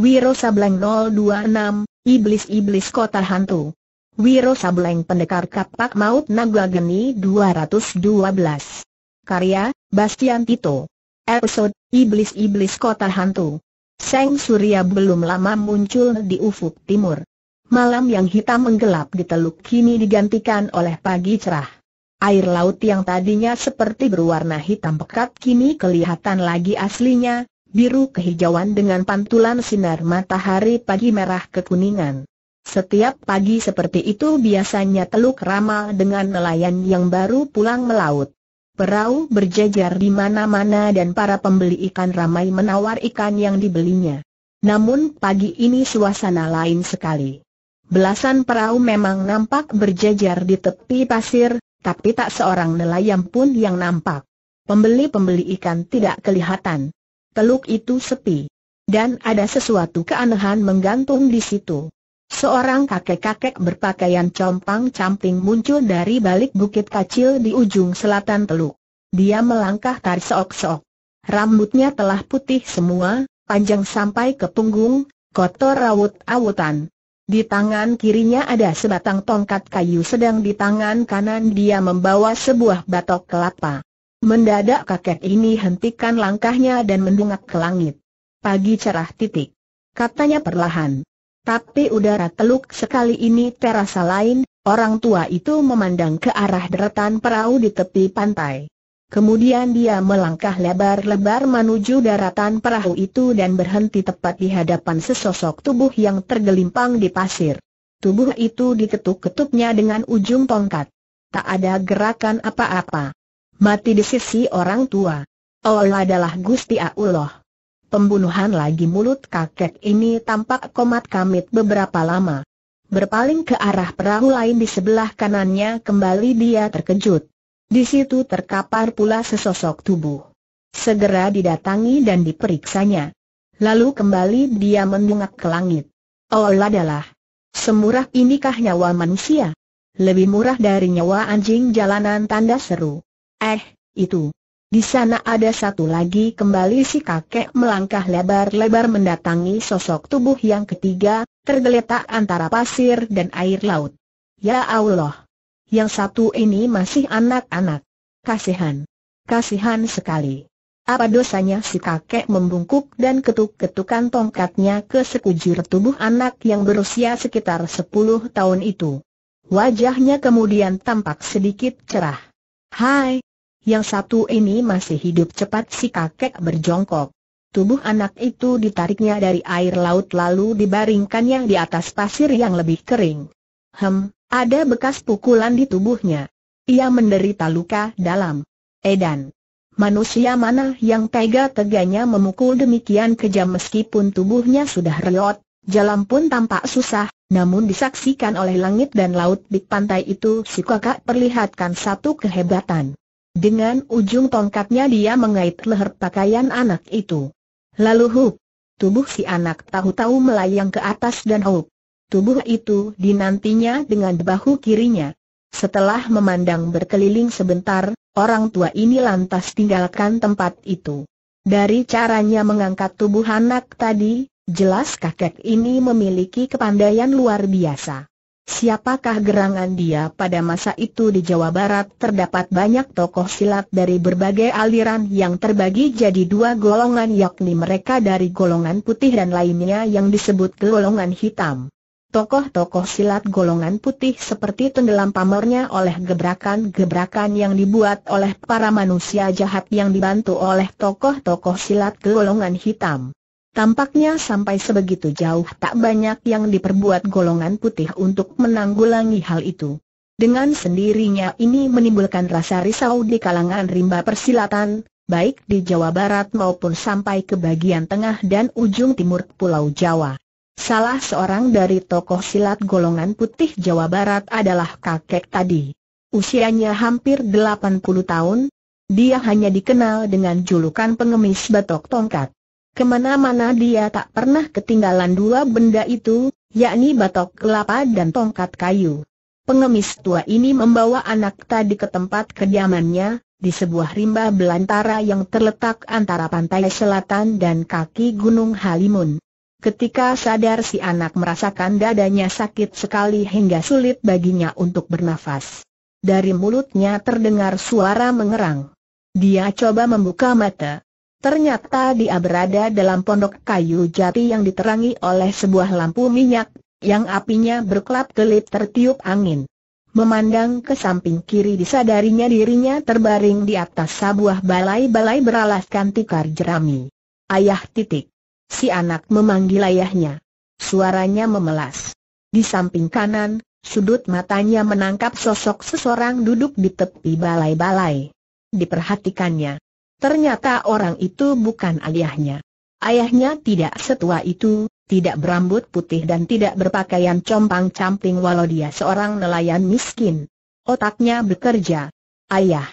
Wiro Sableng 026, Iblis-Iblis Kota Hantu. Wiro Sableng Pendekar Kapak Maut Naga Geni 212. Karya, Bastian Tito. Episode, Iblis-Iblis Kota Hantu. Seng Surya belum lama muncul di ufuk timur. Malam yang hitam menggelap di teluk kini digantikan oleh pagi cerah. Air laut yang tadinya seperti berwarna hitam pekat kini kelihatan lagi aslinya, biru kehijauan dengan pantulan sinar matahari pagi merah kekuningan. Setiap pagi seperti itu biasanya teluk ramal dengan nelayan yang baru pulang melaut. Perahu berjejer di mana-mana dan para pembeli ikan ramai menawar ikan yang dibelinya. Namun pagi ini suasana lain sekali. Belasan perahu memang nampak berjejer di tepi pasir, tapi tak seorang nelayan pun yang nampak. Pembeli-pembeli ikan tidak kelihatan teluk itu sepi. Dan ada sesuatu keanehan menggantung di situ. Seorang kakek-kakek berpakaian compang-camping muncul dari balik bukit kecil di ujung selatan teluk. Dia melangkah tarik seok-seok. Rambutnya telah putih semua, panjang sampai ke punggung, kotor rawut-awutan. Di tangan kirinya ada sebatang tongkat kayu sedang di tangan kanan dia membawa sebuah batok kelapa. Mendadak kakek ini hentikan langkahnya dan mendungak ke langit. Pagi cerah titik. Katanya perlahan. Tapi udara teluk sekali ini terasa lain, orang tua itu memandang ke arah deretan perahu di tepi pantai. Kemudian dia melangkah lebar-lebar menuju daratan perahu itu dan berhenti tepat di hadapan sesosok tubuh yang tergelimpang di pasir. Tubuh itu diketuk-ketuknya dengan ujung tongkat. Tak ada gerakan apa-apa. Mati di sisi orang tua. Allah adalah Gusti Allah. Pembunuhan lagi mulut kakek ini tampak komat kamit beberapa lama. Berpaling ke arah perahu lain di sebelah kanannya kembali dia terkejut. Di situ terkapar pula sesosok tubuh. Segera didatangi dan diperiksanya. Lalu kembali dia mendungak ke langit. Allah adalah. Semurah inikah nyawa manusia? Lebih murah dari nyawa anjing jalanan tanda seru. Eh, itu. Di sana ada satu lagi kembali si kakek melangkah lebar-lebar mendatangi sosok tubuh yang ketiga, tergeletak antara pasir dan air laut. Ya Allah! Yang satu ini masih anak-anak. Kasihan. Kasihan sekali. Apa dosanya si kakek membungkuk dan ketuk-ketukan tongkatnya ke sekujur tubuh anak yang berusia sekitar 10 tahun itu. Wajahnya kemudian tampak sedikit cerah. Hai, yang satu ini masih hidup cepat si kakek berjongkok. Tubuh anak itu ditariknya dari air laut lalu dibaringkannya di atas pasir yang lebih kering. Hem, ada bekas pukulan di tubuhnya. Ia menderita luka dalam. Edan. Manusia mana yang tega teganya memukul demikian kejam meskipun tubuhnya sudah reot, jalan pun tampak susah, namun disaksikan oleh langit dan laut di pantai itu si kakak perlihatkan satu kehebatan. Dengan ujung tongkatnya dia mengait leher pakaian anak itu. Lalu hup, tubuh si anak tahu-tahu melayang ke atas dan hup, Tubuh itu dinantinya dengan bahu kirinya. Setelah memandang berkeliling sebentar, orang tua ini lantas tinggalkan tempat itu. Dari caranya mengangkat tubuh anak tadi, jelas kakek ini memiliki kepandaian luar biasa. Siapakah gerangan dia pada masa itu di Jawa Barat terdapat banyak tokoh silat dari berbagai aliran yang terbagi jadi dua golongan yakni mereka dari golongan putih dan lainnya yang disebut golongan hitam. Tokoh-tokoh silat golongan putih seperti tenggelam pamornya oleh gebrakan-gebrakan yang dibuat oleh para manusia jahat yang dibantu oleh tokoh-tokoh silat golongan hitam. Tampaknya sampai sebegitu jauh tak banyak yang diperbuat golongan putih untuk menanggulangi hal itu. Dengan sendirinya ini menimbulkan rasa risau di kalangan rimba persilatan, baik di Jawa Barat maupun sampai ke bagian tengah dan ujung timur Pulau Jawa. Salah seorang dari tokoh silat golongan putih Jawa Barat adalah kakek tadi. Usianya hampir 80 tahun, dia hanya dikenal dengan julukan pengemis batok tongkat. Kemana-mana dia tak pernah ketinggalan dua benda itu, yakni batok kelapa dan tongkat kayu. Pengemis tua ini membawa anak tadi ke tempat kediamannya, di sebuah rimba belantara yang terletak antara pantai selatan dan kaki Gunung Halimun. Ketika sadar si anak merasakan dadanya sakit sekali hingga sulit baginya untuk bernafas. Dari mulutnya terdengar suara mengerang. Dia coba membuka mata, Ternyata dia berada dalam pondok kayu jati yang diterangi oleh sebuah lampu minyak, yang apinya berkelap-kelip tertiup angin. Memandang ke samping kiri disadarinya dirinya terbaring di atas sebuah balai-balai beralaskan tikar jerami. Ayah titik. Si anak memanggil ayahnya. Suaranya memelas. Di samping kanan, sudut matanya menangkap sosok seseorang duduk di tepi balai-balai. Diperhatikannya. Ternyata orang itu bukan ayahnya. Ayahnya tidak setua itu, tidak berambut putih dan tidak berpakaian compang-camping walau dia seorang nelayan miskin. Otaknya bekerja. Ayah.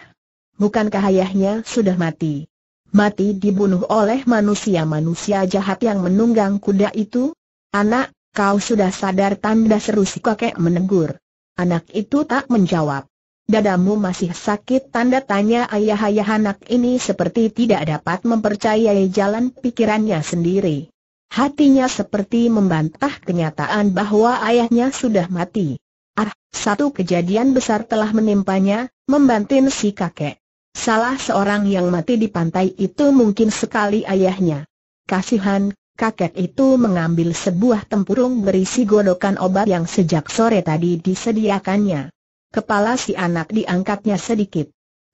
Bukankah ayahnya sudah mati? Mati dibunuh oleh manusia-manusia jahat yang menunggang kuda itu? Anak, kau sudah sadar tanda seru si kakek menegur. Anak itu tak menjawab. Dadamu masih sakit tanda tanya ayah-ayah anak ini seperti tidak dapat mempercayai jalan pikirannya sendiri. Hatinya seperti membantah kenyataan bahwa ayahnya sudah mati. Ah, satu kejadian besar telah menimpanya, membantin si kakek. Salah seorang yang mati di pantai itu mungkin sekali ayahnya. Kasihan, kakek itu mengambil sebuah tempurung berisi godokan obat yang sejak sore tadi disediakannya. Kepala si anak diangkatnya sedikit.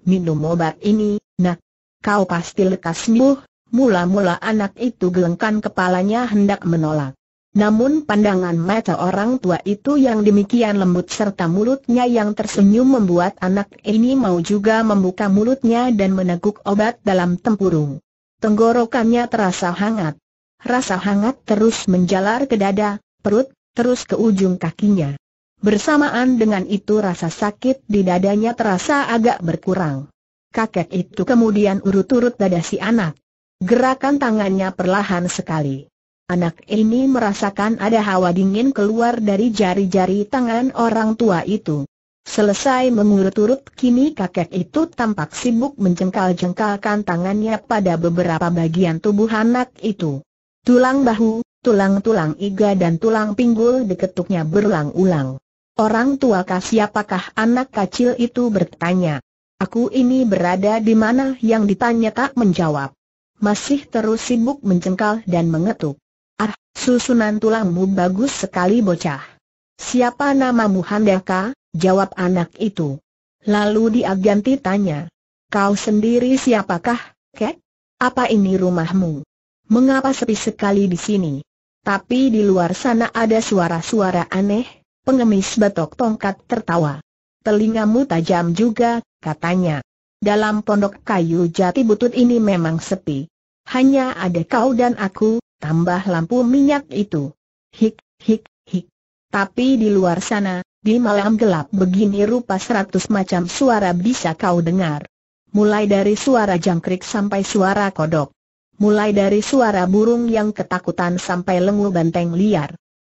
Minum obat ini, nak. Kau pasti lekas sembuh. Mula-mula anak itu gelengkan kepalanya hendak menolak. Namun pandangan mata orang tua itu yang demikian lembut serta mulutnya yang tersenyum membuat anak ini mau juga membuka mulutnya dan meneguk obat dalam tempurung. Tenggorokannya terasa hangat. Rasa hangat terus menjalar ke dada, perut, terus ke ujung kakinya. Bersamaan dengan itu rasa sakit di dadanya terasa agak berkurang. Kakek itu kemudian urut-urut dada si anak. Gerakan tangannya perlahan sekali. Anak ini merasakan ada hawa dingin keluar dari jari-jari tangan orang tua itu. Selesai mengurut-urut kini kakek itu tampak sibuk mencengkal-jengkalkan tangannya pada beberapa bagian tubuh anak itu. Tulang bahu, tulang-tulang iga dan tulang pinggul diketuknya berulang-ulang. Orang tuakah siapakah anak kecil itu bertanya. Aku ini berada di mana yang ditanya tak menjawab. Masih terus sibuk mencengkal dan mengetuk. Ah, susunan tulangmu bagus sekali bocah. Siapa namamu Handaka? Jawab anak itu. Lalu dia ganti tanya. Kau sendiri siapakah, kek? Apa ini rumahmu? Mengapa sepi sekali di sini? Tapi di luar sana ada suara-suara aneh, Pengemis batok tongkat tertawa. Telingamu tajam juga, katanya. Dalam pondok kayu jati butut ini memang sepi. Hanya ada kau dan aku, tambah lampu minyak itu. Hik, hik, hik. Tapi di luar sana, di malam gelap begini rupa seratus macam suara bisa kau dengar. Mulai dari suara jangkrik sampai suara kodok. Mulai dari suara burung yang ketakutan sampai lengu banteng liar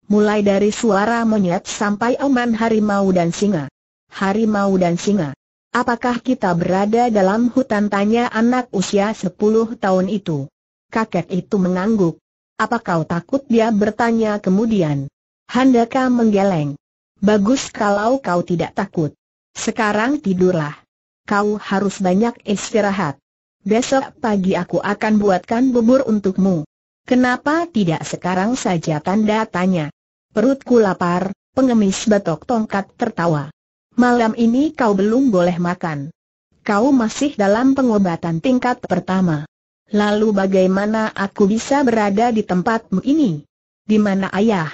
mulai dari suara monyet sampai oman harimau dan singa. Harimau dan singa. Apakah kita berada dalam hutan tanya anak usia 10 tahun itu? Kakek itu mengangguk. Apa kau takut dia bertanya kemudian? Handaka menggeleng. Bagus kalau kau tidak takut. Sekarang tidurlah. Kau harus banyak istirahat. Besok pagi aku akan buatkan bubur untukmu. Kenapa tidak sekarang saja tanda tanya? Perutku lapar, pengemis batok tongkat tertawa. Malam ini kau belum boleh makan. Kau masih dalam pengobatan tingkat pertama. Lalu bagaimana aku bisa berada di tempatmu ini? Di mana ayah?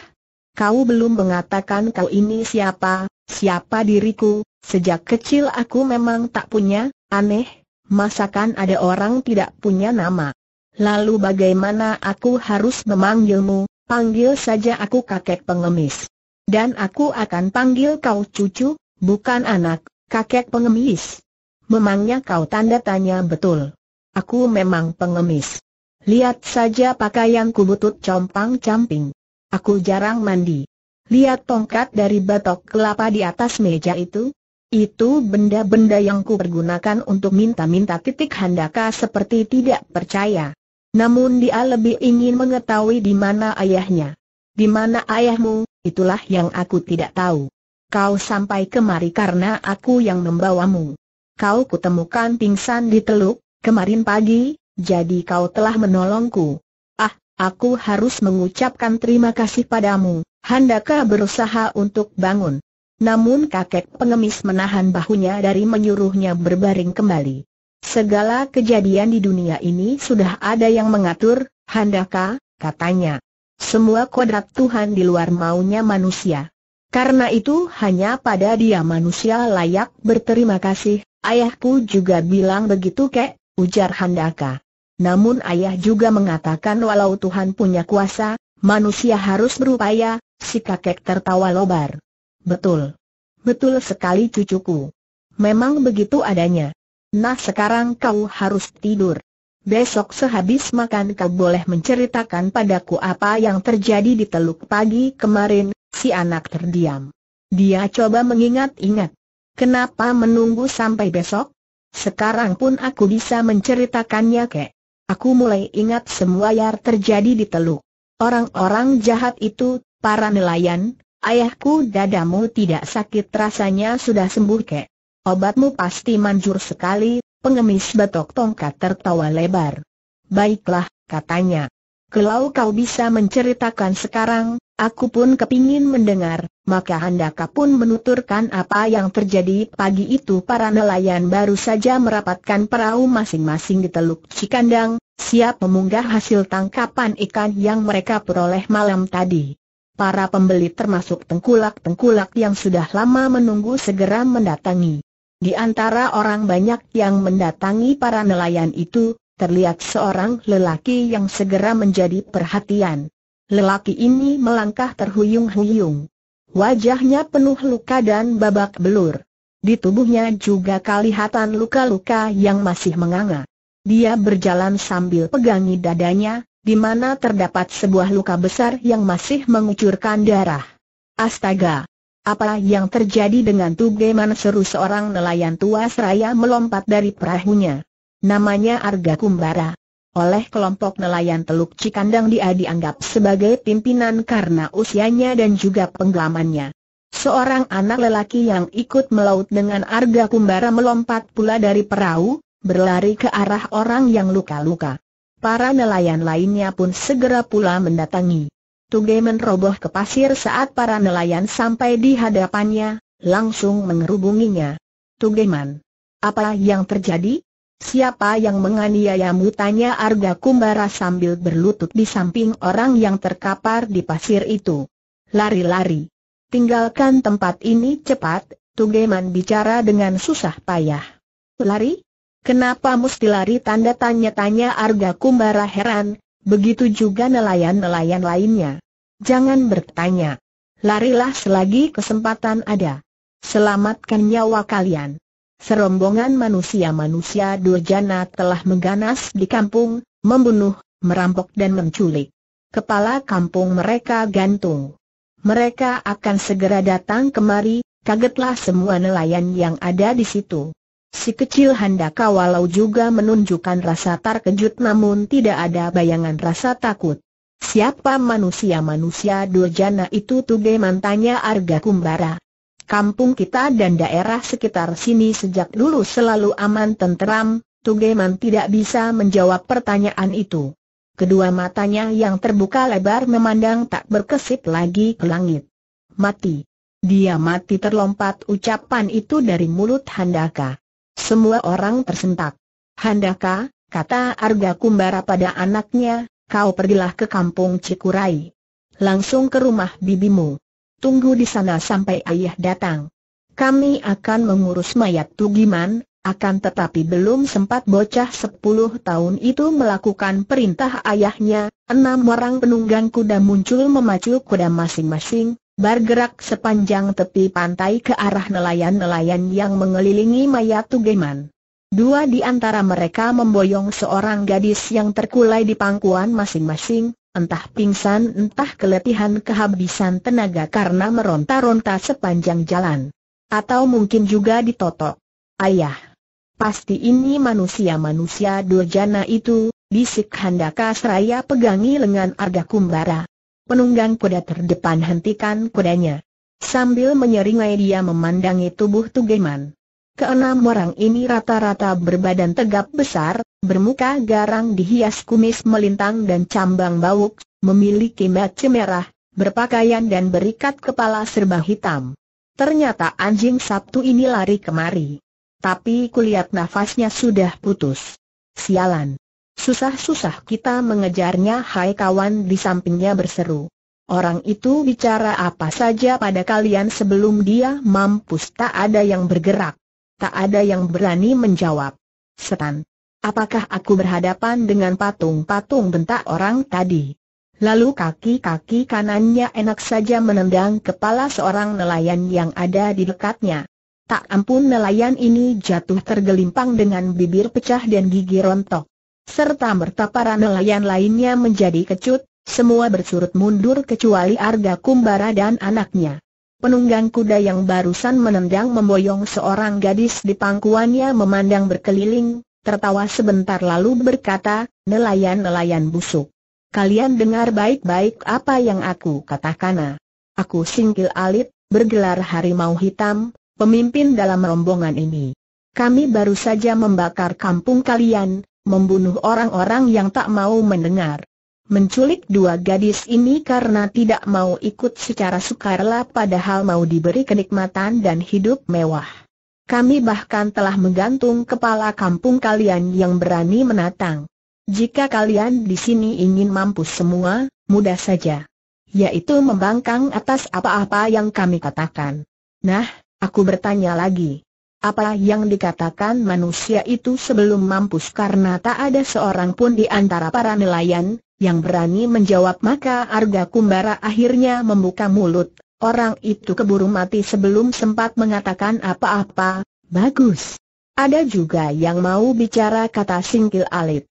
Kau belum mengatakan kau ini siapa, siapa diriku, sejak kecil aku memang tak punya, aneh, masakan ada orang tidak punya nama. Lalu bagaimana aku harus memanggilmu, Panggil saja aku kakek pengemis. Dan aku akan panggil kau cucu, bukan anak, kakek pengemis. Memangnya kau tanda tanya betul. Aku memang pengemis. Lihat saja pakaianku butut compang-camping. Aku jarang mandi. Lihat tongkat dari batok kelapa di atas meja itu, itu benda-benda yang ku kupergunakan untuk minta-minta titik handaka seperti tidak percaya. Namun dia lebih ingin mengetahui di mana ayahnya. Di mana ayahmu, itulah yang aku tidak tahu. Kau sampai kemari karena aku yang membawamu. Kau kutemukan pingsan di teluk, kemarin pagi, jadi kau telah menolongku. Ah, aku harus mengucapkan terima kasih padamu, Handaka berusaha untuk bangun. Namun kakek pengemis menahan bahunya dari menyuruhnya berbaring kembali. Segala kejadian di dunia ini sudah ada yang mengatur, handaka, katanya. Semua kodrat Tuhan di luar maunya manusia. Karena itu hanya pada dia manusia layak berterima kasih, ayahku juga bilang begitu kek, ujar handaka. Namun ayah juga mengatakan walau Tuhan punya kuasa, manusia harus berupaya, si kakek tertawa lobar. Betul. Betul sekali cucuku. Memang begitu adanya. Nah sekarang kau harus tidur. Besok sehabis makan kau boleh menceritakan padaku apa yang terjadi di teluk pagi kemarin, si anak terdiam. Dia coba mengingat-ingat. Kenapa menunggu sampai besok? Sekarang pun aku bisa menceritakannya kek. Aku mulai ingat semua yang terjadi di teluk. Orang-orang jahat itu, para nelayan, ayahku dadamu tidak sakit rasanya sudah sembuh kek. Obatmu pasti manjur sekali, pengemis batok tongkat tertawa lebar. Baiklah, katanya. Kalau kau bisa menceritakan sekarang, aku pun kepingin mendengar, maka Handaka pun menuturkan apa yang terjadi pagi itu para nelayan baru saja merapatkan perahu masing-masing di Teluk Cikandang, siap memunggah hasil tangkapan ikan yang mereka peroleh malam tadi. Para pembeli termasuk tengkulak-tengkulak yang sudah lama menunggu segera mendatangi. Di antara orang banyak yang mendatangi para nelayan itu, terlihat seorang lelaki yang segera menjadi perhatian. Lelaki ini melangkah terhuyung-huyung. Wajahnya penuh luka dan babak belur. Di tubuhnya juga kelihatan luka-luka yang masih menganga. Dia berjalan sambil pegangi dadanya, di mana terdapat sebuah luka besar yang masih mengucurkan darah. Astaga! Apa yang terjadi dengan Tugeman seru seorang nelayan tua seraya melompat dari perahunya. Namanya Arga Kumbara. Oleh kelompok nelayan Teluk Cikandang dia dianggap sebagai pimpinan karena usianya dan juga pengalamannya. Seorang anak lelaki yang ikut melaut dengan Arga Kumbara melompat pula dari perahu, berlari ke arah orang yang luka-luka. Para nelayan lainnya pun segera pula mendatangi. Tuge menroboh ke pasir saat para nelayan sampai di hadapannya, langsung mengerubunginya. Tugeman, apa yang terjadi? Siapa yang menganiayamu? Tanya Arga Kumbara sambil berlutut di samping orang yang terkapar di pasir itu. Lari-lari. Tinggalkan tempat ini cepat, Tugeman bicara dengan susah payah. Lari? Kenapa mesti lari? Tanda tanya-tanya Arga Kumbara heran, Begitu juga nelayan-nelayan lainnya. Jangan bertanya. Larilah selagi kesempatan ada. Selamatkan nyawa kalian. Serombongan manusia-manusia durjana telah mengganas di kampung, membunuh, merampok dan menculik. Kepala kampung mereka gantung. Mereka akan segera datang kemari, kagetlah semua nelayan yang ada di situ. Si kecil Handaka walau juga menunjukkan rasa terkejut namun tidak ada bayangan rasa takut. Siapa manusia-manusia durjana itu Tuge mantanya Arga Kumbara. Kampung kita dan daerah sekitar sini sejak dulu selalu aman tenteram, Tugeman tidak bisa menjawab pertanyaan itu. Kedua matanya yang terbuka lebar memandang tak berkesip lagi ke langit. Mati. Dia mati terlompat ucapan itu dari mulut Handaka. Semua orang tersentak. Handaka, kata Arga Kumbara pada anaknya, kau pergilah ke kampung Cikurai. Langsung ke rumah bibimu. Tunggu di sana sampai ayah datang. Kami akan mengurus mayat Tugiman, akan tetapi belum sempat bocah sepuluh tahun itu melakukan perintah ayahnya, enam orang penunggang kuda muncul memacu kuda masing-masing, bergerak sepanjang tepi pantai ke arah nelayan-nelayan yang mengelilingi mayat Tugeman. Dua di antara mereka memboyong seorang gadis yang terkulai di pangkuan masing-masing, entah pingsan entah keletihan kehabisan tenaga karena meronta-ronta sepanjang jalan. Atau mungkin juga ditotok. Ayah, pasti ini manusia-manusia durjana itu, bisik Handaka seraya pegangi lengan Arda Kumbara. Penunggang kuda terdepan hentikan kudanya. Sambil menyeringai dia memandangi tubuh Tugeman. Keenam orang ini rata-rata berbadan tegap besar, bermuka garang dihias kumis melintang dan cambang bauk, memiliki mata merah, berpakaian dan berikat kepala serba hitam. Ternyata anjing Sabtu ini lari kemari. Tapi kulihat nafasnya sudah putus. Sialan. Susah-susah kita mengejarnya hai kawan di sampingnya berseru. Orang itu bicara apa saja pada kalian sebelum dia mampus tak ada yang bergerak. Tak ada yang berani menjawab. Setan. Apakah aku berhadapan dengan patung-patung bentak orang tadi? Lalu kaki-kaki kanannya enak saja menendang kepala seorang nelayan yang ada di dekatnya. Tak ampun nelayan ini jatuh tergelimpang dengan bibir pecah dan gigi rontok serta merta para nelayan lainnya menjadi kecut, semua bersurut mundur kecuali Arga Kumbara dan anaknya. Penunggang kuda yang barusan menendang memboyong seorang gadis di pangkuannya memandang berkeliling, tertawa sebentar lalu berkata, nelayan-nelayan busuk. Kalian dengar baik-baik apa yang aku katakan. Ah. Aku singkil alit, bergelar harimau hitam, pemimpin dalam rombongan ini. Kami baru saja membakar kampung kalian, membunuh orang-orang yang tak mau mendengar. Menculik dua gadis ini karena tidak mau ikut secara sukarela padahal mau diberi kenikmatan dan hidup mewah. Kami bahkan telah menggantung kepala kampung kalian yang berani menatang. Jika kalian di sini ingin mampu semua, mudah saja. Yaitu membangkang atas apa-apa yang kami katakan. Nah, aku bertanya lagi. Apa yang dikatakan manusia itu sebelum mampus karena tak ada seorang pun di antara para nelayan, yang berani menjawab maka Arga Kumbara akhirnya membuka mulut, orang itu keburu mati sebelum sempat mengatakan apa-apa, bagus. Ada juga yang mau bicara kata singkil alit.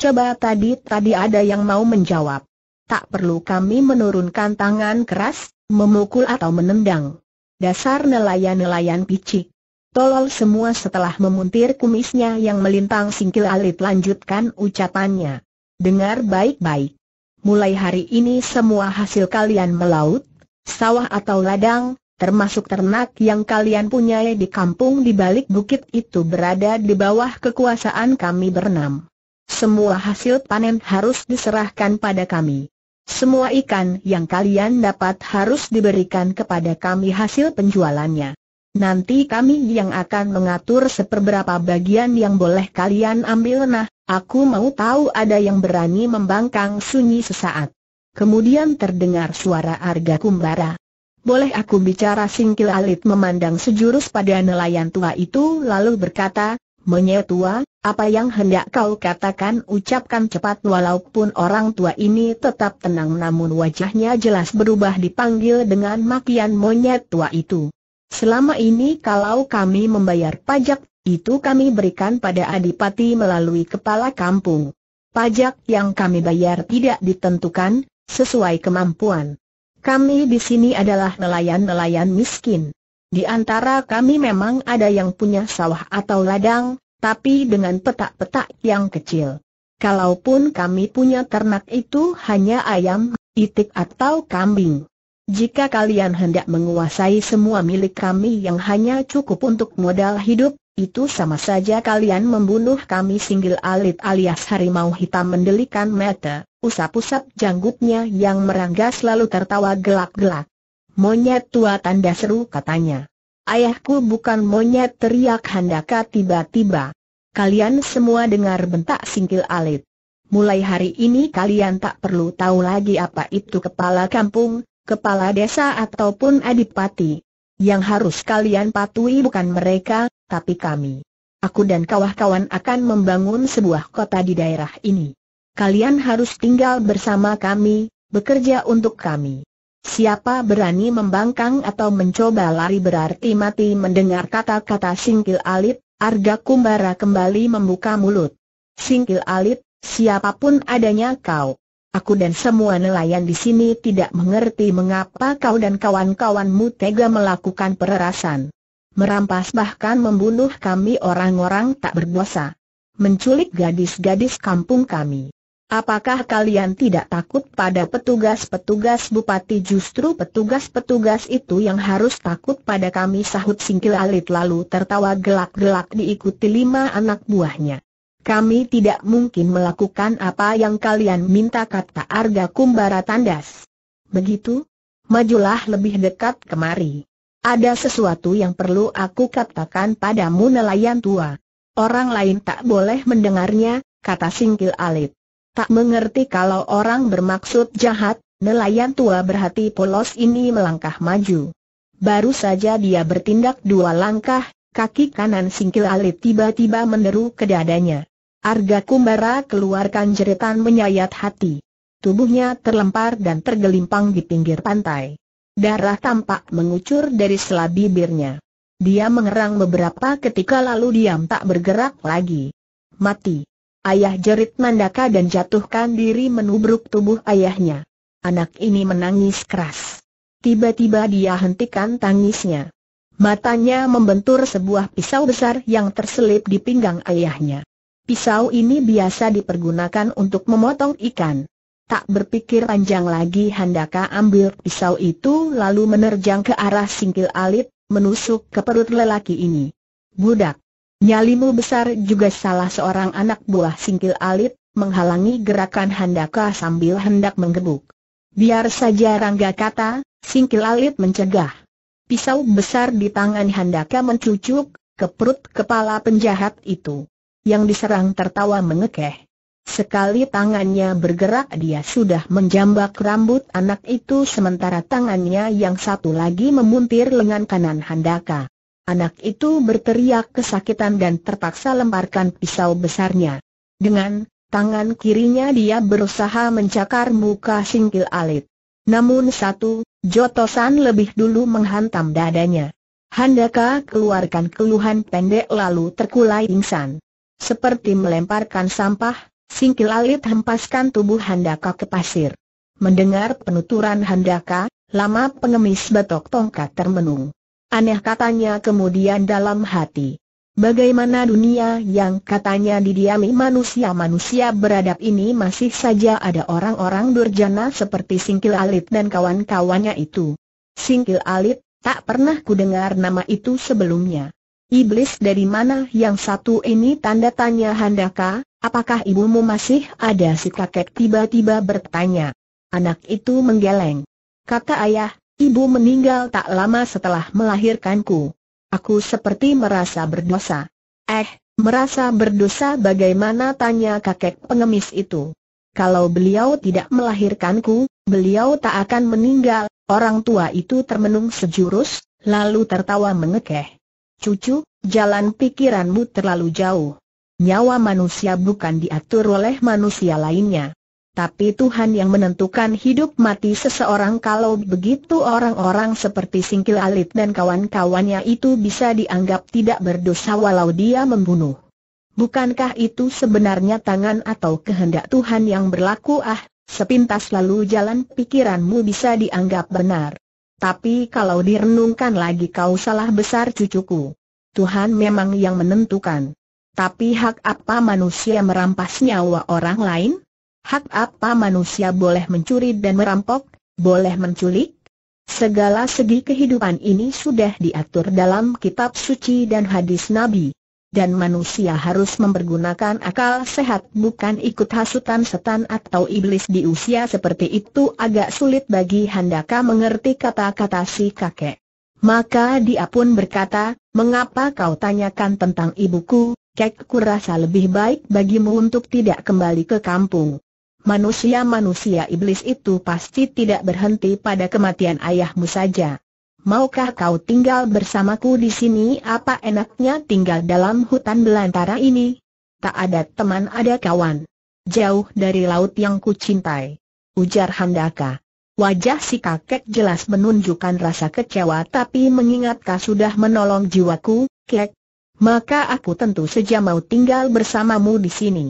Coba tadi tadi ada yang mau menjawab. Tak perlu kami menurunkan tangan keras, memukul atau menendang. Dasar nelayan-nelayan picik. Tolol semua setelah memuntir kumisnya yang melintang singkil alit lanjutkan ucapannya. Dengar baik-baik. Mulai hari ini semua hasil kalian melaut, sawah atau ladang, termasuk ternak yang kalian punya di kampung di balik bukit itu berada di bawah kekuasaan kami bernam. Semua hasil panen harus diserahkan pada kami. Semua ikan yang kalian dapat harus diberikan kepada kami hasil penjualannya. Nanti kami yang akan mengatur seperberapa bagian yang boleh kalian ambil nah, aku mau tahu ada yang berani membangkang sunyi sesaat. Kemudian terdengar suara Arga Kumbara. Boleh aku bicara singkil alit memandang sejurus pada nelayan tua itu lalu berkata, Menye tua, apa yang hendak kau katakan ucapkan cepat walaupun orang tua ini tetap tenang namun wajahnya jelas berubah dipanggil dengan makian monyet tua itu. Selama ini kalau kami membayar pajak, itu kami berikan pada adipati melalui kepala kampung. Pajak yang kami bayar tidak ditentukan, sesuai kemampuan. Kami di sini adalah nelayan-nelayan miskin. Di antara kami memang ada yang punya sawah atau ladang, tapi dengan petak-petak yang kecil. Kalaupun kami punya ternak itu hanya ayam, itik atau kambing. Jika kalian hendak menguasai semua milik kami yang hanya cukup untuk modal hidup, itu sama saja kalian membunuh kami singgil alit alias harimau hitam mendelikan mata, usap-usap janggutnya yang meranggas lalu tertawa gelak-gelak. Monyet tua tanda seru katanya. Ayahku bukan monyet teriak handaka tiba-tiba. Kalian semua dengar bentak singkil alit. Mulai hari ini kalian tak perlu tahu lagi apa itu kepala kampung, kepala desa ataupun adipati. Yang harus kalian patuhi bukan mereka, tapi kami. Aku dan kawah kawan akan membangun sebuah kota di daerah ini. Kalian harus tinggal bersama kami, bekerja untuk kami. Siapa berani membangkang atau mencoba lari berarti mati mendengar kata-kata singkil alit, Arga Kumbara kembali membuka mulut. Singkil alit, siapapun adanya kau. Aku dan semua nelayan di sini tidak mengerti mengapa kau dan kawan-kawanmu tega melakukan pererasan. Merampas bahkan membunuh kami orang-orang tak berdosa. Menculik gadis-gadis kampung kami. Apakah kalian tidak takut pada petugas-petugas bupati justru petugas-petugas itu yang harus takut pada kami sahut singkil alit lalu tertawa gelak-gelak diikuti lima anak buahnya. Kami tidak mungkin melakukan apa yang kalian minta kata Arga Kumbara tandas. Begitu? Majulah lebih dekat kemari. Ada sesuatu yang perlu aku katakan padamu nelayan tua. Orang lain tak boleh mendengarnya, kata Singkil Alit. Tak mengerti kalau orang bermaksud jahat, nelayan tua berhati polos ini melangkah maju. Baru saja dia bertindak dua langkah, kaki kanan Singkil Alit tiba-tiba meneru ke dadanya. Arga Kumbara keluarkan jeritan menyayat hati. Tubuhnya terlempar dan tergelimpang di pinggir pantai. Darah tampak mengucur dari sela bibirnya. Dia mengerang beberapa ketika lalu diam tak bergerak lagi. Mati. Ayah jerit Mandaka dan jatuhkan diri menubruk tubuh ayahnya. Anak ini menangis keras. Tiba-tiba dia hentikan tangisnya. Matanya membentur sebuah pisau besar yang terselip di pinggang ayahnya. Pisau ini biasa dipergunakan untuk memotong ikan. Tak berpikir panjang lagi Handaka ambil pisau itu lalu menerjang ke arah singkil alit, menusuk ke perut lelaki ini. Budak! Nyalimu besar juga salah seorang anak buah singkil alit, menghalangi gerakan Handaka sambil hendak menggebuk. Biar saja Rangga kata, singkil alit mencegah. Pisau besar di tangan Handaka mencucuk, ke perut kepala penjahat itu yang diserang tertawa mengekeh. Sekali tangannya bergerak dia sudah menjambak rambut anak itu sementara tangannya yang satu lagi memuntir lengan kanan Handaka. Anak itu berteriak kesakitan dan terpaksa lemparkan pisau besarnya. Dengan tangan kirinya dia berusaha mencakar muka singkil alit. Namun satu, jotosan lebih dulu menghantam dadanya. Handaka keluarkan keluhan pendek lalu terkulai insan. Seperti melemparkan sampah, singkil alit hempaskan tubuh Handaka ke pasir. Mendengar penuturan Handaka, lama pengemis batok tongkat termenung. Aneh katanya kemudian dalam hati. Bagaimana dunia yang katanya didiami manusia-manusia beradab ini masih saja ada orang-orang durjana seperti Singkil Alit dan kawan-kawannya itu. Singkil Alit, tak pernah ku dengar nama itu sebelumnya. Iblis dari mana yang satu ini tanda tanya Handaka, apakah ibumu masih ada si kakek tiba-tiba bertanya. Anak itu menggeleng. Kata ayah, ibu meninggal tak lama setelah melahirkanku. Aku seperti merasa berdosa. Eh, merasa berdosa bagaimana tanya kakek pengemis itu. Kalau beliau tidak melahirkanku, beliau tak akan meninggal. Orang tua itu termenung sejurus, lalu tertawa mengekeh. Cucu, jalan pikiranmu terlalu jauh. Nyawa manusia bukan diatur oleh manusia lainnya. Tapi Tuhan yang menentukan hidup mati seseorang kalau begitu orang-orang seperti Singkil Alit dan kawan-kawannya itu bisa dianggap tidak berdosa walau dia membunuh. Bukankah itu sebenarnya tangan atau kehendak Tuhan yang berlaku ah, sepintas lalu jalan pikiranmu bisa dianggap benar. Tapi kalau direnungkan lagi kau salah besar cucuku. Tuhan memang yang menentukan. Tapi hak apa manusia merampas nyawa orang lain? Hak apa manusia boleh mencuri dan merampok, boleh menculik? Segala segi kehidupan ini sudah diatur dalam kitab suci dan hadis Nabi dan manusia harus mempergunakan akal sehat bukan ikut hasutan setan atau iblis di usia seperti itu agak sulit bagi Handaka mengerti kata-kata si kakek. Maka dia pun berkata, mengapa kau tanyakan tentang ibuku, kek kurasa lebih baik bagimu untuk tidak kembali ke kampung. Manusia-manusia iblis itu pasti tidak berhenti pada kematian ayahmu saja. Maukah kau tinggal bersamaku di sini? Apa enaknya tinggal dalam hutan belantara ini? Tak ada teman ada kawan. Jauh dari laut yang kucintai. Ujar Handaka. Wajah si kakek jelas menunjukkan rasa kecewa tapi mengingat kau sudah menolong jiwaku, kek. Maka aku tentu saja mau tinggal bersamamu di sini.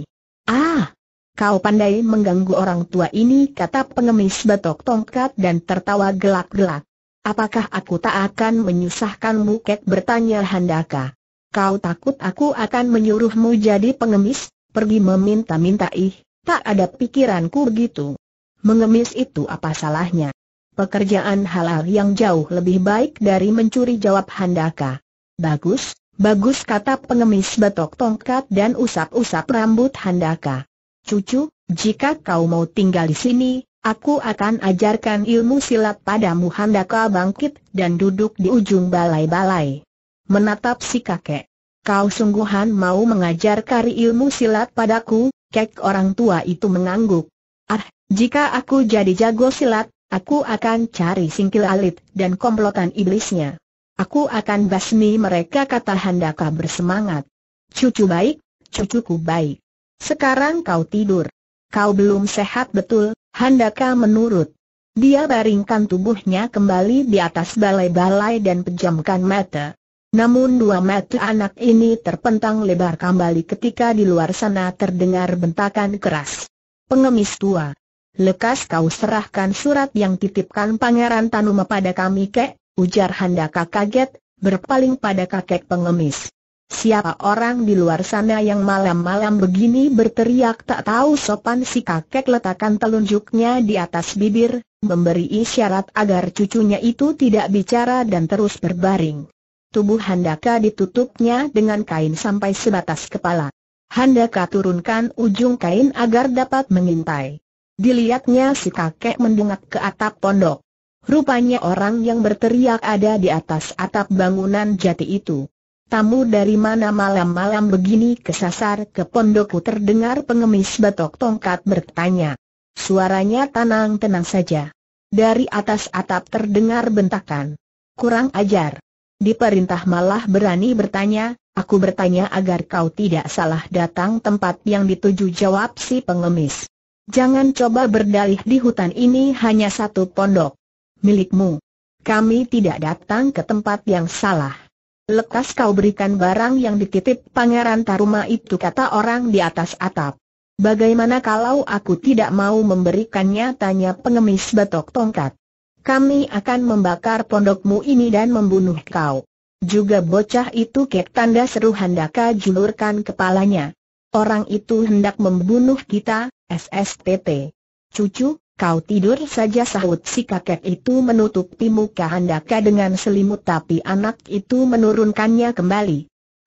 Ah, Kau pandai mengganggu orang tua ini kata pengemis batok tongkat dan tertawa gelak-gelak. Apakah aku tak akan menyusahkanmu kek bertanya Handaka? Kau takut aku akan menyuruhmu jadi pengemis, pergi meminta-minta ih, tak ada pikiranku begitu. Mengemis itu apa salahnya? Pekerjaan halal yang jauh lebih baik dari mencuri jawab Handaka. Bagus, Bagus kata pengemis betok tongkat dan usap-usap rambut Handaka. Cucu, jika kau mau tinggal di sini, Aku akan ajarkan ilmu silat padamu Handaka bangkit dan duduk di ujung balai-balai. Menatap si kakek. Kau sungguhan mau mengajar kari ilmu silat padaku, kek orang tua itu mengangguk. Ah, jika aku jadi jago silat, aku akan cari singkil alit dan komplotan iblisnya. Aku akan basmi mereka kata Handaka bersemangat. Cucu baik, cucuku baik. Sekarang kau tidur. Kau belum sehat betul, Handaka menurut. Dia baringkan tubuhnya kembali di atas balai-balai dan pejamkan mata. Namun dua mata anak ini terpentang lebar kembali ketika di luar sana terdengar bentakan keras. Pengemis tua. Lekas kau serahkan surat yang titipkan Pangeran Tanuma pada kami kek, ujar Handaka kaget, berpaling pada kakek pengemis. Siapa orang di luar sana yang malam-malam begini berteriak tak tahu sopan si kakek letakkan telunjuknya di atas bibir, memberi isyarat agar cucunya itu tidak bicara dan terus berbaring. Tubuh Handaka ditutupnya dengan kain sampai sebatas kepala. Handaka turunkan ujung kain agar dapat mengintai. Dilihatnya si kakek mendungak ke atap pondok. Rupanya orang yang berteriak ada di atas atap bangunan jati itu. Tamu dari mana malam-malam begini kesasar ke pondokku terdengar pengemis batok tongkat bertanya. Suaranya tenang-tenang saja. Dari atas atap terdengar bentakan. Kurang ajar. Diperintah malah berani bertanya, aku bertanya agar kau tidak salah datang tempat yang dituju jawab si pengemis. Jangan coba berdalih di hutan ini hanya satu pondok. Milikmu. Kami tidak datang ke tempat yang salah. Lekas kau berikan barang yang dititip Pangeran Taruma itu kata orang di atas atap. Bagaimana kalau aku tidak mau memberikannya tanya pengemis batok tongkat. Kami akan membakar pondokmu ini dan membunuh kau. Juga bocah itu kek tanda seru handaka julurkan kepalanya. Orang itu hendak membunuh kita, SSTT. Cucu, Kau tidur saja sahut si kakek itu menutupi muka handaka dengan selimut tapi anak itu menurunkannya kembali.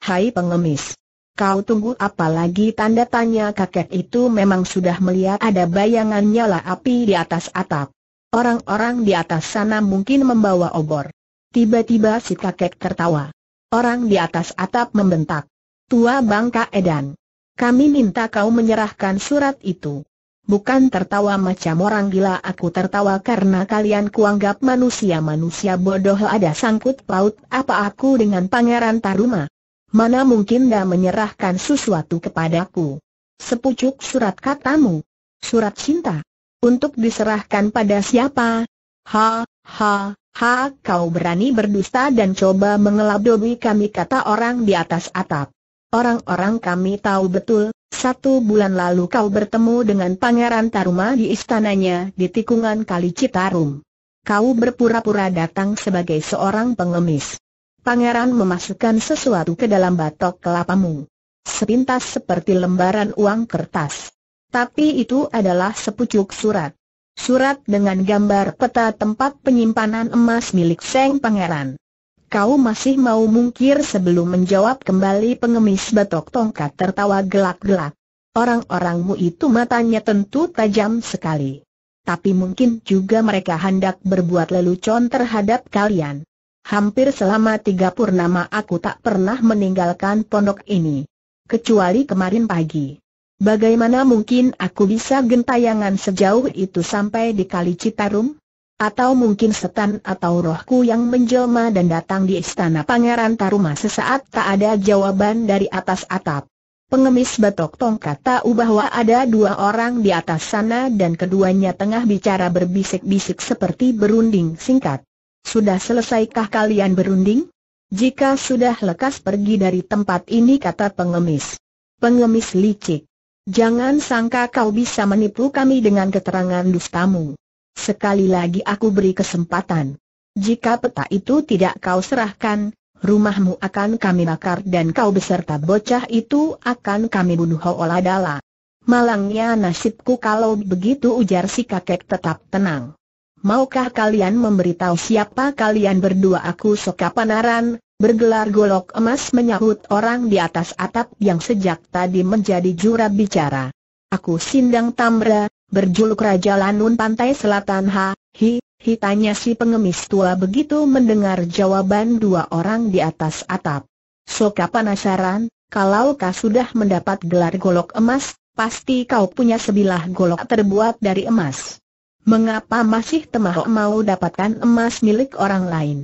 Hai pengemis! Kau tunggu apa lagi tanda tanya kakek itu memang sudah melihat ada bayangan nyala api di atas atap. Orang-orang di atas sana mungkin membawa obor. Tiba-tiba si kakek tertawa. Orang di atas atap membentak. Tua Bangka Edan. Kami minta kau menyerahkan surat itu. Bukan tertawa macam orang gila aku tertawa karena kalian kuanggap manusia-manusia bodoh ada sangkut paut apa aku dengan Pangeran Taruma. Mana mungkin dah menyerahkan sesuatu kepadaku. Sepucuk surat katamu. Surat cinta. Untuk diserahkan pada siapa? Ha, ha, ha kau berani berdusta dan coba mengelabui kami kata orang di atas atap. Orang-orang kami tahu betul, satu bulan lalu kau bertemu dengan Pangeran Taruma di istananya di tikungan Kali Citarum. Kau berpura-pura datang sebagai seorang pengemis. Pangeran memasukkan sesuatu ke dalam batok kelapamu. Sepintas seperti lembaran uang kertas. Tapi itu adalah sepucuk surat. Surat dengan gambar peta tempat penyimpanan emas milik Seng Pangeran. Kau masih mau mungkir sebelum menjawab kembali pengemis batok tongkat tertawa gelak-gelak. Orang-orangmu itu matanya tentu tajam sekali. Tapi mungkin juga mereka hendak berbuat lelucon terhadap kalian. Hampir selama tiga purnama aku tak pernah meninggalkan pondok ini. Kecuali kemarin pagi. Bagaimana mungkin aku bisa gentayangan sejauh itu sampai di Kali Citarum? Atau mungkin setan atau rohku yang menjelma dan datang di istana Pangeran Taruma sesaat tak ada jawaban dari atas atap. Pengemis batok tongkat tahu bahwa ada dua orang di atas sana dan keduanya tengah bicara berbisik-bisik seperti berunding singkat. Sudah selesaikah kalian berunding? Jika sudah lekas pergi dari tempat ini kata pengemis. Pengemis licik. Jangan sangka kau bisa menipu kami dengan keterangan dustamu. Sekali lagi aku beri kesempatan. Jika peta itu tidak kau serahkan, rumahmu akan kami bakar dan kau beserta bocah itu akan kami bunuh Hooladala. Malangnya nasibku kalau begitu ujar si kakek tetap tenang. Maukah kalian memberitahu siapa kalian berdua aku sokapanaran, bergelar golok emas menyahut orang di atas atap yang sejak tadi menjadi jura bicara. Aku Sindang Tamra, berjuluk Raja Lanun Pantai Selatan Ha, Hi, Hi tanya si pengemis tua begitu mendengar jawaban dua orang di atas atap. Soka penasaran, kalau kau sudah mendapat gelar golok emas, pasti kau punya sebilah golok terbuat dari emas. Mengapa masih temah mau dapatkan emas milik orang lain?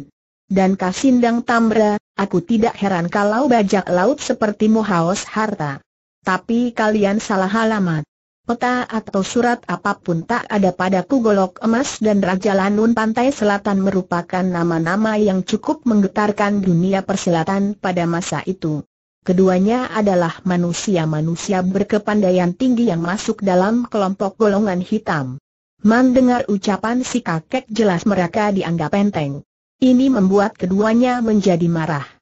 Dan Kasindang Tambra, aku tidak heran kalau bajak laut sepertimu haus harta. Tapi kalian salah alamat peta atau surat apapun tak ada padaku golok emas dan Raja Lanun Pantai Selatan merupakan nama-nama yang cukup menggetarkan dunia persilatan pada masa itu. Keduanya adalah manusia-manusia berkepandaian tinggi yang masuk dalam kelompok golongan hitam. Mendengar ucapan si kakek jelas mereka dianggap enteng. Ini membuat keduanya menjadi marah.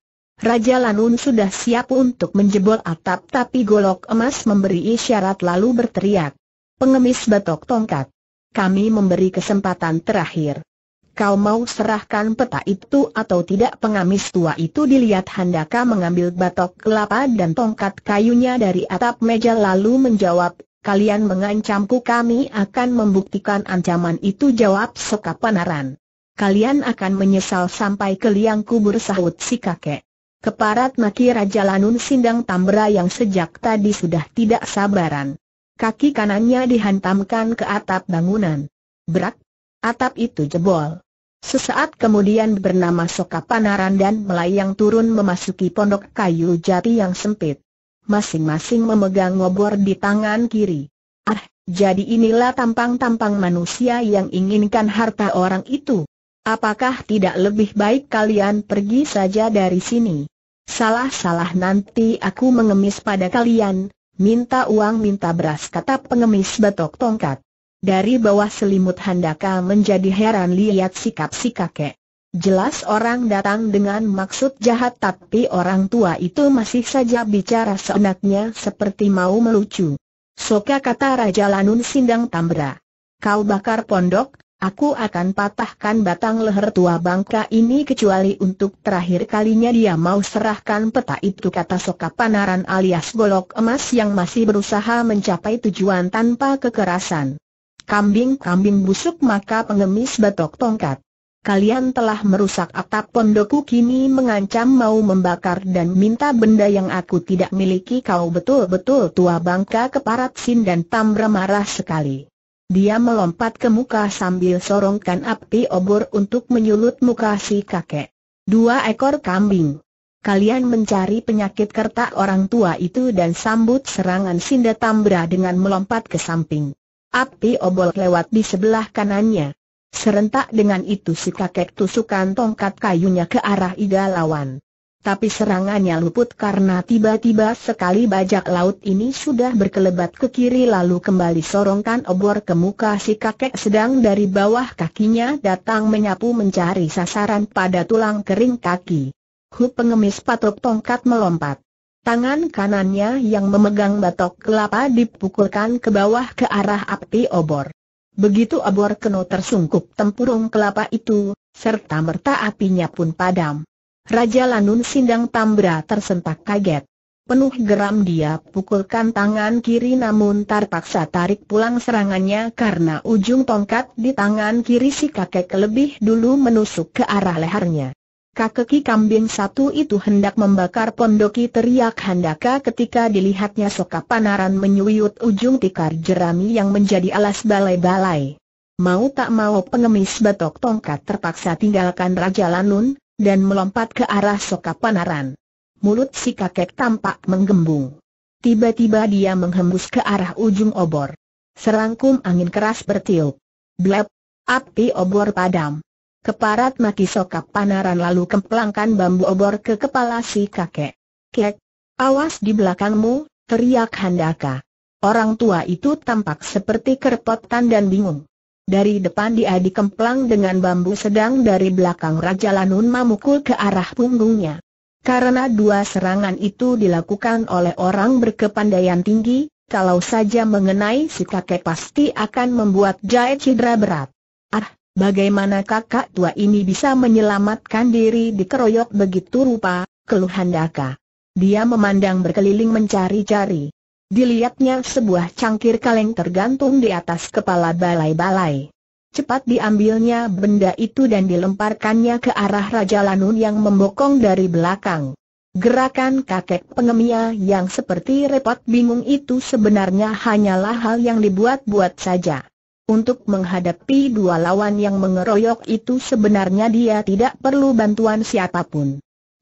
Raja Lanun sudah siap untuk menjebol atap tapi golok emas memberi isyarat lalu berteriak. Pengemis batok tongkat. Kami memberi kesempatan terakhir. Kau mau serahkan peta itu atau tidak Pengemis tua itu dilihat Handaka mengambil batok kelapa dan tongkat kayunya dari atap meja lalu menjawab, kalian mengancamku kami akan membuktikan ancaman itu jawab Sekapanaran. Kalian akan menyesal sampai ke liang kubur sahut si kakek. Keparat maki Raja Lanun Sindang Tambra yang sejak tadi sudah tidak sabaran. Kaki kanannya dihantamkan ke atap bangunan. Berak, atap itu jebol. Sesaat kemudian bernama Soka Panaran dan melayang turun memasuki pondok kayu jati yang sempit. Masing-masing memegang ngobor di tangan kiri. Ah, jadi inilah tampang-tampang manusia yang inginkan harta orang itu. Apakah tidak lebih baik kalian pergi saja dari sini? Salah-salah nanti aku mengemis pada kalian, minta uang minta beras kata pengemis betok tongkat. Dari bawah selimut handaka menjadi heran lihat sikap si kakek. Jelas orang datang dengan maksud jahat tapi orang tua itu masih saja bicara seenaknya seperti mau melucu. Soka kata Raja Lanun Sindang Tambra. Kau bakar pondok, Aku akan patahkan batang leher tua bangka ini kecuali untuk terakhir kalinya dia mau serahkan peta itu kata Soka Panaran alias golok emas yang masih berusaha mencapai tujuan tanpa kekerasan. Kambing-kambing busuk maka pengemis batok tongkat. Kalian telah merusak atap pondokku kini mengancam mau membakar dan minta benda yang aku tidak miliki kau betul-betul tua bangka keparat sin dan Tamra marah sekali. Dia melompat ke muka sambil sorongkan api obor untuk menyulut muka si kakek. Dua ekor kambing. Kalian mencari penyakit kertak orang tua itu dan sambut serangan Sinda Tambra dengan melompat ke samping. Api obor lewat di sebelah kanannya. Serentak dengan itu si kakek tusukan tongkat kayunya ke arah iga lawan tapi serangannya luput karena tiba-tiba sekali bajak laut ini sudah berkelebat ke kiri lalu kembali sorongkan obor ke muka si kakek sedang dari bawah kakinya datang menyapu mencari sasaran pada tulang kering kaki. Hu pengemis patok tongkat melompat. Tangan kanannya yang memegang batok kelapa dipukulkan ke bawah ke arah api obor. Begitu obor keno tersungkup tempurung kelapa itu, serta merta apinya pun padam. Raja Lanun Sindang Tambra tersentak kaget. Penuh geram dia pukulkan tangan kiri namun terpaksa tarik pulang serangannya karena ujung tongkat di tangan kiri si kakek lebih dulu menusuk ke arah lehernya. Kakeki kambing satu itu hendak membakar pondoki teriak handaka ketika dilihatnya soka panaran menyuyut ujung tikar jerami yang menjadi alas balai-balai. Mau tak mau pengemis batok tongkat terpaksa tinggalkan Raja Lanun, dan melompat ke arah sokap panaran. Mulut si kakek tampak menggembung. Tiba-tiba dia menghembus ke arah ujung obor. Serangkum angin keras bertiup. Blep, api obor padam. Keparat maki sokap panaran lalu kemplangkan bambu obor ke kepala si kakek. Kek, awas di belakangmu, teriak handaka. Orang tua itu tampak seperti kerepotan dan bingung. Dari depan dia dikemplang dengan bambu sedang dari belakang Raja Lanun memukul ke arah punggungnya. Karena dua serangan itu dilakukan oleh orang berkepandaian tinggi, kalau saja mengenai si kakek pasti akan membuat jahit cedera berat. Ah, bagaimana kakak tua ini bisa menyelamatkan diri dikeroyok begitu rupa, keluhan Daka. Dia memandang berkeliling mencari-cari. Dilihatnya sebuah cangkir kaleng tergantung di atas kepala balai-balai. Cepat diambilnya benda itu dan dilemparkannya ke arah Raja Lanun yang membokong dari belakang. Gerakan kakek pengemia yang seperti repot bingung itu sebenarnya hanyalah hal yang dibuat-buat saja. Untuk menghadapi dua lawan yang mengeroyok itu sebenarnya dia tidak perlu bantuan siapapun.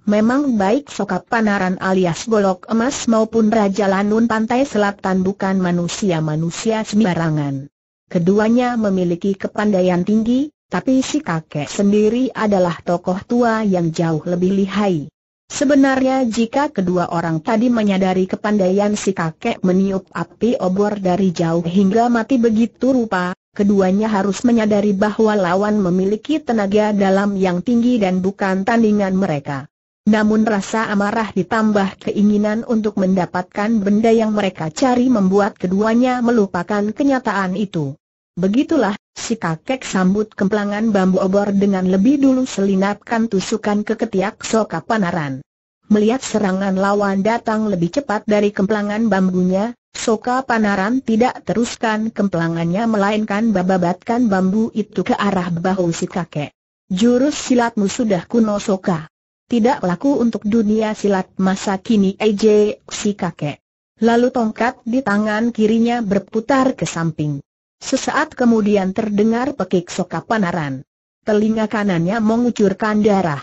Memang baik Sokap Panaran alias Golok Emas maupun Raja Lanun Pantai Selatan bukan manusia-manusia sembarangan. Keduanya memiliki kepandaian tinggi, tapi si kakek sendiri adalah tokoh tua yang jauh lebih lihai. Sebenarnya jika kedua orang tadi menyadari kepandaian si kakek meniup api obor dari jauh hingga mati begitu rupa, Keduanya harus menyadari bahwa lawan memiliki tenaga dalam yang tinggi dan bukan tandingan mereka. Namun rasa amarah ditambah keinginan untuk mendapatkan benda yang mereka cari membuat keduanya melupakan kenyataan itu. Begitulah, si kakek sambut kemplangan bambu obor dengan lebih dulu selinapkan tusukan ke ketiak soka panaran. Melihat serangan lawan datang lebih cepat dari kemplangan bambunya, Soka Panaran tidak teruskan kemplangannya melainkan bababatkan bambu itu ke arah bahu si kakek. Jurus silatmu sudah kuno Soka. Tidak laku untuk dunia silat masa kini EJ si kakek. Lalu tongkat di tangan kirinya berputar ke samping. Sesaat kemudian terdengar pekik sokap panaran. Telinga kanannya mengucurkan darah.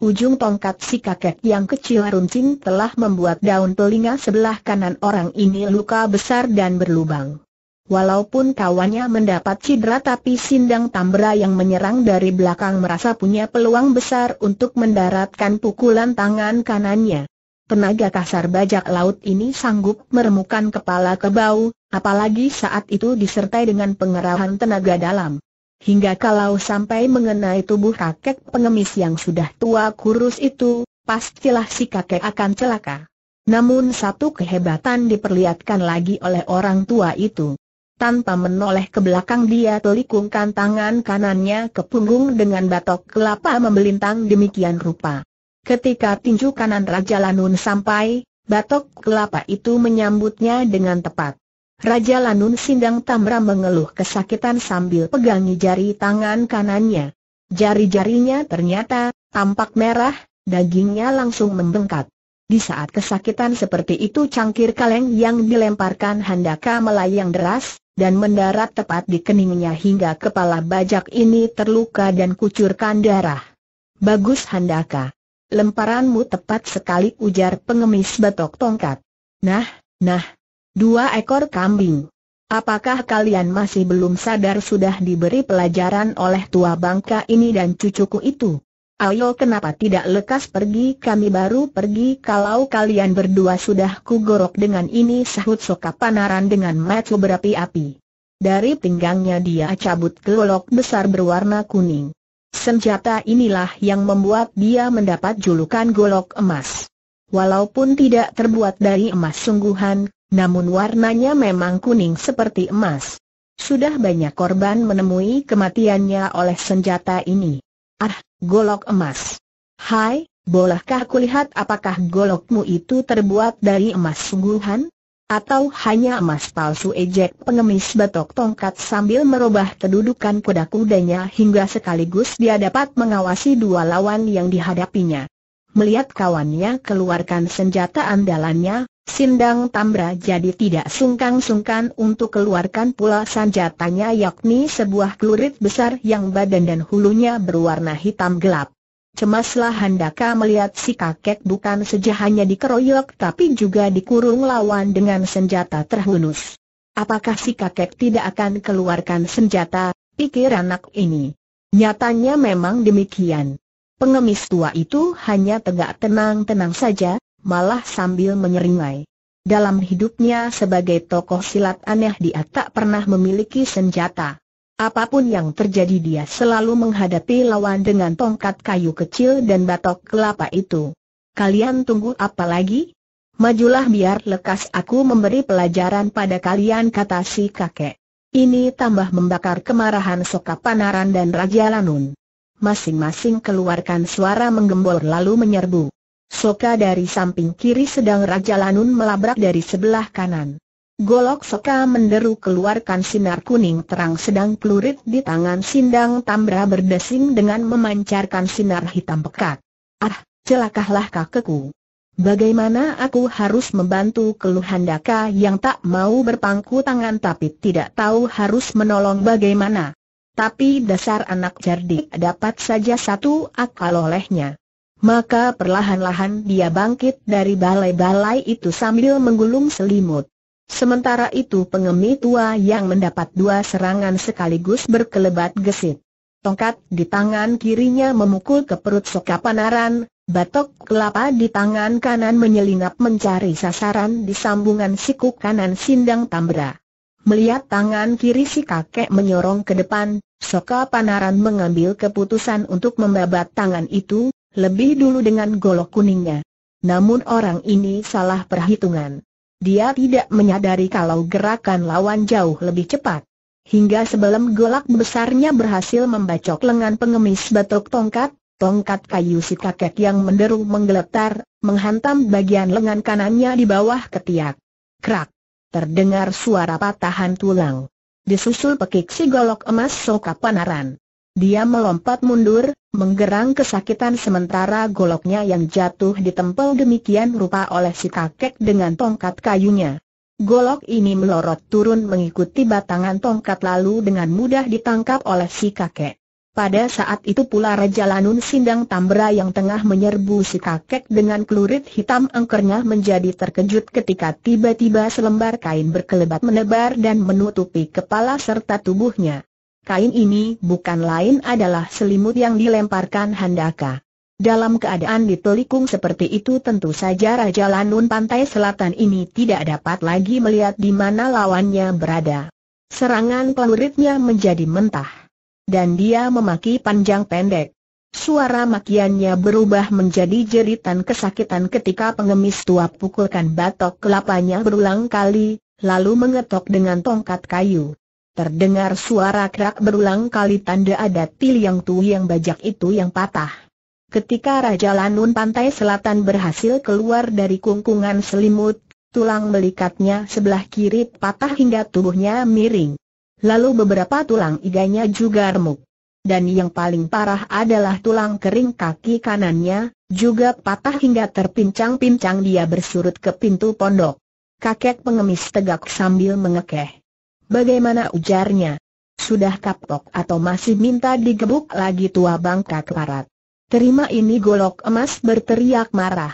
Ujung tongkat si kakek yang kecil runcing telah membuat daun telinga sebelah kanan orang ini luka besar dan berlubang. Walaupun kawannya mendapat cedera tapi Sindang Tambra yang menyerang dari belakang merasa punya peluang besar untuk mendaratkan pukulan tangan kanannya. Tenaga kasar bajak laut ini sanggup meremukan kepala kebau, apalagi saat itu disertai dengan pengerahan tenaga dalam. Hingga kalau sampai mengenai tubuh kakek pengemis yang sudah tua kurus itu, pastilah si kakek akan celaka. Namun satu kehebatan diperlihatkan lagi oleh orang tua itu. Tanpa menoleh ke belakang dia telikungkan tangan kanannya ke punggung dengan batok kelapa membelintang demikian rupa. Ketika tinju kanan Raja Lanun sampai, batok kelapa itu menyambutnya dengan tepat. Raja Lanun Sindang Tamra mengeluh kesakitan sambil pegangi jari tangan kanannya. Jari-jarinya ternyata tampak merah, dagingnya langsung membengkak. Di saat kesakitan seperti itu cangkir kaleng yang dilemparkan handaka melayang deras, dan mendarat tepat di keningnya hingga kepala bajak ini terluka dan kucurkan darah. Bagus Handaka. Lemparanmu tepat sekali ujar pengemis batok tongkat. Nah, nah, dua ekor kambing. Apakah kalian masih belum sadar sudah diberi pelajaran oleh tua bangka ini dan cucuku itu? Ayo kenapa tidak lekas pergi kami baru pergi kalau kalian berdua sudah kugorok dengan ini sahut Soka Panaran dengan mata berapi-api. Dari pinggangnya dia cabut golok besar berwarna kuning. Senjata inilah yang membuat dia mendapat julukan golok emas. Walaupun tidak terbuat dari emas sungguhan, namun warnanya memang kuning seperti emas. Sudah banyak korban menemui kematiannya oleh senjata ini. Ah, golok emas. Hai, bolehkah kulihat apakah golokmu itu terbuat dari emas sungguhan? Atau hanya emas palsu ejek pengemis batok tongkat sambil merubah kedudukan kuda-kudanya hingga sekaligus dia dapat mengawasi dua lawan yang dihadapinya. Melihat kawannya keluarkan senjata andalannya, Sindang Tambra jadi tidak sungkan-sungkan untuk keluarkan pula senjatanya yakni sebuah klurit besar yang badan dan hulunya berwarna hitam gelap. Cemaslah Handaka melihat si kakek bukan saja hanya dikeroyok tapi juga dikurung lawan dengan senjata terhunus. Apakah si kakek tidak akan keluarkan senjata, pikir anak ini. Nyatanya memang demikian. Pengemis tua itu hanya tegak tenang-tenang saja, malah sambil menyeringai. Dalam hidupnya sebagai tokoh silat aneh dia tak pernah memiliki senjata. Apapun yang terjadi dia selalu menghadapi lawan dengan tongkat kayu kecil dan batok kelapa itu. Kalian tunggu apa lagi? Majulah biar lekas aku memberi pelajaran pada kalian kata si kakek. Ini tambah membakar kemarahan Soka Panaran dan Raja Lanun. Masing-masing keluarkan suara menggembor lalu menyerbu. Soka dari samping kiri sedang Raja Lanun melabrak dari sebelah kanan. Golok Soka menderu keluarkan sinar kuning terang sedang pelurit di tangan Sindang Tambra berdesing dengan memancarkan sinar hitam pekat. Ah, celakahlah kakekku. Bagaimana aku harus membantu keluhan daka yang tak mau berpangku tangan tapi tidak tahu harus menolong bagaimana? Tapi dasar anak cerdik dapat saja satu akal olehnya. Maka perlahan-lahan dia bangkit dari balai-balai itu sambil menggulung selimut. Sementara itu pengemi tua yang mendapat dua serangan sekaligus berkelebat gesit. Tongkat di tangan kirinya memukul ke perut sokapanaran, batok kelapa di tangan kanan menyelinap mencari sasaran di sambungan siku kanan sindang tambra. Melihat tangan kiri si kakek menyorong ke depan, Soka Panaran mengambil keputusan untuk membabat tangan itu, lebih dulu dengan golok kuningnya. Namun orang ini salah perhitungan. Dia tidak menyadari kalau gerakan lawan jauh lebih cepat. Hingga sebelum golak besarnya berhasil membacok lengan pengemis batok tongkat, tongkat kayu si kakek yang menderu menggeletar, menghantam bagian lengan kanannya di bawah ketiak. Krak! Terdengar suara patahan tulang. Disusul pekik si golok emas soka panaran. Dia melompat mundur, menggerang kesakitan sementara goloknya yang jatuh ditempel demikian rupa oleh si kakek dengan tongkat kayunya. Golok ini melorot turun mengikuti batangan tongkat lalu dengan mudah ditangkap oleh si kakek. Pada saat itu pula Raja Lanun Sindang Tambra yang tengah menyerbu si kakek dengan kelurit hitam engkernya menjadi terkejut ketika tiba-tiba selembar kain berkelebat menebar dan menutupi kepala serta tubuhnya. Kain ini bukan lain adalah selimut yang dilemparkan Handaka. Dalam keadaan ditelikung seperti itu tentu saja Raja Lanun Pantai Selatan ini tidak dapat lagi melihat di mana lawannya berada. Serangan peluritnya menjadi mentah. Dan dia memaki panjang pendek. Suara makiannya berubah menjadi jeritan kesakitan ketika pengemis tua pukulkan batok kelapanya berulang kali, lalu mengetok dengan tongkat kayu. Terdengar suara kerak berulang kali tanda ada til yang tuh yang bajak itu yang patah. Ketika Raja Lanun Pantai Selatan berhasil keluar dari kungkungan selimut, tulang melikatnya sebelah kiri patah hingga tubuhnya miring. Lalu beberapa tulang iganya juga remuk. Dan yang paling parah adalah tulang kering kaki kanannya, juga patah hingga terpincang-pincang dia bersurut ke pintu pondok. Kakek pengemis tegak sambil mengekeh. Bagaimana ujarnya? Sudah kapok atau masih minta digebuk lagi tua bangka keparat? Terima ini golok emas berteriak marah.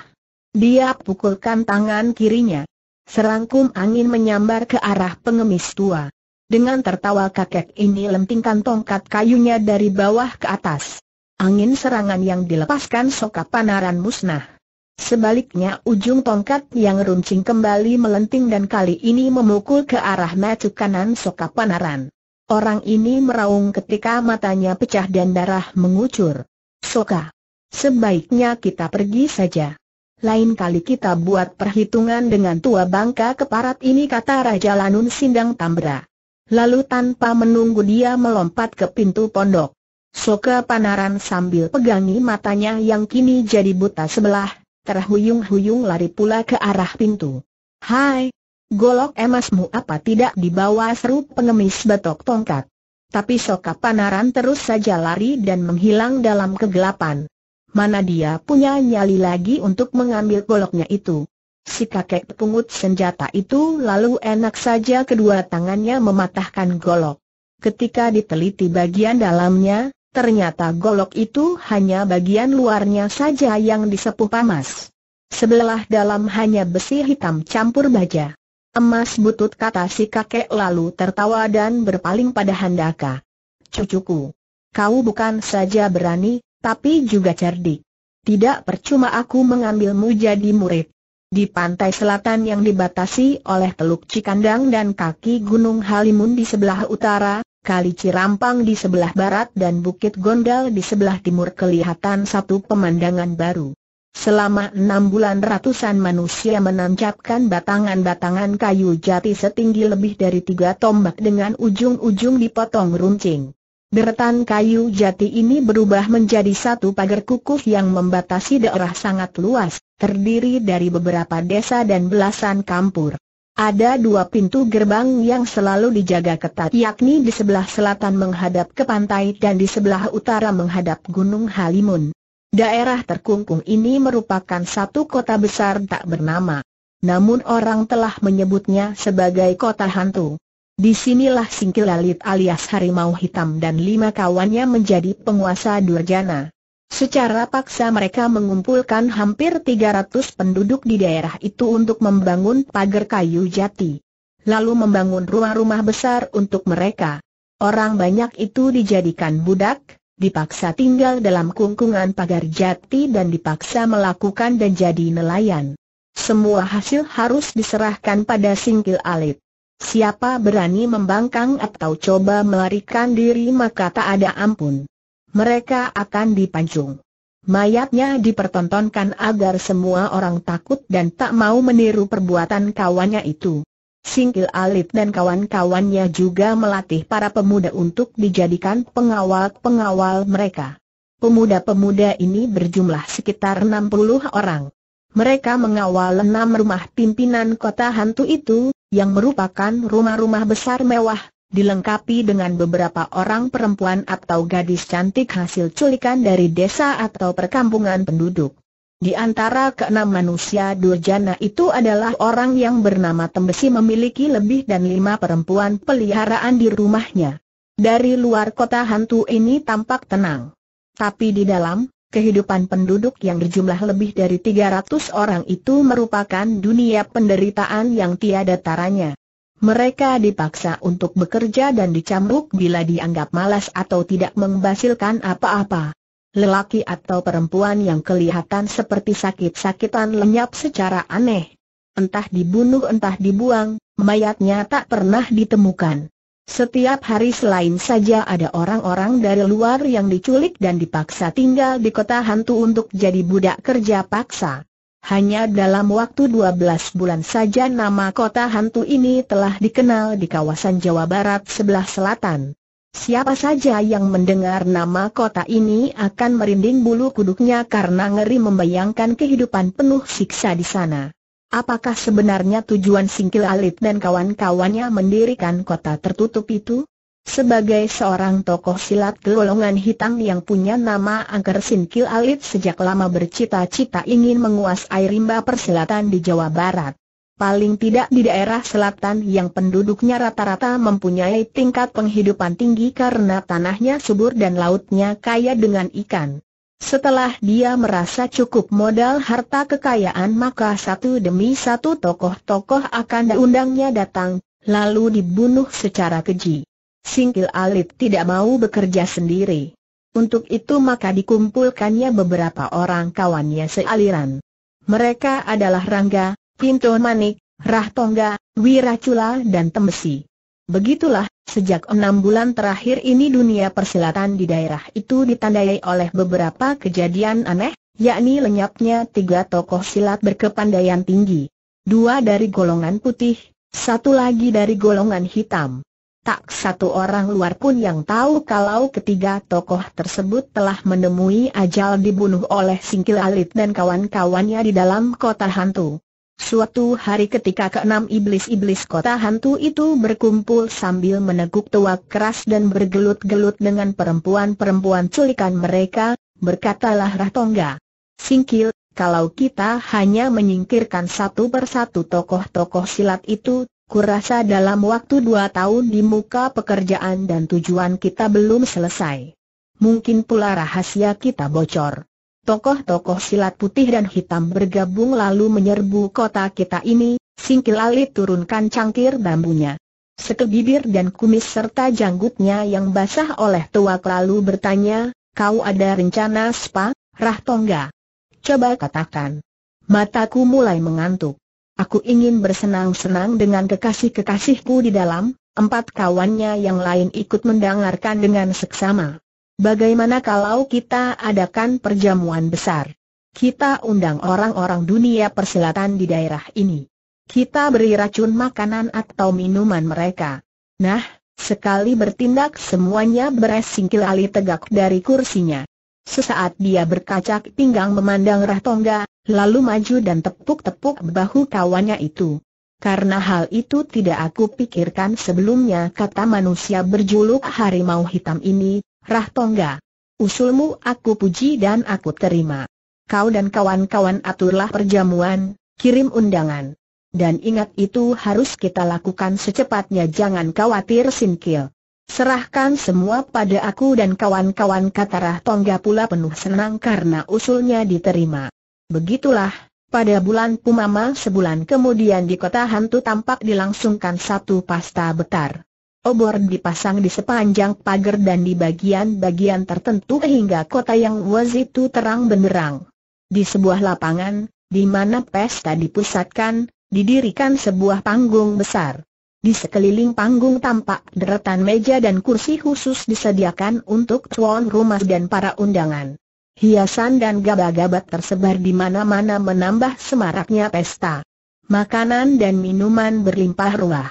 Dia pukulkan tangan kirinya. Serangkum angin menyambar ke arah pengemis tua. Dengan tertawa kakek ini lentingkan tongkat kayunya dari bawah ke atas. Angin serangan yang dilepaskan soka panaran musnah. Sebaliknya ujung tongkat yang runcing kembali melenting dan kali ini memukul ke arah mata kanan Soka Panaran. Orang ini meraung ketika matanya pecah dan darah mengucur. Soka, sebaiknya kita pergi saja. Lain kali kita buat perhitungan dengan tua bangka keparat ini kata Raja Lanun Sindang Tambra. Lalu tanpa menunggu dia melompat ke pintu pondok. Soka Panaran sambil pegangi matanya yang kini jadi buta sebelah, terhuyung-huyung lari pula ke arah pintu. Hai! Golok emasmu apa tidak dibawa seru pengemis betok tongkat. Tapi Soka Panaran terus saja lari dan menghilang dalam kegelapan. Mana dia punya nyali lagi untuk mengambil goloknya itu. Si kakek pungut senjata itu lalu enak saja kedua tangannya mematahkan golok. Ketika diteliti bagian dalamnya, Ternyata golok itu hanya bagian luarnya saja yang disepuh pamas. Sebelah dalam hanya besi hitam campur baja. Emas butut kata si kakek lalu tertawa dan berpaling pada Handaka. Cucuku, kau bukan saja berani, tapi juga cerdik. Tidak percuma aku mengambilmu jadi murid. Di pantai selatan yang dibatasi oleh Teluk Cikandang dan kaki Gunung Halimun di sebelah utara, Kali Cirampang di sebelah barat dan Bukit Gondal di sebelah timur kelihatan satu pemandangan baru. Selama enam bulan ratusan manusia menancapkan batangan-batangan kayu jati setinggi lebih dari tiga tombak dengan ujung-ujung dipotong runcing. Deretan kayu jati ini berubah menjadi satu pagar kukuh yang membatasi daerah sangat luas, terdiri dari beberapa desa dan belasan kampur. Ada dua pintu gerbang yang selalu dijaga ketat yakni di sebelah selatan menghadap ke pantai dan di sebelah utara menghadap Gunung Halimun. Daerah terkungkung ini merupakan satu kota besar tak bernama. Namun orang telah menyebutnya sebagai kota hantu. Disinilah Singkilalit alias Harimau Hitam dan lima kawannya menjadi penguasa Durjana. Secara paksa mereka mengumpulkan hampir 300 penduduk di daerah itu untuk membangun pagar kayu jati. Lalu membangun rumah-rumah besar untuk mereka. Orang banyak itu dijadikan budak, dipaksa tinggal dalam kungkungan pagar jati dan dipaksa melakukan dan jadi nelayan. Semua hasil harus diserahkan pada singkil alit. Siapa berani membangkang atau coba melarikan diri maka tak ada ampun mereka akan dipancung. Mayatnya dipertontonkan agar semua orang takut dan tak mau meniru perbuatan kawannya itu. Singkil Alit dan kawan-kawannya juga melatih para pemuda untuk dijadikan pengawal-pengawal mereka. Pemuda-pemuda ini berjumlah sekitar 60 orang. Mereka mengawal enam rumah pimpinan kota hantu itu, yang merupakan rumah-rumah besar mewah, dilengkapi dengan beberapa orang perempuan atau gadis cantik hasil culikan dari desa atau perkampungan penduduk. Di antara keenam manusia durjana itu adalah orang yang bernama Tembesi memiliki lebih dan lima perempuan peliharaan di rumahnya. Dari luar kota hantu ini tampak tenang. Tapi di dalam, kehidupan penduduk yang berjumlah lebih dari 300 orang itu merupakan dunia penderitaan yang tiada taranya. Mereka dipaksa untuk bekerja dan dicambuk bila dianggap malas atau tidak menghasilkan apa-apa. Lelaki atau perempuan yang kelihatan seperti sakit-sakitan lenyap secara aneh. Entah dibunuh entah dibuang, mayatnya tak pernah ditemukan. Setiap hari selain saja ada orang-orang dari luar yang diculik dan dipaksa tinggal di kota hantu untuk jadi budak kerja paksa. Hanya dalam waktu 12 bulan saja nama kota hantu ini telah dikenal di kawasan Jawa Barat sebelah selatan. Siapa saja yang mendengar nama kota ini akan merinding bulu kuduknya karena ngeri membayangkan kehidupan penuh siksa di sana. Apakah sebenarnya tujuan Singkil Alit dan kawan-kawannya mendirikan kota tertutup itu? Sebagai seorang tokoh silat golongan hitam yang punya nama Angker Sin Alit sejak lama bercita-cita ingin menguasai rimba persilatan di Jawa Barat. Paling tidak di daerah selatan yang penduduknya rata-rata mempunyai tingkat penghidupan tinggi karena tanahnya subur dan lautnya kaya dengan ikan. Setelah dia merasa cukup modal harta kekayaan maka satu demi satu tokoh-tokoh akan diundangnya datang, lalu dibunuh secara keji. Singkil Alit tidak mau bekerja sendiri. Untuk itu maka dikumpulkannya beberapa orang kawannya sealiran. Mereka adalah Rangga, Pinto Manik, Rah Tongga, Wiracula dan Temesi. Begitulah, sejak enam bulan terakhir ini dunia persilatan di daerah itu ditandai oleh beberapa kejadian aneh, yakni lenyapnya tiga tokoh silat berkepandaian tinggi. Dua dari golongan putih, satu lagi dari golongan hitam tak satu orang luar pun yang tahu kalau ketiga tokoh tersebut telah menemui ajal dibunuh oleh Singkil Alit dan kawan-kawannya di dalam kota hantu. Suatu hari ketika keenam iblis-iblis kota hantu itu berkumpul sambil meneguk tua keras dan bergelut-gelut dengan perempuan-perempuan culikan mereka, berkatalah Rahtongga. Singkil, kalau kita hanya menyingkirkan satu persatu tokoh-tokoh silat itu, kurasa dalam waktu dua tahun di muka pekerjaan dan tujuan kita belum selesai. Mungkin pula rahasia kita bocor. Tokoh-tokoh silat putih dan hitam bergabung lalu menyerbu kota kita ini, singkil alit turunkan cangkir bambunya. Sekebibir dan kumis serta janggutnya yang basah oleh tuak lalu bertanya, kau ada rencana spa, rah tongga? Coba katakan. Mataku mulai mengantuk. Aku ingin bersenang-senang dengan kekasih-kekasihku di dalam, empat kawannya yang lain ikut mendengarkan dengan seksama. Bagaimana kalau kita adakan perjamuan besar? Kita undang orang-orang dunia perselatan di daerah ini. Kita beri racun makanan atau minuman mereka. Nah, sekali bertindak semuanya beres singkil alih tegak dari kursinya. Sesaat dia berkacak pinggang memandang Rah Tongga, lalu maju dan tepuk-tepuk bahu kawannya itu. Karena hal itu tidak aku pikirkan sebelumnya kata manusia berjuluk harimau hitam ini, Rah Tongga. Usulmu aku puji dan aku terima. Kau dan kawan-kawan aturlah perjamuan, kirim undangan. Dan ingat itu harus kita lakukan secepatnya jangan khawatir Sinkil. Serahkan semua pada aku dan kawan-kawan Katarah Tongga pula penuh senang karena usulnya diterima. Begitulah, pada bulan Pumama sebulan kemudian di kota hantu tampak dilangsungkan satu pasta betar. Obor dipasang di sepanjang pagar dan di bagian-bagian tertentu hingga kota yang was itu terang benderang. Di sebuah lapangan, di mana pesta dipusatkan, didirikan sebuah panggung besar. Di sekeliling panggung tampak deretan meja dan kursi khusus disediakan untuk tuan rumah dan para undangan. Hiasan dan gabah-gabah tersebar di mana-mana menambah semaraknya pesta. Makanan dan minuman berlimpah ruah.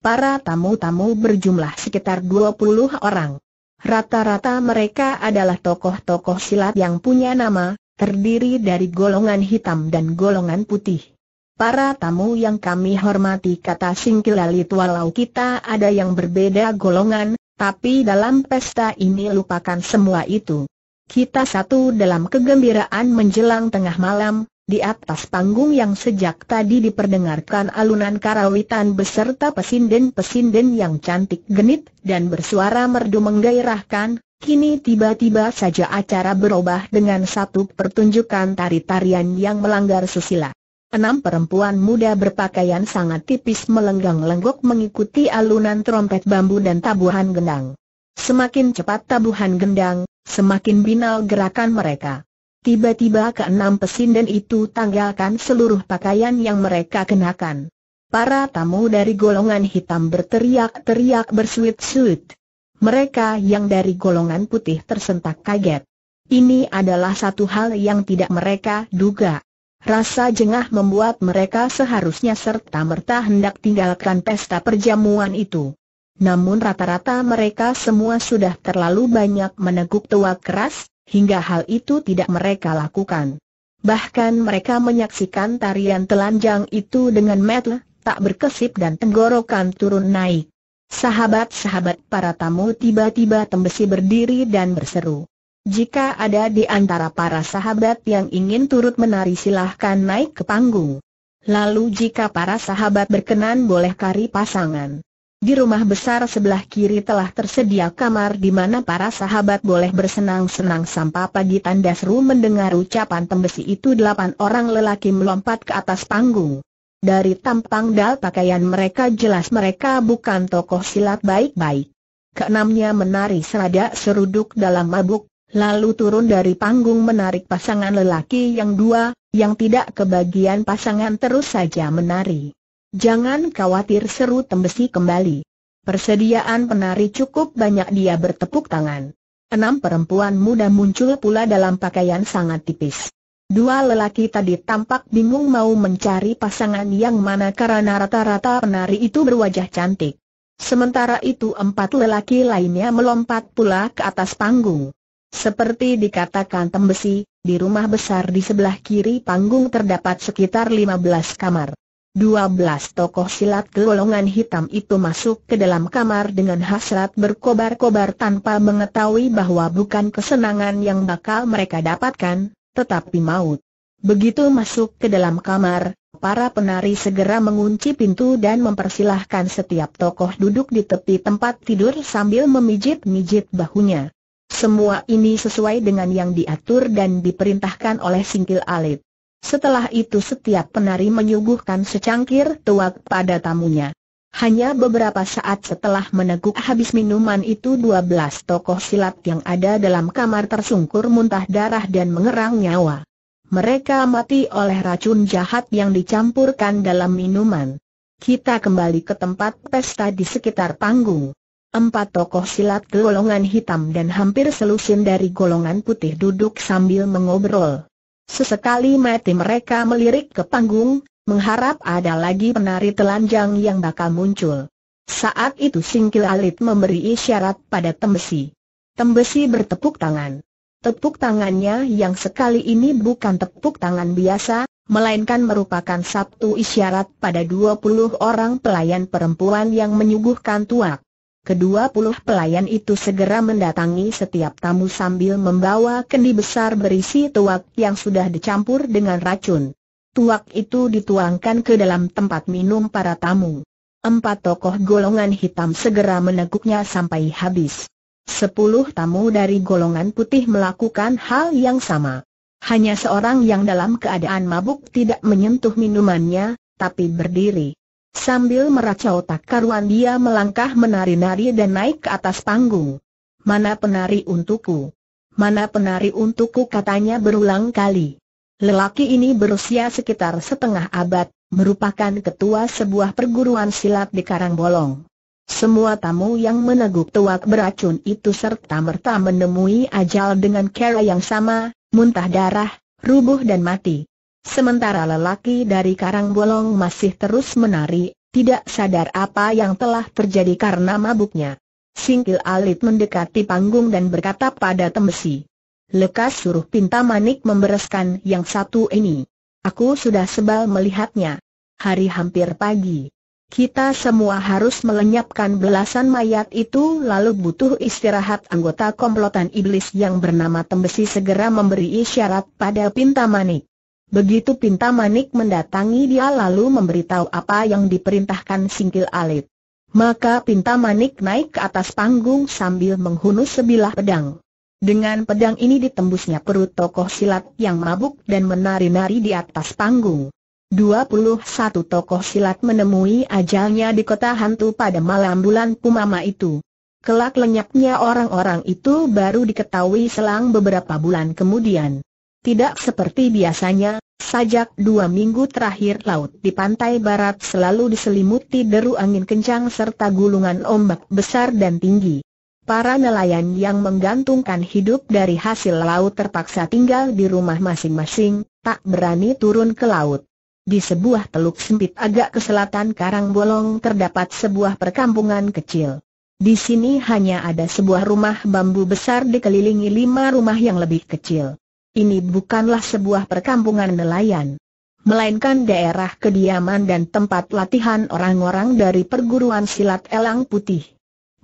Para tamu-tamu berjumlah sekitar 20 orang. Rata-rata mereka adalah tokoh-tokoh silat yang punya nama, terdiri dari golongan hitam dan golongan putih. Para tamu yang kami hormati kata Singkilalit walau kita ada yang berbeda golongan, tapi dalam pesta ini lupakan semua itu. Kita satu dalam kegembiraan menjelang tengah malam, di atas panggung yang sejak tadi diperdengarkan alunan karawitan beserta pesinden-pesinden yang cantik genit dan bersuara merdu menggairahkan, kini tiba-tiba saja acara berubah dengan satu pertunjukan tari-tarian yang melanggar susila. Enam perempuan muda berpakaian sangat tipis melenggang-lenggok mengikuti alunan trompet bambu dan tabuhan gendang. Semakin cepat tabuhan gendang, semakin binal gerakan mereka. Tiba-tiba keenam pesinden itu tanggalkan seluruh pakaian yang mereka kenakan. Para tamu dari golongan hitam berteriak-teriak bersuit-suit. Mereka yang dari golongan putih tersentak kaget. Ini adalah satu hal yang tidak mereka duga. Rasa jengah membuat mereka seharusnya serta-merta hendak tinggalkan pesta perjamuan itu. Namun rata-rata mereka semua sudah terlalu banyak meneguk tua keras, hingga hal itu tidak mereka lakukan. Bahkan mereka menyaksikan tarian telanjang itu dengan metel, tak berkesip dan tenggorokan turun naik. Sahabat-sahabat para tamu tiba-tiba tembesi berdiri dan berseru. Jika ada di antara para sahabat yang ingin turut menari silahkan naik ke panggung. Lalu jika para sahabat berkenan boleh kari pasangan. Di rumah besar sebelah kiri telah tersedia kamar di mana para sahabat boleh bersenang-senang sampai pagi tanda seru mendengar ucapan tembesi itu delapan orang lelaki melompat ke atas panggung. Dari tampang dal pakaian mereka jelas mereka bukan tokoh silat baik-baik. Keenamnya menari serada seruduk dalam mabuk, lalu turun dari panggung menarik pasangan lelaki yang dua, yang tidak kebagian pasangan terus saja menari. Jangan khawatir seru tembesi kembali. Persediaan penari cukup banyak dia bertepuk tangan. Enam perempuan muda muncul pula dalam pakaian sangat tipis. Dua lelaki tadi tampak bingung mau mencari pasangan yang mana karena rata-rata penari itu berwajah cantik. Sementara itu empat lelaki lainnya melompat pula ke atas panggung. Seperti dikatakan Tembesi, di rumah besar di sebelah kiri panggung terdapat sekitar 15 kamar. 12 tokoh silat golongan hitam itu masuk ke dalam kamar dengan hasrat berkobar-kobar tanpa mengetahui bahwa bukan kesenangan yang bakal mereka dapatkan, tetapi maut. Begitu masuk ke dalam kamar, para penari segera mengunci pintu dan mempersilahkan setiap tokoh duduk di tepi tempat tidur sambil memijit-mijit bahunya. Semua ini sesuai dengan yang diatur dan diperintahkan oleh Singkil Alit. Setelah itu setiap penari menyuguhkan secangkir tuak pada tamunya. Hanya beberapa saat setelah meneguk habis minuman itu 12 tokoh silat yang ada dalam kamar tersungkur muntah darah dan mengerang nyawa. Mereka mati oleh racun jahat yang dicampurkan dalam minuman. Kita kembali ke tempat pesta di sekitar panggung. Empat tokoh silat golongan hitam dan hampir selusin dari golongan putih duduk sambil mengobrol. Sesekali mati mereka melirik ke panggung, mengharap ada lagi penari telanjang yang bakal muncul. Saat itu Singkil Alit memberi isyarat pada Tembesi. Tembesi bertepuk tangan. Tepuk tangannya yang sekali ini bukan tepuk tangan biasa, melainkan merupakan satu isyarat pada 20 orang pelayan perempuan yang menyuguhkan tuak. Kedua puluh pelayan itu segera mendatangi setiap tamu sambil membawa kendi besar berisi tuak yang sudah dicampur dengan racun. Tuak itu dituangkan ke dalam tempat minum para tamu. Empat tokoh golongan hitam segera meneguknya sampai habis. Sepuluh tamu dari golongan putih melakukan hal yang sama. Hanya seorang yang dalam keadaan mabuk tidak menyentuh minumannya, tapi berdiri. Sambil meracau tak karuan dia melangkah menari-nari dan naik ke atas panggung. Mana penari untukku? Mana penari untukku katanya berulang kali. Lelaki ini berusia sekitar setengah abad, merupakan ketua sebuah perguruan silat di Karangbolong. Semua tamu yang meneguk tuak beracun itu serta-merta menemui ajal dengan cara yang sama, muntah darah, rubuh dan mati. Sementara lelaki dari karang bolong masih terus menari, tidak sadar apa yang telah terjadi karena mabuknya. Singkil Alit mendekati panggung dan berkata pada Tembesi. Lekas suruh Pinta Manik membereskan yang satu ini. Aku sudah sebal melihatnya. Hari hampir pagi. Kita semua harus melenyapkan belasan mayat itu lalu butuh istirahat anggota komplotan iblis yang bernama Tembesi segera memberi isyarat pada Pinta Manik. Begitu Pinta Manik mendatangi dia lalu memberitahu apa yang diperintahkan Singkil Alit. Maka Pinta Manik naik ke atas panggung sambil menghunus sebilah pedang. Dengan pedang ini ditembusnya perut tokoh silat yang mabuk dan menari-nari di atas panggung. 21 tokoh silat menemui ajalnya di kota hantu pada malam bulan Pumama itu. Kelak lenyapnya orang-orang itu baru diketahui selang beberapa bulan kemudian. Tidak seperti biasanya, sajak dua minggu terakhir laut di pantai barat selalu diselimuti deru angin kencang serta gulungan ombak besar dan tinggi. Para nelayan yang menggantungkan hidup dari hasil laut terpaksa tinggal di rumah masing-masing, tak berani turun ke laut. Di sebuah teluk sempit agak ke selatan karang bolong terdapat sebuah perkampungan kecil. Di sini hanya ada sebuah rumah bambu besar dikelilingi lima rumah yang lebih kecil. Ini bukanlah sebuah perkampungan nelayan. Melainkan daerah kediaman dan tempat latihan orang-orang dari perguruan silat elang putih.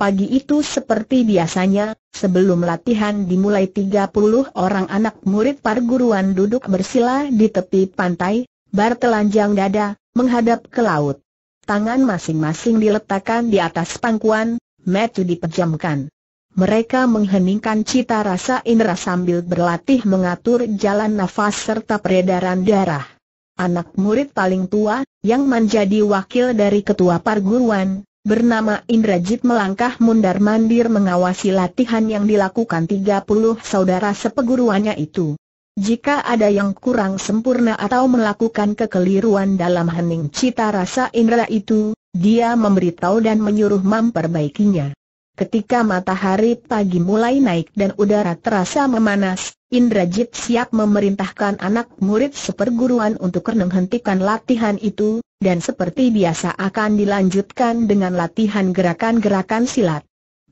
Pagi itu seperti biasanya, sebelum latihan dimulai 30 orang anak murid perguruan duduk bersila di tepi pantai, bar telanjang dada, menghadap ke laut. Tangan masing-masing diletakkan di atas pangkuan, metu dipejamkan mereka mengheningkan cita rasa indera sambil berlatih mengatur jalan nafas serta peredaran darah. Anak murid paling tua, yang menjadi wakil dari ketua perguruan, bernama Indrajit melangkah mundar-mandir mengawasi latihan yang dilakukan 30 saudara sepeguruannya itu. Jika ada yang kurang sempurna atau melakukan kekeliruan dalam hening cita rasa indera itu, dia memberitahu dan menyuruh memperbaikinya. Ketika matahari pagi mulai naik dan udara terasa memanas, Indrajit siap memerintahkan anak murid seperguruan untuk menghentikan latihan itu, dan seperti biasa akan dilanjutkan dengan latihan gerakan-gerakan silat.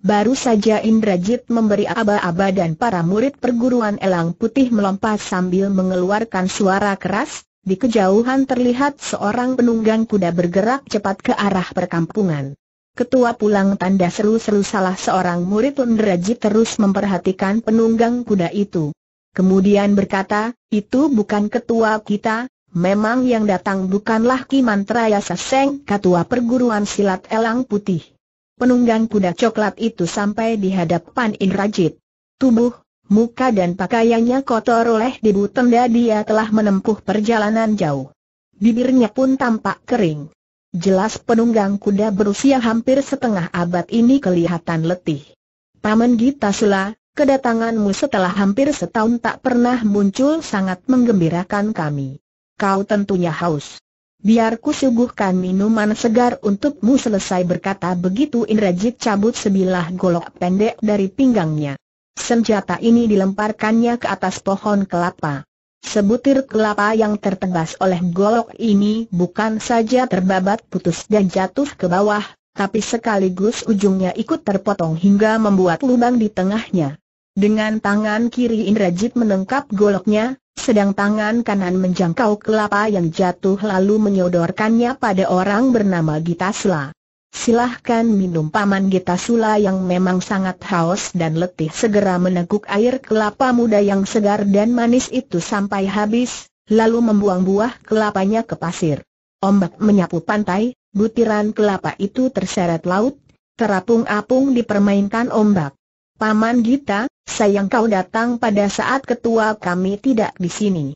Baru saja Indrajit memberi aba-aba dan para murid perguruan elang putih melompat sambil mengeluarkan suara keras, di kejauhan terlihat seorang penunggang kuda bergerak cepat ke arah perkampungan. Ketua pulang tanda seru-seru salah seorang murid Lunderaji terus memperhatikan penunggang kuda itu. Kemudian berkata, itu bukan ketua kita, memang yang datang bukanlah Kimantraya Mantraya Saseng, ketua perguruan silat elang putih. Penunggang kuda coklat itu sampai di hadapan Indrajit. Tubuh, muka dan pakaiannya kotor oleh debu tenda dia telah menempuh perjalanan jauh. Bibirnya pun tampak kering. Jelas penunggang kuda berusia hampir setengah abad ini kelihatan letih. Paman Gita Sula, kedatanganmu setelah hampir setahun tak pernah muncul sangat menggembirakan kami. Kau tentunya haus. Biar suguhkan minuman segar untukmu selesai berkata begitu Indrajit cabut sebilah golok pendek dari pinggangnya. Senjata ini dilemparkannya ke atas pohon kelapa. Sebutir kelapa yang tertebas oleh golok ini bukan saja terbabat putus dan jatuh ke bawah, tapi sekaligus ujungnya ikut terpotong hingga membuat lubang di tengahnya. Dengan tangan kiri Indrajit menengkap goloknya, sedang tangan kanan menjangkau kelapa yang jatuh lalu menyodorkannya pada orang bernama Gitasla. Silahkan minum paman Gita Sula yang memang sangat haus dan letih segera meneguk air kelapa muda yang segar dan manis itu sampai habis, lalu membuang buah kelapanya ke pasir. Ombak menyapu pantai, butiran kelapa itu terseret laut, terapung-apung dipermainkan ombak. Paman Gita, sayang kau datang pada saat ketua kami tidak di sini.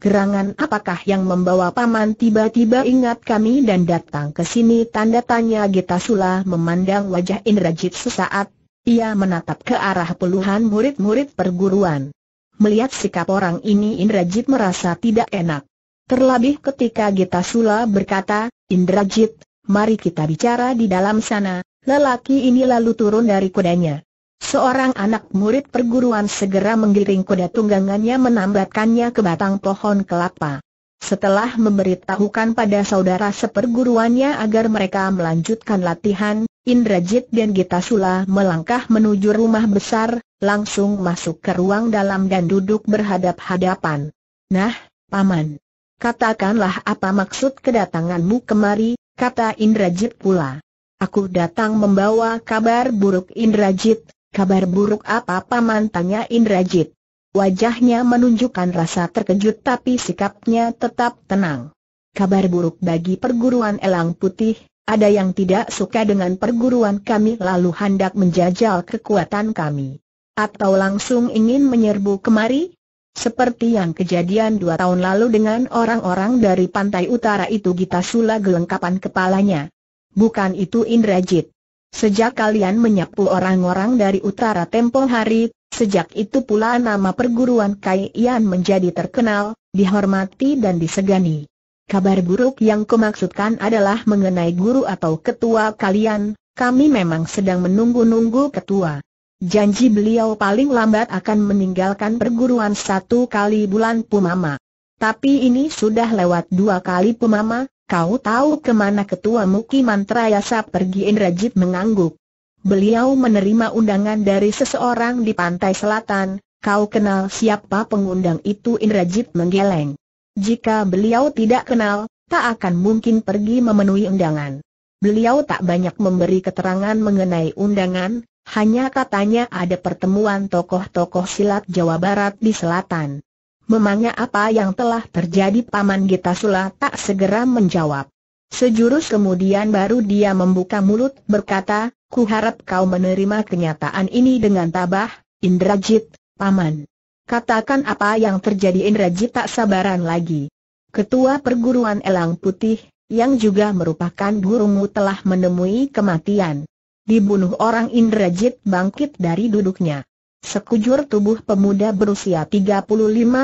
Gerangan apakah yang membawa paman tiba-tiba ingat kami dan datang ke sini tanda tanya Gita Sula memandang wajah Indrajit sesaat, ia menatap ke arah puluhan murid-murid perguruan. Melihat sikap orang ini Indrajit merasa tidak enak. Terlebih ketika Gita Sula berkata, Indrajit, mari kita bicara di dalam sana, lelaki ini lalu turun dari kudanya. Seorang anak murid perguruan segera menggiring kuda tunggangannya menambatkannya ke batang pohon kelapa. Setelah memberitahukan pada saudara seperguruannya agar mereka melanjutkan latihan, Indrajit dan Gita Sula melangkah menuju rumah besar, langsung masuk ke ruang dalam dan duduk berhadap-hadapan. Nah, Paman. Katakanlah apa maksud kedatanganmu kemari, kata Indrajit pula. Aku datang membawa kabar buruk Indrajit, Kabar buruk apa paman tanya Indrajit. Wajahnya menunjukkan rasa terkejut tapi sikapnya tetap tenang. Kabar buruk bagi perguruan elang putih, ada yang tidak suka dengan perguruan kami lalu hendak menjajal kekuatan kami. Atau langsung ingin menyerbu kemari? Seperti yang kejadian dua tahun lalu dengan orang-orang dari pantai utara itu Gita Sula gelengkapan kepalanya. Bukan itu Indrajit. Sejak kalian menyapu orang-orang dari utara tempo hari, sejak itu pula nama perguruan Kaian menjadi terkenal, dihormati dan disegani. Kabar buruk yang kumaksudkan adalah mengenai guru atau ketua kalian, kami memang sedang menunggu-nunggu ketua. Janji beliau paling lambat akan meninggalkan perguruan satu kali bulan Pumama. Tapi ini sudah lewat dua kali Pumama, Kau tahu kemana ketua Muki Mantra Yasa pergi Indrajit mengangguk. Beliau menerima undangan dari seseorang di pantai selatan, kau kenal siapa pengundang itu Indrajit menggeleng. Jika beliau tidak kenal, tak akan mungkin pergi memenuhi undangan. Beliau tak banyak memberi keterangan mengenai undangan, hanya katanya ada pertemuan tokoh-tokoh silat Jawa Barat di selatan. Memangnya apa yang telah terjadi Paman Sula tak segera menjawab. Sejurus kemudian baru dia membuka mulut berkata, ku harap kau menerima kenyataan ini dengan tabah, Indrajit, Paman. Katakan apa yang terjadi Indrajit tak sabaran lagi. Ketua perguruan Elang Putih, yang juga merupakan gurumu telah menemui kematian. Dibunuh orang Indrajit bangkit dari duduknya. Sekujur tubuh pemuda berusia 35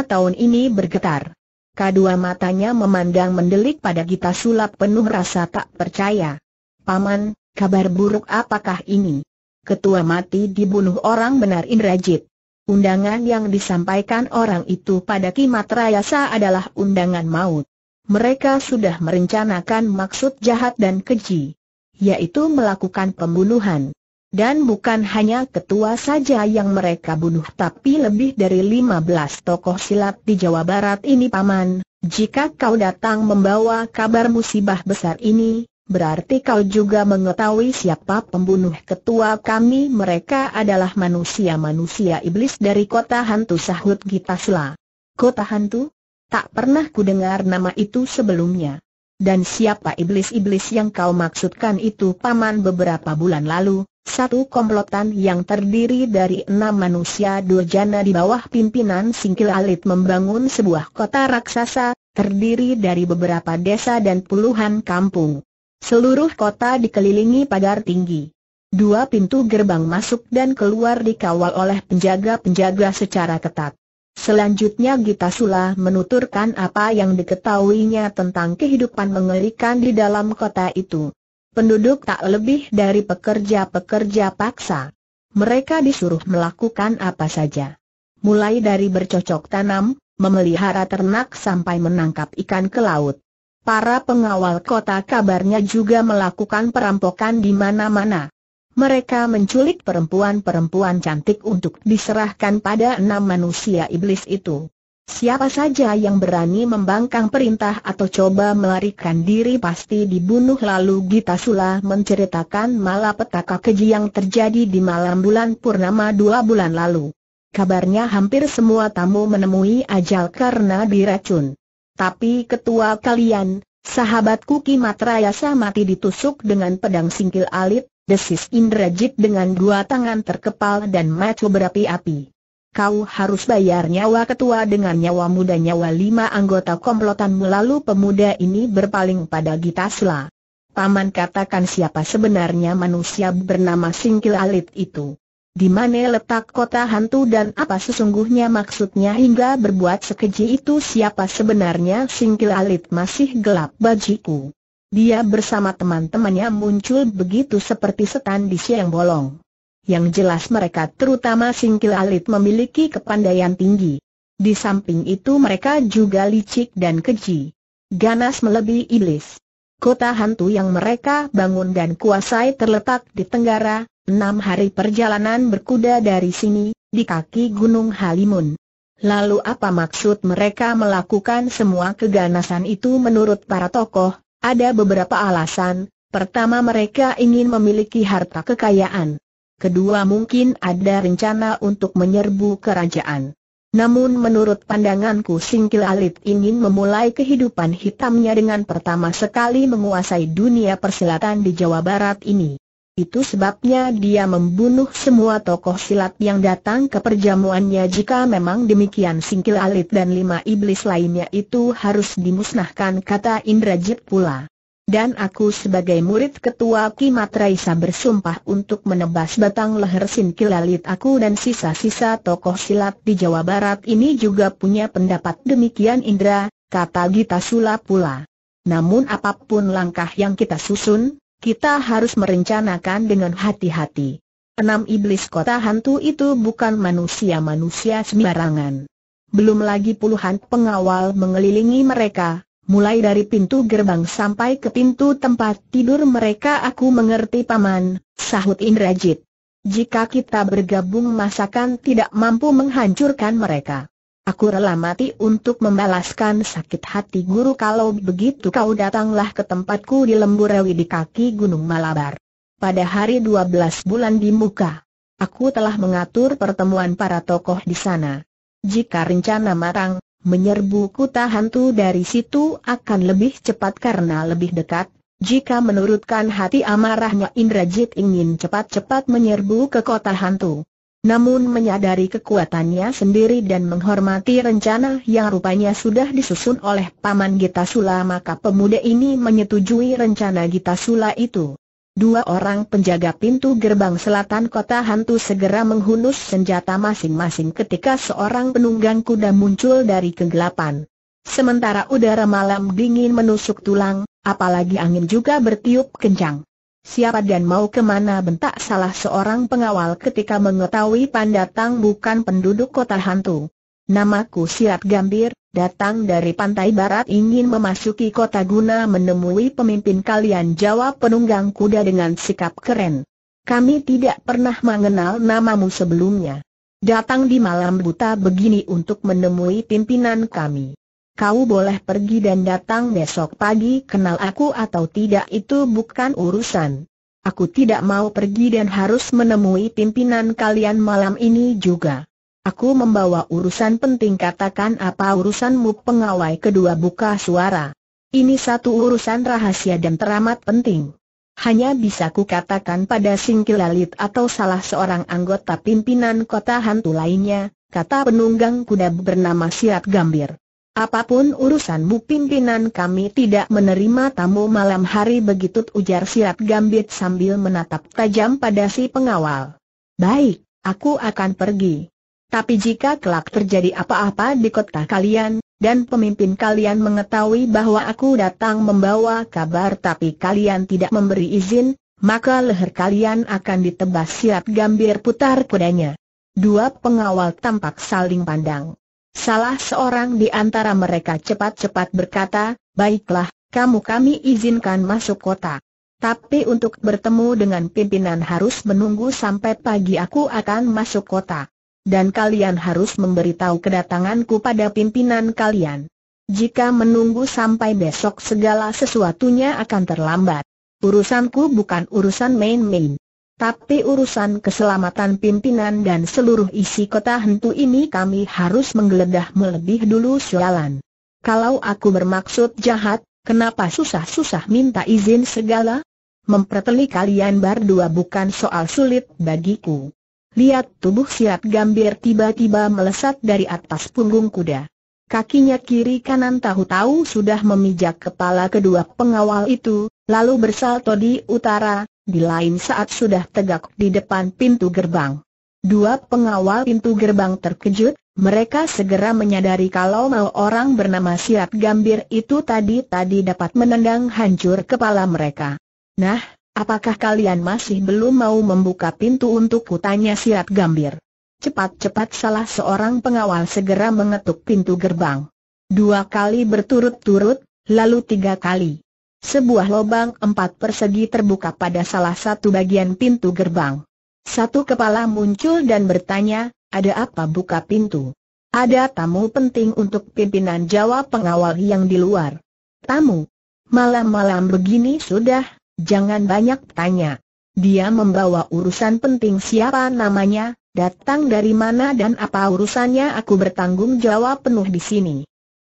tahun ini bergetar. Kedua matanya memandang mendelik pada Gita Sulap penuh rasa tak percaya. Paman, kabar buruk apakah ini? Ketua mati dibunuh orang benar Indrajit. Undangan yang disampaikan orang itu pada Kimat Rayasa adalah undangan maut. Mereka sudah merencanakan maksud jahat dan keji, yaitu melakukan pembunuhan. Dan bukan hanya ketua saja yang mereka bunuh tapi lebih dari 15 tokoh silat di Jawa Barat ini paman, jika kau datang membawa kabar musibah besar ini, berarti kau juga mengetahui siapa pembunuh ketua kami mereka adalah manusia-manusia iblis dari kota hantu sahut Gitasla. Kota hantu? Tak pernah kudengar nama itu sebelumnya. Dan siapa iblis-iblis yang kau maksudkan itu paman beberapa bulan lalu, satu komplotan yang terdiri dari enam manusia durjana di bawah pimpinan Singkil Alit membangun sebuah kota raksasa, terdiri dari beberapa desa dan puluhan kampung. Seluruh kota dikelilingi pagar tinggi. Dua pintu gerbang masuk dan keluar dikawal oleh penjaga-penjaga secara ketat. Selanjutnya Gita Sula menuturkan apa yang diketahuinya tentang kehidupan mengerikan di dalam kota itu. Penduduk tak lebih dari pekerja-pekerja paksa. Mereka disuruh melakukan apa saja. Mulai dari bercocok tanam, memelihara ternak sampai menangkap ikan ke laut. Para pengawal kota kabarnya juga melakukan perampokan di mana-mana. Mereka menculik perempuan-perempuan cantik untuk diserahkan pada enam manusia iblis itu. Siapa saja yang berani membangkang perintah atau coba melarikan diri pasti dibunuh lalu Gita Sula menceritakan malapetaka keji yang terjadi di malam bulan Purnama dua bulan lalu. Kabarnya hampir semua tamu menemui ajal karena diracun. Tapi ketua kalian, sahabat Kuki Matrayasa mati ditusuk dengan pedang singkil alit, desis Indrajit dengan dua tangan terkepal dan macu berapi-api kau harus bayar nyawa ketua dengan nyawa muda nyawa lima anggota komplotanmu lalu pemuda ini berpaling pada Gitasla. Paman katakan siapa sebenarnya manusia bernama Singkil Alit itu. Di mana letak kota hantu dan apa sesungguhnya maksudnya hingga berbuat sekeji itu siapa sebenarnya Singkil Alit masih gelap bajiku. Dia bersama teman-temannya muncul begitu seperti setan di siang bolong. Yang jelas mereka terutama Singkil Alit memiliki kepandaian tinggi. Di samping itu mereka juga licik dan keji. Ganas melebihi iblis. Kota hantu yang mereka bangun dan kuasai terletak di Tenggara, enam hari perjalanan berkuda dari sini, di kaki Gunung Halimun. Lalu apa maksud mereka melakukan semua keganasan itu menurut para tokoh? Ada beberapa alasan, pertama mereka ingin memiliki harta kekayaan kedua mungkin ada rencana untuk menyerbu kerajaan. Namun menurut pandanganku Singkil Alit ingin memulai kehidupan hitamnya dengan pertama sekali menguasai dunia persilatan di Jawa Barat ini. Itu sebabnya dia membunuh semua tokoh silat yang datang ke perjamuannya jika memang demikian Singkil Alit dan lima iblis lainnya itu harus dimusnahkan kata Indrajit pula dan aku sebagai murid ketua Kimatraisa bersumpah untuk menebas batang leher Sinkilalit aku dan sisa-sisa tokoh silat di Jawa Barat ini juga punya pendapat demikian Indra, kata Gita Sula pula. Namun apapun langkah yang kita susun, kita harus merencanakan dengan hati-hati. Enam iblis kota hantu itu bukan manusia-manusia sembarangan. Belum lagi puluhan pengawal mengelilingi mereka, mulai dari pintu gerbang sampai ke pintu tempat tidur mereka aku mengerti paman, sahut Indrajit. Jika kita bergabung masakan tidak mampu menghancurkan mereka. Aku rela mati untuk membalaskan sakit hati guru kalau begitu kau datanglah ke tempatku di Lemburawi di kaki Gunung Malabar. Pada hari 12 bulan di muka, aku telah mengatur pertemuan para tokoh di sana. Jika rencana marang, menyerbu kuta hantu dari situ akan lebih cepat karena lebih dekat. Jika menurutkan hati amarahnya Indrajit ingin cepat-cepat menyerbu ke kota hantu. Namun menyadari kekuatannya sendiri dan menghormati rencana yang rupanya sudah disusun oleh Paman Gita Sula, maka pemuda ini menyetujui rencana Gita Sula itu. Dua orang penjaga pintu gerbang selatan kota hantu segera menghunus senjata masing-masing ketika seorang penunggang kuda muncul dari kegelapan. Sementara udara malam dingin menusuk tulang, apalagi angin juga bertiup kencang. Siapa dan mau kemana bentak salah seorang pengawal ketika mengetahui pandatang bukan penduduk kota hantu. Namaku Sirat Gambir, datang dari pantai barat ingin memasuki kota guna menemui pemimpin kalian jawab penunggang kuda dengan sikap keren. Kami tidak pernah mengenal namamu sebelumnya. Datang di malam buta begini untuk menemui pimpinan kami. Kau boleh pergi dan datang besok pagi kenal aku atau tidak itu bukan urusan. Aku tidak mau pergi dan harus menemui pimpinan kalian malam ini juga. Aku membawa urusan penting katakan apa urusanmu pengawai kedua buka suara. Ini satu urusan rahasia dan teramat penting. Hanya bisa ku katakan pada Singkilalit atau salah seorang anggota pimpinan kota hantu lainnya, kata penunggang kuda bernama Siat Gambir. Apapun urusanmu pimpinan kami tidak menerima tamu malam hari begitu ujar Siat gambir sambil menatap tajam pada si pengawal. Baik, aku akan pergi. Tapi jika kelak terjadi apa-apa di kota kalian, dan pemimpin kalian mengetahui bahwa aku datang membawa kabar tapi kalian tidak memberi izin, maka leher kalian akan ditebas siap gambir putar kudanya. Dua pengawal tampak saling pandang. Salah seorang di antara mereka cepat-cepat berkata, baiklah, kamu kami izinkan masuk kota. Tapi untuk bertemu dengan pimpinan harus menunggu sampai pagi aku akan masuk kota dan kalian harus memberitahu kedatanganku pada pimpinan kalian. Jika menunggu sampai besok segala sesuatunya akan terlambat. Urusanku bukan urusan main-main. Tapi urusan keselamatan pimpinan dan seluruh isi kota hentu ini kami harus menggeledah melebih dulu sualan. Kalau aku bermaksud jahat, kenapa susah-susah minta izin segala? Memperteli kalian berdua bukan soal sulit bagiku. Lihat tubuh siap gambir tiba-tiba melesat dari atas punggung kuda. Kakinya kiri kanan tahu-tahu sudah memijak kepala kedua pengawal itu, lalu bersalto di utara, di lain saat sudah tegak di depan pintu gerbang. Dua pengawal pintu gerbang terkejut, mereka segera menyadari kalau mau orang bernama Siap Gambir itu tadi-tadi dapat menendang hancur kepala mereka. Nah, Apakah kalian masih belum mau membuka pintu untuk kutanya siap gambir? Cepat-cepat salah seorang pengawal segera mengetuk pintu gerbang. Dua kali berturut-turut, lalu tiga kali. Sebuah lubang empat persegi terbuka pada salah satu bagian pintu gerbang. Satu kepala muncul dan bertanya, ada apa buka pintu? Ada tamu penting untuk pimpinan jawab pengawal yang di luar. Tamu? Malam-malam begini sudah Jangan banyak tanya. Dia membawa urusan penting siapa namanya, datang dari mana dan apa urusannya aku bertanggung jawab penuh di sini.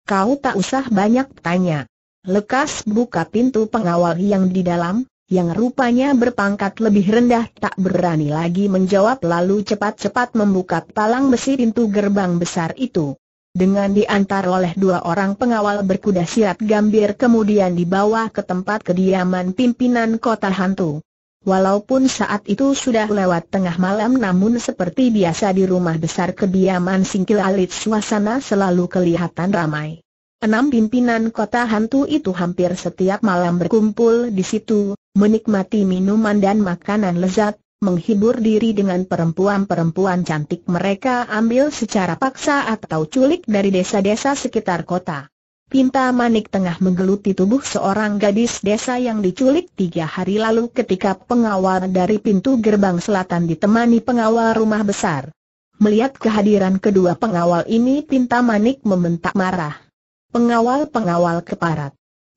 Kau tak usah banyak tanya. Lekas buka pintu pengawal yang di dalam, yang rupanya berpangkat lebih rendah tak berani lagi menjawab lalu cepat-cepat membuka palang besi pintu gerbang besar itu dengan diantar oleh dua orang pengawal berkuda siap gambir kemudian dibawa ke tempat kediaman pimpinan kota hantu. Walaupun saat itu sudah lewat tengah malam namun seperti biasa di rumah besar kediaman Singkil Alit suasana selalu kelihatan ramai. Enam pimpinan kota hantu itu hampir setiap malam berkumpul di situ, menikmati minuman dan makanan lezat, menghibur diri dengan perempuan-perempuan cantik mereka ambil secara paksa atau culik dari desa-desa sekitar kota. Pinta Manik tengah menggeluti tubuh seorang gadis desa yang diculik tiga hari lalu ketika pengawal dari pintu gerbang selatan ditemani pengawal rumah besar. Melihat kehadiran kedua pengawal ini Pinta Manik membentak marah. Pengawal-pengawal keparat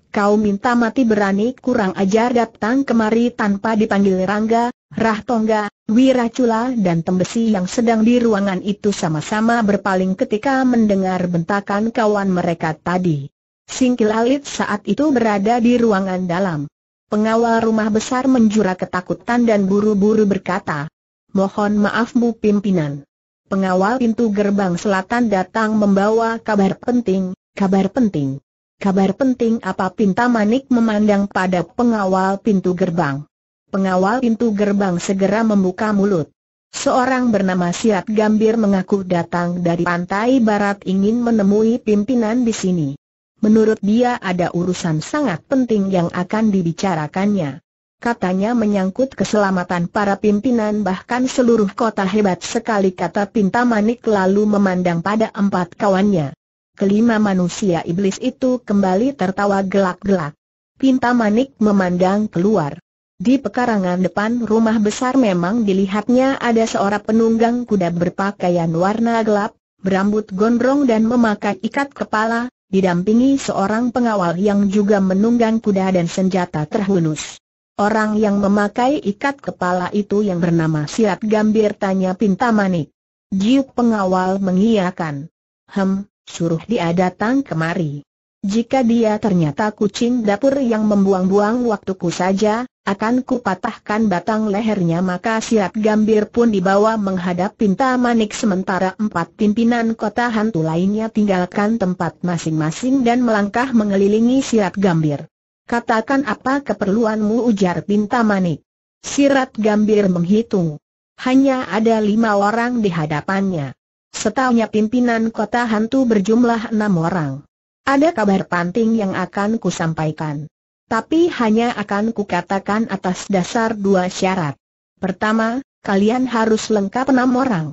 kau minta mati berani kurang ajar datang kemari tanpa dipanggil Rangga, Rah Tongga, Wiracula dan Tembesi yang sedang di ruangan itu sama-sama berpaling ketika mendengar bentakan kawan mereka tadi. Singkil Alit saat itu berada di ruangan dalam. Pengawal rumah besar menjura ketakutan dan buru-buru berkata, Mohon maaf bu pimpinan. Pengawal pintu gerbang selatan datang membawa kabar penting, kabar penting. Kabar penting apa Pinta Manik memandang pada pengawal pintu gerbang. Pengawal pintu gerbang segera membuka mulut. Seorang bernama Siat Gambir mengaku datang dari pantai barat ingin menemui pimpinan di sini. Menurut dia ada urusan sangat penting yang akan dibicarakannya. Katanya menyangkut keselamatan para pimpinan bahkan seluruh kota hebat sekali kata Pinta Manik lalu memandang pada empat kawannya kelima manusia iblis itu kembali tertawa gelak-gelak. Pinta Manik memandang keluar. Di pekarangan depan rumah besar memang dilihatnya ada seorang penunggang kuda berpakaian warna gelap, berambut gondrong dan memakai ikat kepala, didampingi seorang pengawal yang juga menunggang kuda dan senjata terhunus. Orang yang memakai ikat kepala itu yang bernama Sirat Gambir tanya Pinta Manik. Jiuk pengawal mengiyakan. Hem, suruh dia datang kemari. Jika dia ternyata kucing dapur yang membuang-buang waktuku saja, akan kupatahkan batang lehernya maka siap gambir pun dibawa menghadap pinta manik sementara empat pimpinan kota hantu lainnya tinggalkan tempat masing-masing dan melangkah mengelilingi sirat gambir. Katakan apa keperluanmu ujar pinta manik. Sirat gambir menghitung. Hanya ada lima orang di hadapannya. Setahunya pimpinan kota hantu berjumlah enam orang. Ada kabar penting yang akan kusampaikan. Tapi hanya akan kukatakan atas dasar dua syarat. Pertama, kalian harus lengkap enam orang.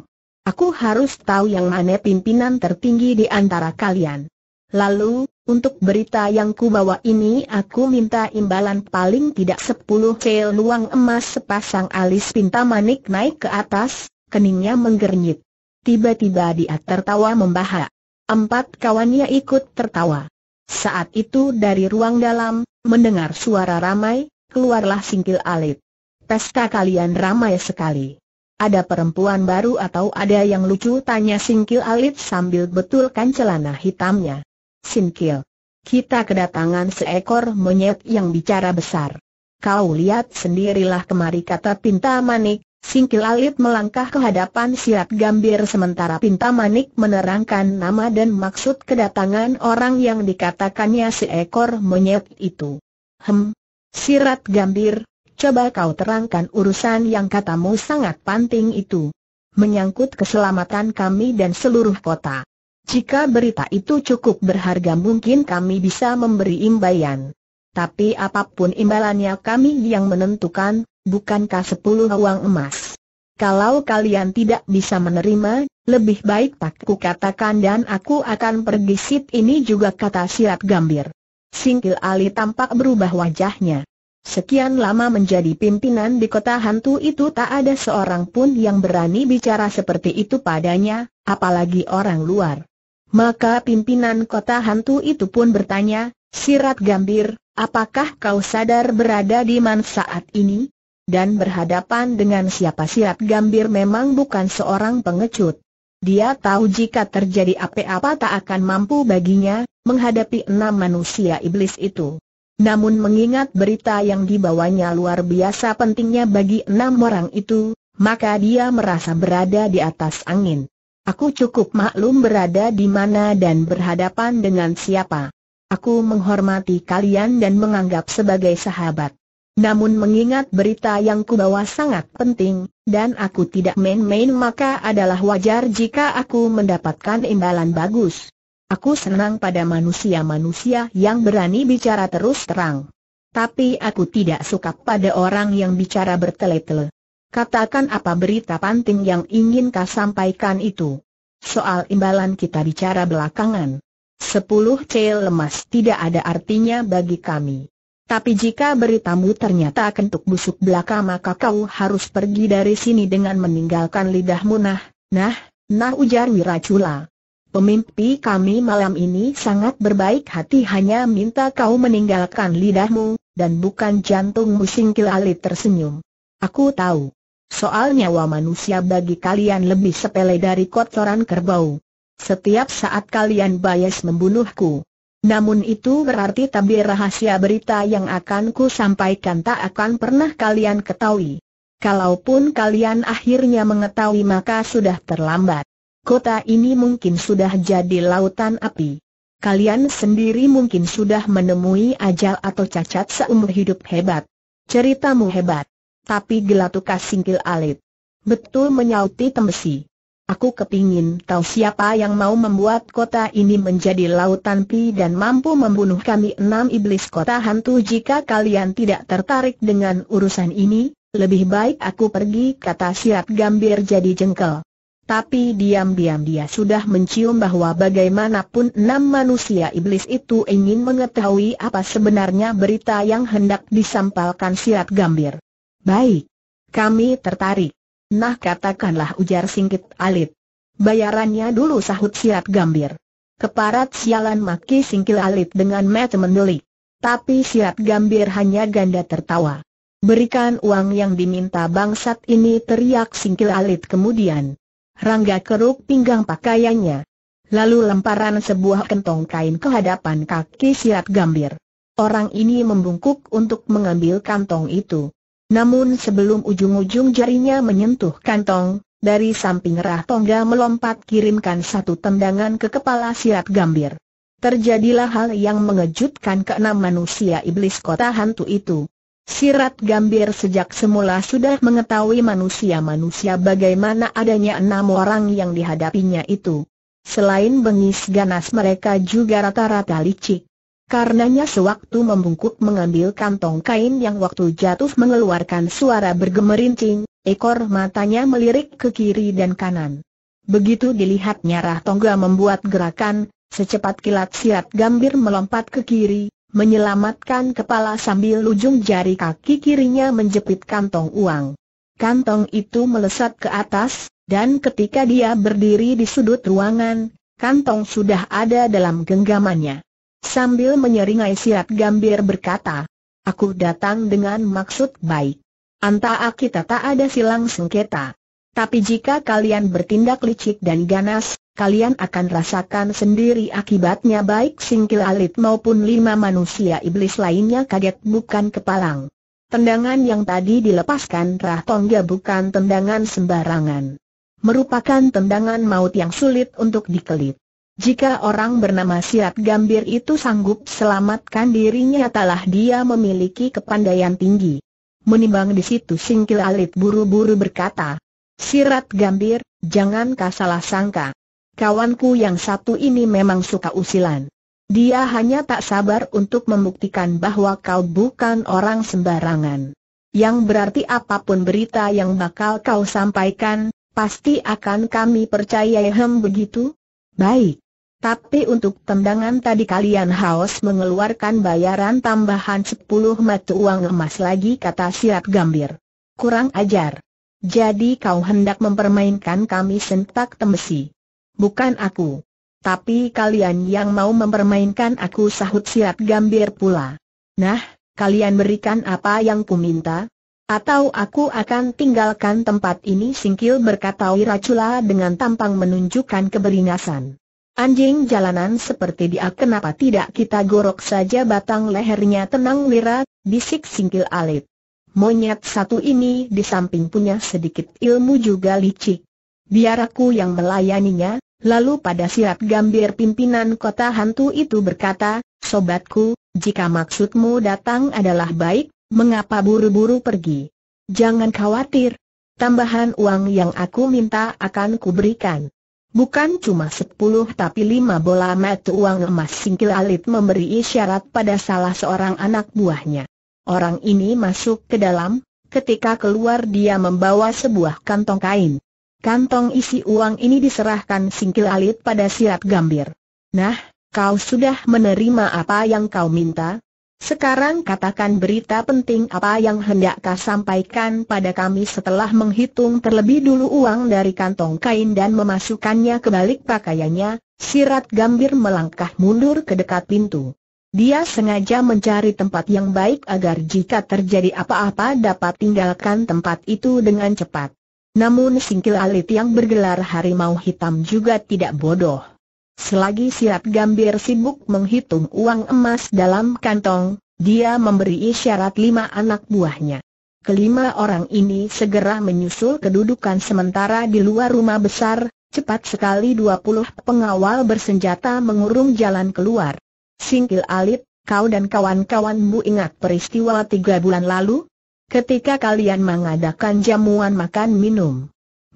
Aku harus tahu yang mana pimpinan tertinggi di antara kalian. Lalu, untuk berita yang kubawa ini aku minta imbalan paling tidak sepuluh sel luang emas sepasang alis pinta manik naik ke atas, keningnya menggernyit. Tiba-tiba dia tertawa membahak. Empat kawannya ikut tertawa. Saat itu dari ruang dalam, mendengar suara ramai, keluarlah singkil alit. Pesta kalian ramai sekali. Ada perempuan baru atau ada yang lucu? Tanya Singkil Alit sambil betulkan celana hitamnya. Singkil, kita kedatangan seekor monyet yang bicara besar. Kau lihat sendirilah kemari kata Pinta Manik, Singkil Alit melangkah ke hadapan Siap Gambir sementara Pinta Manik menerangkan nama dan maksud kedatangan orang yang dikatakannya seekor monyet itu. Hem, Sirat Gambir, coba kau terangkan urusan yang katamu sangat penting itu. Menyangkut keselamatan kami dan seluruh kota. Jika berita itu cukup berharga mungkin kami bisa memberi imbalan. Tapi apapun imbalannya kami yang menentukan, bukankah sepuluh uang emas? Kalau kalian tidak bisa menerima, lebih baik tak katakan dan aku akan pergi sit ini juga kata sirat gambir. Singkil Ali tampak berubah wajahnya. Sekian lama menjadi pimpinan di kota hantu itu tak ada seorang pun yang berani bicara seperti itu padanya, apalagi orang luar. Maka pimpinan kota hantu itu pun bertanya, Sirat Gambir, apakah kau sadar berada di mana saat ini? dan berhadapan dengan siapa siap Gambir memang bukan seorang pengecut. Dia tahu jika terjadi apa-apa tak akan mampu baginya, menghadapi enam manusia iblis itu. Namun mengingat berita yang dibawanya luar biasa pentingnya bagi enam orang itu, maka dia merasa berada di atas angin. Aku cukup maklum berada di mana dan berhadapan dengan siapa. Aku menghormati kalian dan menganggap sebagai sahabat. Namun mengingat berita yang kubawa sangat penting, dan aku tidak main-main maka adalah wajar jika aku mendapatkan imbalan bagus. Aku senang pada manusia-manusia yang berani bicara terus terang. Tapi aku tidak suka pada orang yang bicara bertele-tele. Katakan apa berita penting yang ingin kau sampaikan itu. Soal imbalan kita bicara belakangan. Sepuluh cel lemas tidak ada artinya bagi kami. Tapi jika beritamu ternyata kentuk busuk belaka maka kau harus pergi dari sini dengan meninggalkan lidahmu nah, nah, nah ujar Wiracula. Pemimpi kami malam ini sangat berbaik hati hanya minta kau meninggalkan lidahmu, dan bukan jantungmu singkil alit tersenyum. Aku tahu. Soal nyawa manusia bagi kalian lebih sepele dari kotoran kerbau. Setiap saat kalian bias membunuhku. Namun itu berarti tabir rahasia berita yang akan ku sampaikan tak akan pernah kalian ketahui. Kalaupun kalian akhirnya mengetahui maka sudah terlambat. Kota ini mungkin sudah jadi lautan api. Kalian sendiri mungkin sudah menemui ajal atau cacat seumur hidup hebat. Ceritamu hebat. Tapi gelatukah singkil alit. Betul menyauti temesi. Aku kepingin tahu siapa yang mau membuat kota ini menjadi lautan pi dan mampu membunuh kami enam iblis kota hantu jika kalian tidak tertarik dengan urusan ini, lebih baik aku pergi kata siap Gambir jadi jengkel. Tapi diam-diam dia sudah mencium bahwa bagaimanapun enam manusia iblis itu ingin mengetahui apa sebenarnya berita yang hendak disampalkan siap Gambir. Baik. Kami tertarik. Nah katakanlah ujar singkit alit. Bayarannya dulu sahut siat gambir. Keparat sialan maki singkil alit dengan mata mendelik. Tapi siat gambir hanya ganda tertawa. Berikan uang yang diminta bangsat ini teriak singkil alit kemudian. Rangga keruk pinggang pakaiannya. Lalu lemparan sebuah kentong kain ke hadapan kaki siat gambir. Orang ini membungkuk untuk mengambil kantong itu. Namun sebelum ujung-ujung jarinya menyentuh kantong, dari samping Rah Tongga melompat kirimkan satu tendangan ke kepala Siat Gambir. Terjadilah hal yang mengejutkan ke enam manusia iblis kota hantu itu. Sirat Gambir sejak semula sudah mengetahui manusia-manusia bagaimana adanya enam orang yang dihadapinya itu. Selain bengis ganas mereka juga rata-rata licik. Karenanya sewaktu membungkuk mengambil kantong kain yang waktu jatuh mengeluarkan suara bergemerincing, ekor matanya melirik ke kiri dan kanan. Begitu dilihatnya, nyarah tongga membuat gerakan, secepat kilat siap gambir melompat ke kiri, menyelamatkan kepala sambil ujung jari kaki kirinya menjepit kantong uang. Kantong itu melesat ke atas, dan ketika dia berdiri di sudut ruangan, kantong sudah ada dalam genggamannya. Sambil menyeringai siap Gambir berkata, Aku datang dengan maksud baik. Antara kita tak ada silang sengketa. Tapi jika kalian bertindak licik dan ganas, kalian akan rasakan sendiri akibatnya baik singkil alit maupun lima manusia iblis lainnya kaget bukan kepalang. Tendangan yang tadi dilepaskan Rah Tongga bukan tendangan sembarangan. Merupakan tendangan maut yang sulit untuk dikelit. Jika orang bernama Siat Gambir itu sanggup selamatkan dirinya talah dia memiliki kepandaian tinggi. Menimbang di situ Singkil Alit buru-buru berkata, Sirat Gambir, jangankah salah sangka. Kawanku yang satu ini memang suka usilan. Dia hanya tak sabar untuk membuktikan bahwa kau bukan orang sembarangan. Yang berarti apapun berita yang bakal kau sampaikan, pasti akan kami percaya hem begitu? Baik. Tapi untuk tendangan tadi kalian harus mengeluarkan bayaran tambahan 10 mata uang emas lagi kata Sirat Gambir. Kurang ajar. Jadi kau hendak mempermainkan kami sentak temesi. Bukan aku. Tapi kalian yang mau mempermainkan aku sahut Sirat Gambir pula. Nah, kalian berikan apa yang kuminta? Atau aku akan tinggalkan tempat ini singkil berkata Wiracula dengan tampang menunjukkan keberingasan. Anjing jalanan seperti dia kenapa tidak kita gorok saja batang lehernya tenang Wira, bisik singkil alit. Monyet satu ini di samping punya sedikit ilmu juga licik. Biar aku yang melayaninya, lalu pada siap gambir pimpinan kota hantu itu berkata, Sobatku, jika maksudmu datang adalah baik, mengapa buru-buru pergi? Jangan khawatir. Tambahan uang yang aku minta akan kuberikan. Bukan cuma sepuluh tapi lima bola mata uang emas singkil alit memberi isyarat pada salah seorang anak buahnya. Orang ini masuk ke dalam, ketika keluar dia membawa sebuah kantong kain. Kantong isi uang ini diserahkan singkil alit pada sirat gambir. Nah, kau sudah menerima apa yang kau minta, sekarang katakan berita penting apa yang hendak kau sampaikan pada kami setelah menghitung terlebih dulu uang dari kantong kain dan memasukkannya ke balik pakaiannya, sirat gambir melangkah mundur ke dekat pintu. Dia sengaja mencari tempat yang baik agar jika terjadi apa-apa dapat tinggalkan tempat itu dengan cepat. Namun singkil alit yang bergelar harimau hitam juga tidak bodoh. Selagi siap gambir sibuk menghitung uang emas dalam kantong, dia memberi isyarat lima anak buahnya. Kelima orang ini segera menyusul kedudukan sementara di luar rumah besar, cepat sekali dua puluh pengawal bersenjata mengurung jalan keluar. Singkil alit, kau dan kawan-kawanmu ingat peristiwa tiga bulan lalu? Ketika kalian mengadakan jamuan makan minum,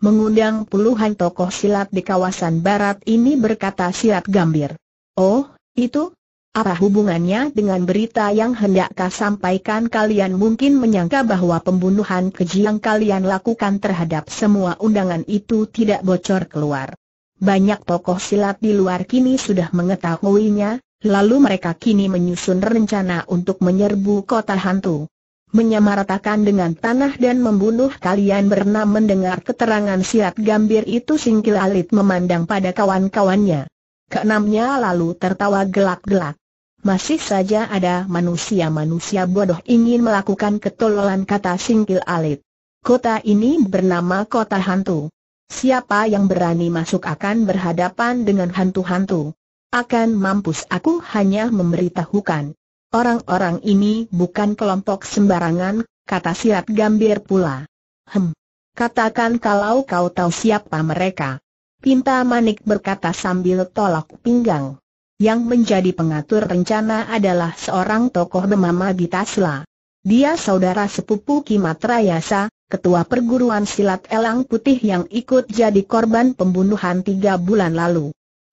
mengundang puluhan tokoh silat di kawasan barat ini berkata silat gambir. Oh, itu? Apa hubungannya dengan berita yang hendak kau sampaikan kalian mungkin menyangka bahwa pembunuhan keji yang kalian lakukan terhadap semua undangan itu tidak bocor keluar. Banyak tokoh silat di luar kini sudah mengetahuinya, lalu mereka kini menyusun rencana untuk menyerbu kota hantu menyamaratakan dengan tanah dan membunuh kalian bernam mendengar keterangan siat gambir itu singkil alit memandang pada kawan-kawannya. Keenamnya lalu tertawa gelak-gelak. Masih saja ada manusia-manusia bodoh ingin melakukan ketololan kata singkil alit. Kota ini bernama Kota Hantu. Siapa yang berani masuk akan berhadapan dengan hantu-hantu. Akan mampus aku hanya memberitahukan. Orang-orang ini bukan kelompok sembarangan, kata silat Gambir pula. Hem. Katakan kalau kau tahu siapa mereka. Pinta Manik berkata sambil tolak pinggang. Yang menjadi pengatur rencana adalah seorang tokoh bernama Gitasla. Dia saudara sepupu Kimatrayasa, ketua perguruan silat Elang Putih yang ikut jadi korban pembunuhan tiga bulan lalu.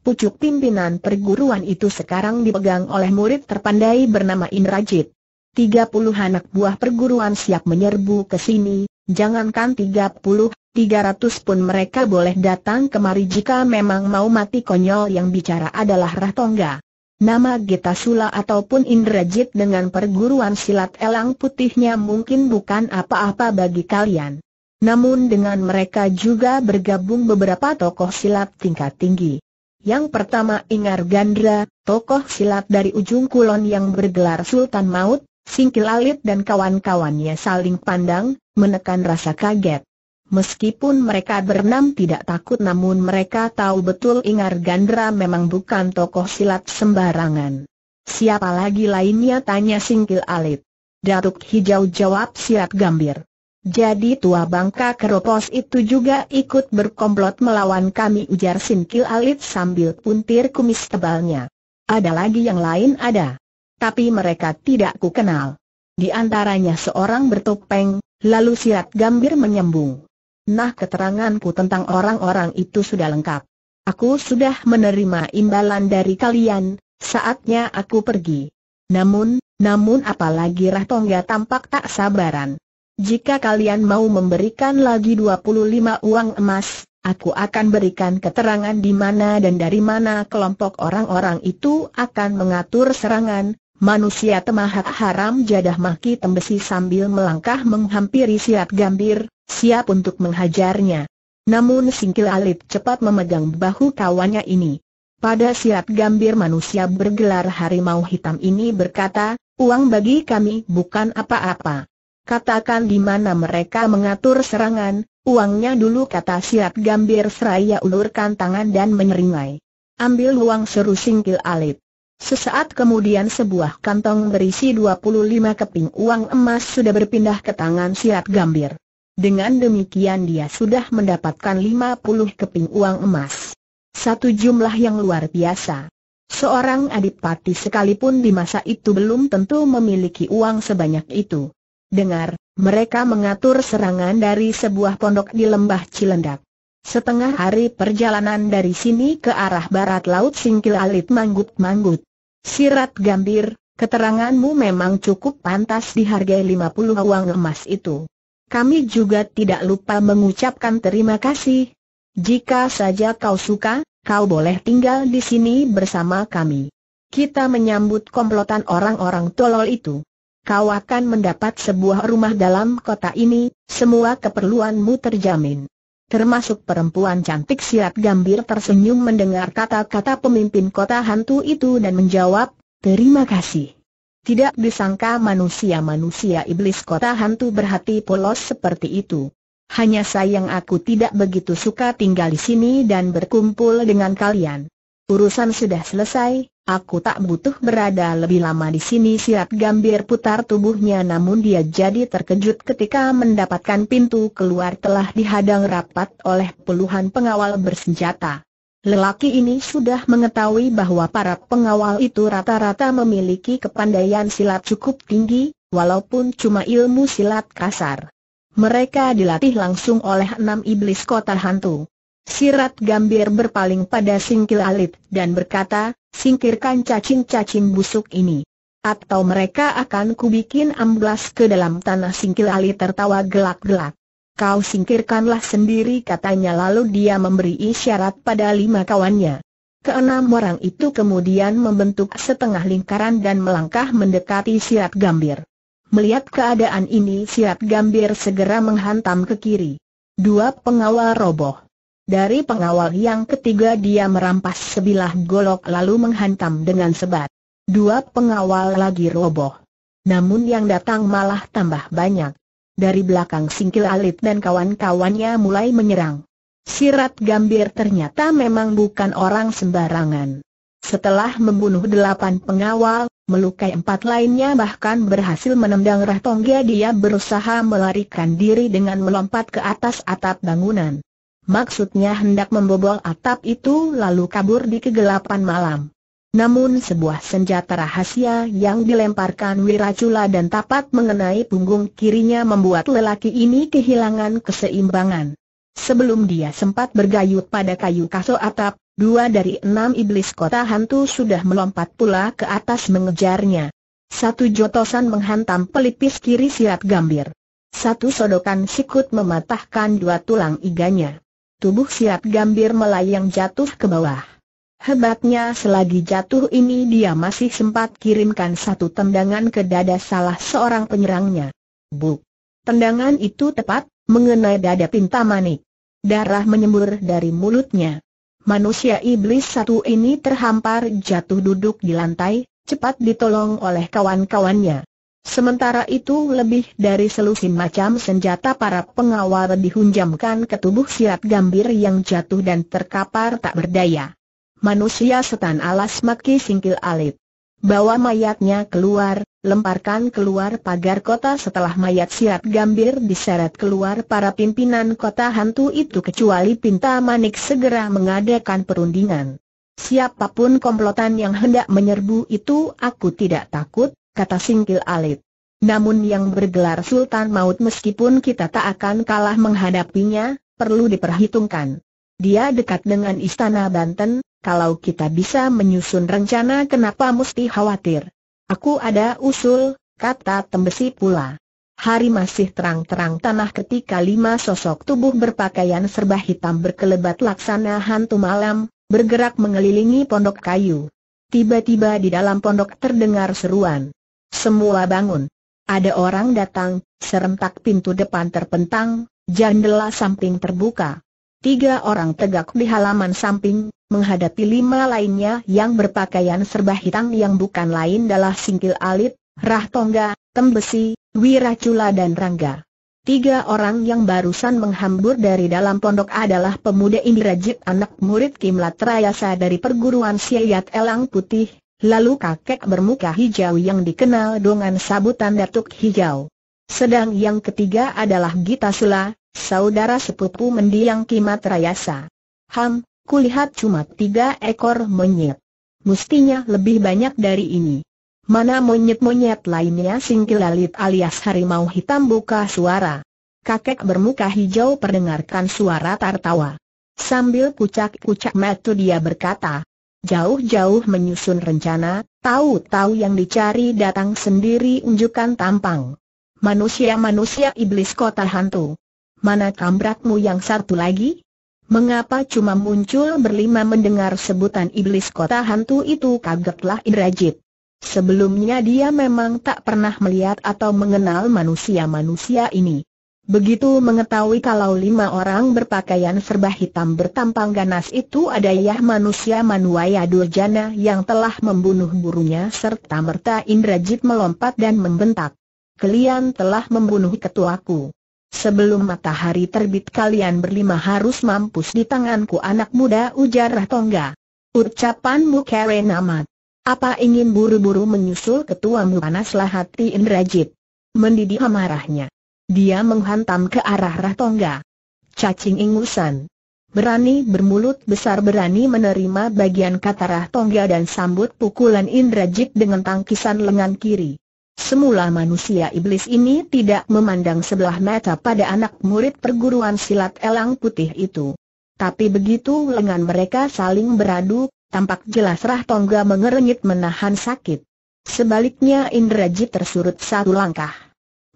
Pucuk pimpinan perguruan itu sekarang dipegang oleh murid terpandai bernama Indrajit. Tiga puluh anak buah perguruan siap menyerbu ke sini, jangankan tiga puluh, tiga ratus pun mereka boleh datang kemari jika memang mau mati konyol yang bicara adalah Rahtongga. Nama Gita Sula ataupun Indrajit dengan perguruan silat elang putihnya mungkin bukan apa-apa bagi kalian. Namun dengan mereka juga bergabung beberapa tokoh silat tingkat tinggi. Yang pertama Ingar Gandra, tokoh silat dari ujung kulon yang bergelar Sultan Maut, Singkil Alit dan kawan-kawannya saling pandang, menekan rasa kaget. Meskipun mereka berenam tidak takut namun mereka tahu betul Ingar Gandra memang bukan tokoh silat sembarangan. Siapa lagi lainnya tanya Singkil Alit. Datuk Hijau jawab silat gambir. Jadi tua bangka keropos itu juga ikut berkomplot melawan kami ujar Sin Alit sambil puntir kumis tebalnya. Ada lagi yang lain ada. Tapi mereka tidak ku kenal. Di antaranya seorang bertopeng, lalu sirat gambir menyembung. Nah keteranganku tentang orang-orang itu sudah lengkap. Aku sudah menerima imbalan dari kalian, saatnya aku pergi. Namun, namun apalagi Rah Tongga tampak tak sabaran. Jika kalian mau memberikan lagi 25 uang emas, aku akan berikan keterangan di mana dan dari mana kelompok orang-orang itu akan mengatur serangan. Manusia temahak haram jadah maki tembesi sambil melangkah menghampiri siap gambir, siap untuk menghajarnya. Namun singkil alit cepat memegang bahu kawannya ini. Pada siap gambir manusia bergelar harimau hitam ini berkata, uang bagi kami bukan apa-apa. Katakan di mana mereka mengatur serangan, uangnya dulu kata siap gambir seraya ulurkan tangan dan menyeringai. Ambil uang seru singkil alit. Sesaat kemudian sebuah kantong berisi 25 keping uang emas sudah berpindah ke tangan siap gambir. Dengan demikian dia sudah mendapatkan 50 keping uang emas. Satu jumlah yang luar biasa. Seorang adipati sekalipun di masa itu belum tentu memiliki uang sebanyak itu. Dengar, mereka mengatur serangan dari sebuah pondok di lembah Cilendak. Setengah hari perjalanan dari sini ke arah barat laut Singkil Alit manggut-manggut. Sirat Gambir, keteranganmu memang cukup pantas dihargai 50 uang emas itu. Kami juga tidak lupa mengucapkan terima kasih. Jika saja kau suka, kau boleh tinggal di sini bersama kami. Kita menyambut komplotan orang-orang tolol itu kau akan mendapat sebuah rumah dalam kota ini, semua keperluanmu terjamin. Termasuk perempuan cantik siap gambir tersenyum mendengar kata-kata pemimpin kota hantu itu dan menjawab, terima kasih. Tidak disangka manusia-manusia iblis kota hantu berhati polos seperti itu. Hanya sayang aku tidak begitu suka tinggal di sini dan berkumpul dengan kalian. Urusan sudah selesai, Aku tak butuh berada lebih lama di sini siap gambir putar tubuhnya namun dia jadi terkejut ketika mendapatkan pintu keluar telah dihadang rapat oleh puluhan pengawal bersenjata. Lelaki ini sudah mengetahui bahwa para pengawal itu rata-rata memiliki kepandaian silat cukup tinggi, walaupun cuma ilmu silat kasar. Mereka dilatih langsung oleh enam iblis kota hantu. Sirat Gambir berpaling pada Singkil Alit dan berkata, singkirkan cacing-cacing busuk ini. Atau mereka akan kubikin amblas ke dalam tanah singkil Ali tertawa gelak-gelak. Kau singkirkanlah sendiri katanya lalu dia memberi isyarat pada lima kawannya. Keenam orang itu kemudian membentuk setengah lingkaran dan melangkah mendekati Sirat Gambir. Melihat keadaan ini Sirat Gambir segera menghantam ke kiri. Dua pengawal roboh. Dari pengawal yang ketiga dia merampas sebilah golok lalu menghantam dengan sebat. Dua pengawal lagi roboh. Namun yang datang malah tambah banyak. Dari belakang singkil alit dan kawan-kawannya mulai menyerang. Sirat Gambir ternyata memang bukan orang sembarangan. Setelah membunuh delapan pengawal, melukai empat lainnya bahkan berhasil menendang rah Rahtongga dia berusaha melarikan diri dengan melompat ke atas atap bangunan. Maksudnya hendak membobol atap itu lalu kabur di kegelapan malam. Namun sebuah senjata rahasia yang dilemparkan Wiracula dan tapat mengenai punggung kirinya membuat lelaki ini kehilangan keseimbangan. Sebelum dia sempat bergayut pada kayu kaso atap, dua dari enam iblis kota hantu sudah melompat pula ke atas mengejarnya. Satu jotosan menghantam pelipis kiri siat gambir. Satu sodokan sikut mematahkan dua tulang iganya. Tubuh Siap Gambir melayang jatuh ke bawah. Hebatnya selagi jatuh ini dia masih sempat kirimkan satu tendangan ke dada salah seorang penyerangnya. Buk! Tendangan itu tepat, mengenai dada pinta manik. Darah menyembur dari mulutnya. Manusia iblis satu ini terhampar jatuh duduk di lantai, cepat ditolong oleh kawan-kawannya. Sementara itu lebih dari selusin macam senjata para pengawal dihunjamkan ke tubuh silat gambir yang jatuh dan terkapar tak berdaya. Manusia setan alas maki singkil alit. Bawa mayatnya keluar, lemparkan keluar pagar kota setelah mayat silat gambir diseret keluar para pimpinan kota hantu itu kecuali Pinta Manik segera mengadakan perundingan. Siapapun komplotan yang hendak menyerbu itu aku tidak takut, kata Singkil Alit. Namun yang bergelar Sultan Maut meskipun kita tak akan kalah menghadapinya, perlu diperhitungkan. Dia dekat dengan Istana Banten, kalau kita bisa menyusun rencana kenapa mesti khawatir. Aku ada usul, kata Tembesi pula. Hari masih terang-terang tanah ketika lima sosok tubuh berpakaian serba hitam berkelebat laksana hantu malam, bergerak mengelilingi pondok kayu. Tiba-tiba di dalam pondok terdengar seruan. Semua bangun. Ada orang datang, serentak pintu depan terpentang, jendela samping terbuka. Tiga orang tegak di halaman samping, menghadapi lima lainnya yang berpakaian serba hitam yang bukan lain adalah Singkil Alit, Rah Tongga, Tembesi, Wiracula dan Rangga. Tiga orang yang barusan menghambur dari dalam pondok adalah pemuda Indrajit anak murid Kimlat Rayasa dari perguruan Siayat Elang Putih, Lalu kakek bermuka hijau yang dikenal dengan sabutan datuk hijau. Sedang yang ketiga adalah Gita Sula, saudara sepupu mendiang Kimat Rayasa. Ham, kulihat cuma tiga ekor monyet. Mustinya lebih banyak dari ini. Mana monyet-monyet lainnya singkilalit alias harimau hitam buka suara. Kakek bermuka hijau perdengarkan suara tertawa. Sambil kucak-kucak metu dia berkata, jauh-jauh menyusun rencana, tahu-tahu yang dicari datang sendiri unjukkan tampang. Manusia-manusia iblis kota hantu. Mana kambrakmu yang satu lagi? Mengapa cuma muncul berlima mendengar sebutan iblis kota hantu itu kagetlah Indrajit. Sebelumnya dia memang tak pernah melihat atau mengenal manusia-manusia ini. Begitu mengetahui kalau lima orang berpakaian serba hitam bertampang ganas itu ada yah manusia Manuaya Durjana yang telah membunuh burunya serta merta Indrajit melompat dan membentak. Kalian telah membunuh ketuaku. Sebelum matahari terbit kalian berlima harus mampus di tanganku anak muda ujar Tongga. Ucapanmu keren amat. Apa ingin buru-buru menyusul ketuamu panaslah hati Indrajit. Mendidih amarahnya. Dia menghantam ke arah Tongga. Cacing ingusan. Berani bermulut besar berani menerima bagian kata Tongga dan sambut pukulan Indrajit dengan tangkisan lengan kiri. Semula manusia iblis ini tidak memandang sebelah mata pada anak murid perguruan silat elang putih itu. Tapi begitu lengan mereka saling beradu, tampak jelas Rah Tongga mengerengit menahan sakit. Sebaliknya Indrajit tersurut satu langkah.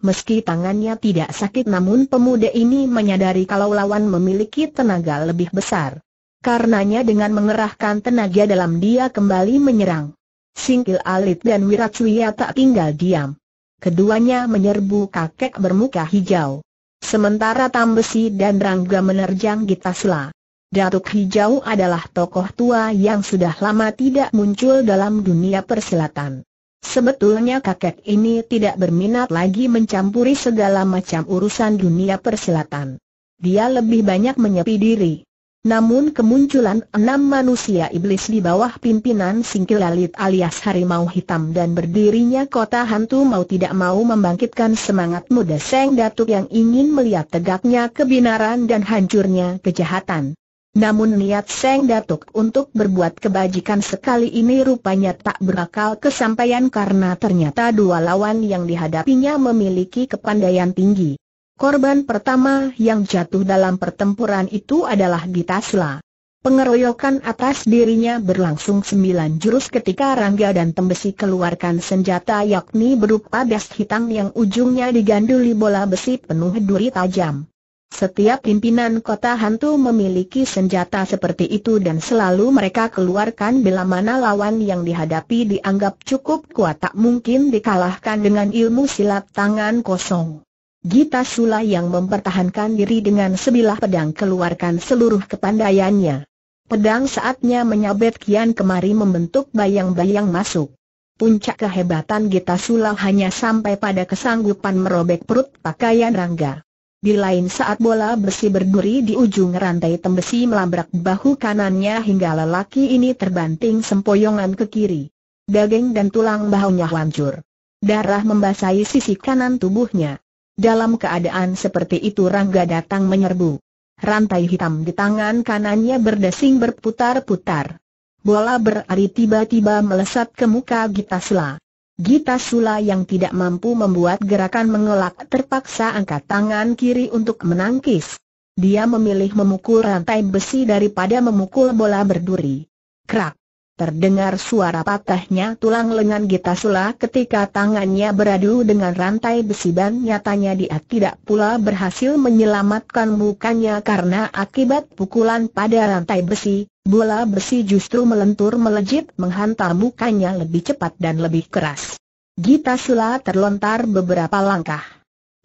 Meski tangannya tidak sakit namun pemuda ini menyadari kalau lawan memiliki tenaga lebih besar. Karenanya dengan mengerahkan tenaga dalam dia kembali menyerang. Singkil Alit dan Wiracuya tak tinggal diam. Keduanya menyerbu kakek bermuka hijau. Sementara Tambesi dan Rangga menerjang Gitasla. Datuk Hijau adalah tokoh tua yang sudah lama tidak muncul dalam dunia persilatan. Sebetulnya kakek ini tidak berminat lagi mencampuri segala macam urusan dunia persilatan. Dia lebih banyak menyepi diri. Namun kemunculan enam manusia iblis di bawah pimpinan Singkilalit alias Harimau Hitam dan berdirinya kota hantu mau tidak mau membangkitkan semangat muda Seng Datuk yang ingin melihat tegaknya kebinaran dan hancurnya kejahatan. Namun niat Seng Datuk untuk berbuat kebajikan sekali ini rupanya tak berakal kesampaian karena ternyata dua lawan yang dihadapinya memiliki kepandaian tinggi. Korban pertama yang jatuh dalam pertempuran itu adalah Gitasla. Pengeroyokan atas dirinya berlangsung sembilan jurus ketika Rangga dan Tembesi keluarkan senjata yakni berupa das hitam yang ujungnya diganduli bola besi penuh duri tajam. Setiap pimpinan kota hantu memiliki senjata seperti itu dan selalu mereka keluarkan bila mana lawan yang dihadapi dianggap cukup kuat tak mungkin dikalahkan dengan ilmu silat tangan kosong. Gita Sula yang mempertahankan diri dengan sebilah pedang keluarkan seluruh kepandaiannya. Pedang saatnya menyabet kian kemari membentuk bayang-bayang masuk. Puncak kehebatan Gita Sula hanya sampai pada kesanggupan merobek perut pakaian Rangga. Di lain saat bola besi berduri di ujung rantai tembesi melabrak bahu kanannya hingga lelaki ini terbanting sempoyongan ke kiri. Daging dan tulang bahunya hancur. Darah membasahi sisi kanan tubuhnya. Dalam keadaan seperti itu Rangga datang menyerbu. Rantai hitam di tangan kanannya berdesing berputar-putar. Bola berari tiba-tiba melesat ke muka Gitasla. Gita Sula yang tidak mampu membuat gerakan mengelak terpaksa angkat tangan kiri untuk menangkis. Dia memilih memukul rantai besi daripada memukul bola berduri. Krak! Terdengar suara patahnya tulang lengan Gita Sula ketika tangannya beradu dengan rantai besi dan nyatanya dia tidak pula berhasil menyelamatkan mukanya karena akibat pukulan pada rantai besi, Bola besi justru melentur melejit menghantar mukanya lebih cepat dan lebih keras. Gita Sula terlontar beberapa langkah.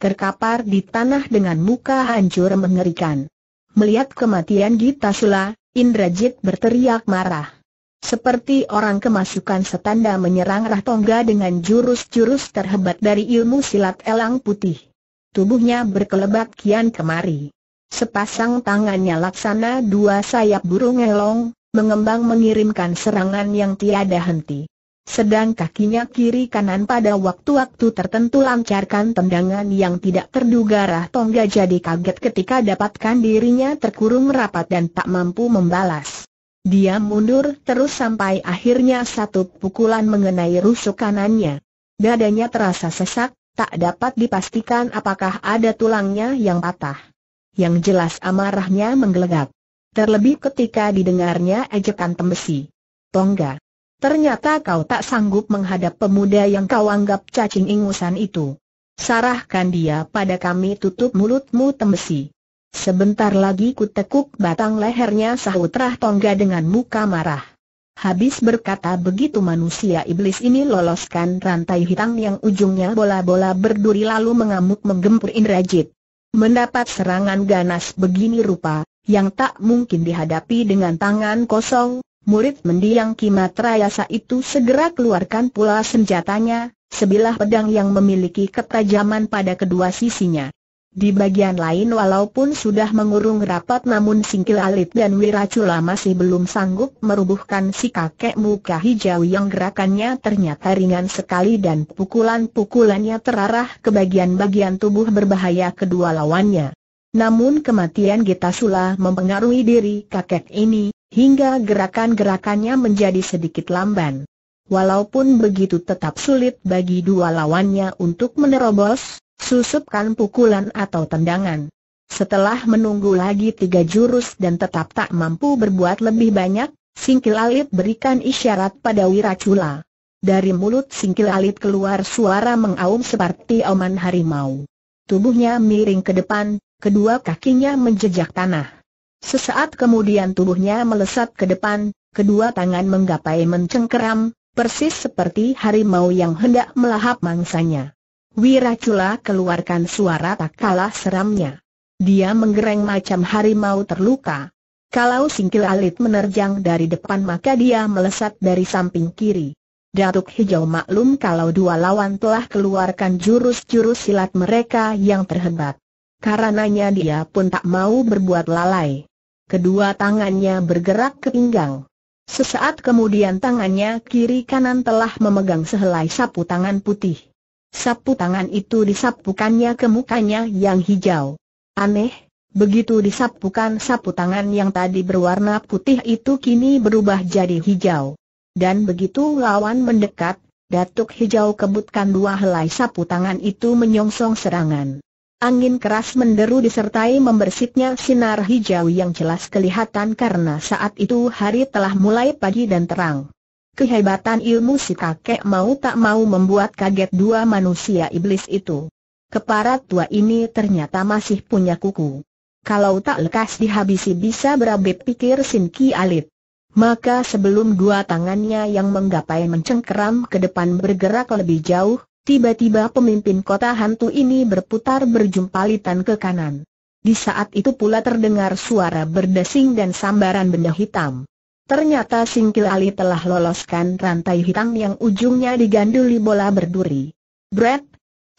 Terkapar di tanah dengan muka hancur mengerikan. Melihat kematian Gita Sula, Indrajit berteriak marah. Seperti orang kemasukan setanda menyerang Rahtongga dengan jurus-jurus terhebat dari ilmu silat elang putih. Tubuhnya berkelebat kian kemari. Sepasang tangannya laksana dua sayap burung elong, mengembang mengirimkan serangan yang tiada henti. Sedang kakinya kiri kanan pada waktu-waktu tertentu lancarkan tendangan yang tidak terduga Rah Tongga jadi kaget ketika dapatkan dirinya terkurung rapat dan tak mampu membalas. Dia mundur terus sampai akhirnya satu pukulan mengenai rusuk kanannya. Dadanya terasa sesak, tak dapat dipastikan apakah ada tulangnya yang patah yang jelas amarahnya menggelegak. Terlebih ketika didengarnya ejekan tembesi, Tongga. Ternyata kau tak sanggup menghadap pemuda yang kau anggap cacing ingusan itu. Sarahkan dia pada kami tutup mulutmu tembesi. Sebentar lagi ku tekuk batang lehernya sahutrah Tongga dengan muka marah. Habis berkata begitu manusia iblis ini loloskan rantai hitam yang ujungnya bola-bola berduri lalu mengamuk menggempur Indrajit. Mendapat serangan ganas begini rupa, yang tak mungkin dihadapi dengan tangan kosong, murid mendiang Kimat Rayasa itu segera keluarkan pula senjatanya, sebilah pedang yang memiliki ketajaman pada kedua sisinya. Di bagian lain walaupun sudah mengurung rapat namun Singkil Alit dan Wiracula masih belum sanggup merubuhkan si kakek muka hijau yang gerakannya ternyata ringan sekali dan pukulan-pukulannya terarah ke bagian-bagian tubuh berbahaya kedua lawannya. Namun kematian Sula mempengaruhi diri kakek ini, hingga gerakan-gerakannya menjadi sedikit lamban. Walaupun begitu tetap sulit bagi dua lawannya untuk menerobos, susupkan pukulan atau tendangan. Setelah menunggu lagi tiga jurus dan tetap tak mampu berbuat lebih banyak, Singkil Alit berikan isyarat pada Wiracula. Dari mulut Singkil Alit keluar suara mengaum seperti oman harimau. Tubuhnya miring ke depan, kedua kakinya menjejak tanah. Sesaat kemudian tubuhnya melesat ke depan, kedua tangan menggapai mencengkeram, persis seperti harimau yang hendak melahap mangsanya. Wiracula keluarkan suara tak kalah seramnya. Dia menggereng macam harimau terluka. Kalau singkil alit menerjang dari depan maka dia melesat dari samping kiri. Datuk Hijau maklum kalau dua lawan telah keluarkan jurus-jurus silat mereka yang terhebat. Karenanya dia pun tak mau berbuat lalai. Kedua tangannya bergerak ke pinggang. Sesaat kemudian tangannya kiri kanan telah memegang sehelai sapu tangan putih. Sapu tangan itu disapukannya ke mukanya yang hijau. Aneh, begitu disapukan sapu tangan yang tadi berwarna putih itu kini berubah jadi hijau. Dan begitu lawan mendekat, Datuk Hijau kebutkan dua helai sapu tangan itu menyongsong serangan. Angin keras menderu disertai membersitnya sinar hijau yang jelas kelihatan karena saat itu hari telah mulai pagi dan terang. Kehebatan ilmu si kakek mau tak mau membuat kaget dua manusia iblis itu. Keparat tua ini ternyata masih punya kuku. Kalau tak lekas dihabisi bisa berabe pikir Sin Ki Alit. Maka sebelum dua tangannya yang menggapai mencengkeram ke depan bergerak lebih jauh, tiba-tiba pemimpin kota hantu ini berputar berjumpalitan ke kanan. Di saat itu pula terdengar suara berdesing dan sambaran benda hitam. Ternyata Singkil Ali telah loloskan rantai hitam yang ujungnya diganduli bola berduri. Brett,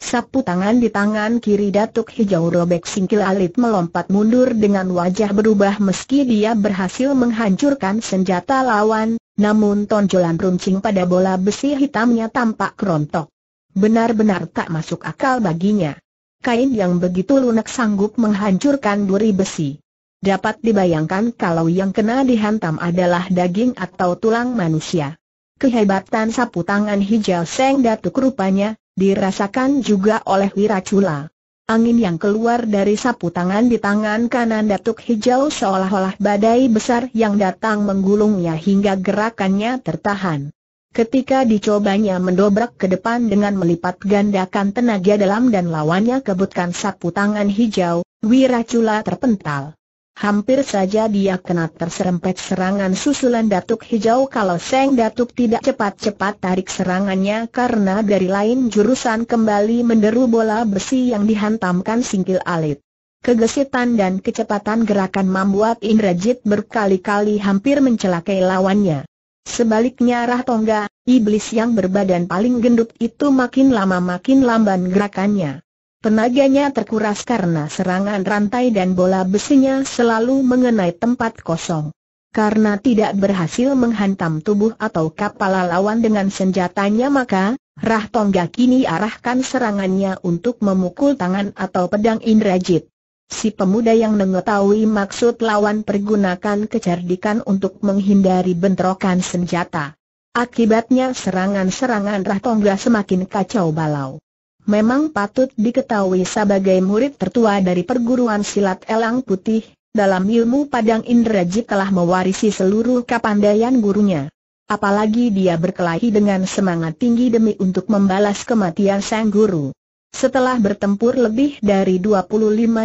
sapu tangan di tangan kiri Datuk Hijau Robek Singkil Alit melompat mundur dengan wajah berubah meski dia berhasil menghancurkan senjata lawan, namun tonjolan runcing pada bola besi hitamnya tampak kerontok. Benar-benar tak masuk akal baginya. Kain yang begitu lunak sanggup menghancurkan duri besi. Dapat dibayangkan kalau yang kena dihantam adalah daging atau tulang manusia. Kehebatan sapu tangan hijau Seng Datuk rupanya, dirasakan juga oleh Wiracula. Angin yang keluar dari sapu tangan di tangan kanan Datuk Hijau seolah-olah badai besar yang datang menggulungnya hingga gerakannya tertahan. Ketika dicobanya mendobrak ke depan dengan melipat gandakan tenaga dalam dan lawannya kebutkan sapu tangan hijau, Wiracula terpental. Hampir saja dia kena terserempet serangan susulan Datuk Hijau kalau Seng Datuk tidak cepat-cepat tarik serangannya karena dari lain jurusan kembali menderu bola besi yang dihantamkan singkil alit. Kegesitan dan kecepatan gerakan membuat Indrajit berkali-kali hampir mencelakai lawannya. Sebaliknya Rah Tongga, iblis yang berbadan paling gendut itu makin lama makin lamban gerakannya. Tenaganya terkuras karena serangan rantai dan bola besinya selalu mengenai tempat kosong. Karena tidak berhasil menghantam tubuh atau kepala lawan dengan senjatanya maka, Rah Tongga kini arahkan serangannya untuk memukul tangan atau pedang Indrajit. Si pemuda yang mengetahui maksud lawan pergunakan kecerdikan untuk menghindari bentrokan senjata. Akibatnya serangan-serangan Rah Tongga semakin kacau balau memang patut diketahui sebagai murid tertua dari perguruan silat Elang Putih, dalam ilmu Padang Indrajit telah mewarisi seluruh kepandaian gurunya. Apalagi dia berkelahi dengan semangat tinggi demi untuk membalas kematian sang guru. Setelah bertempur lebih dari 25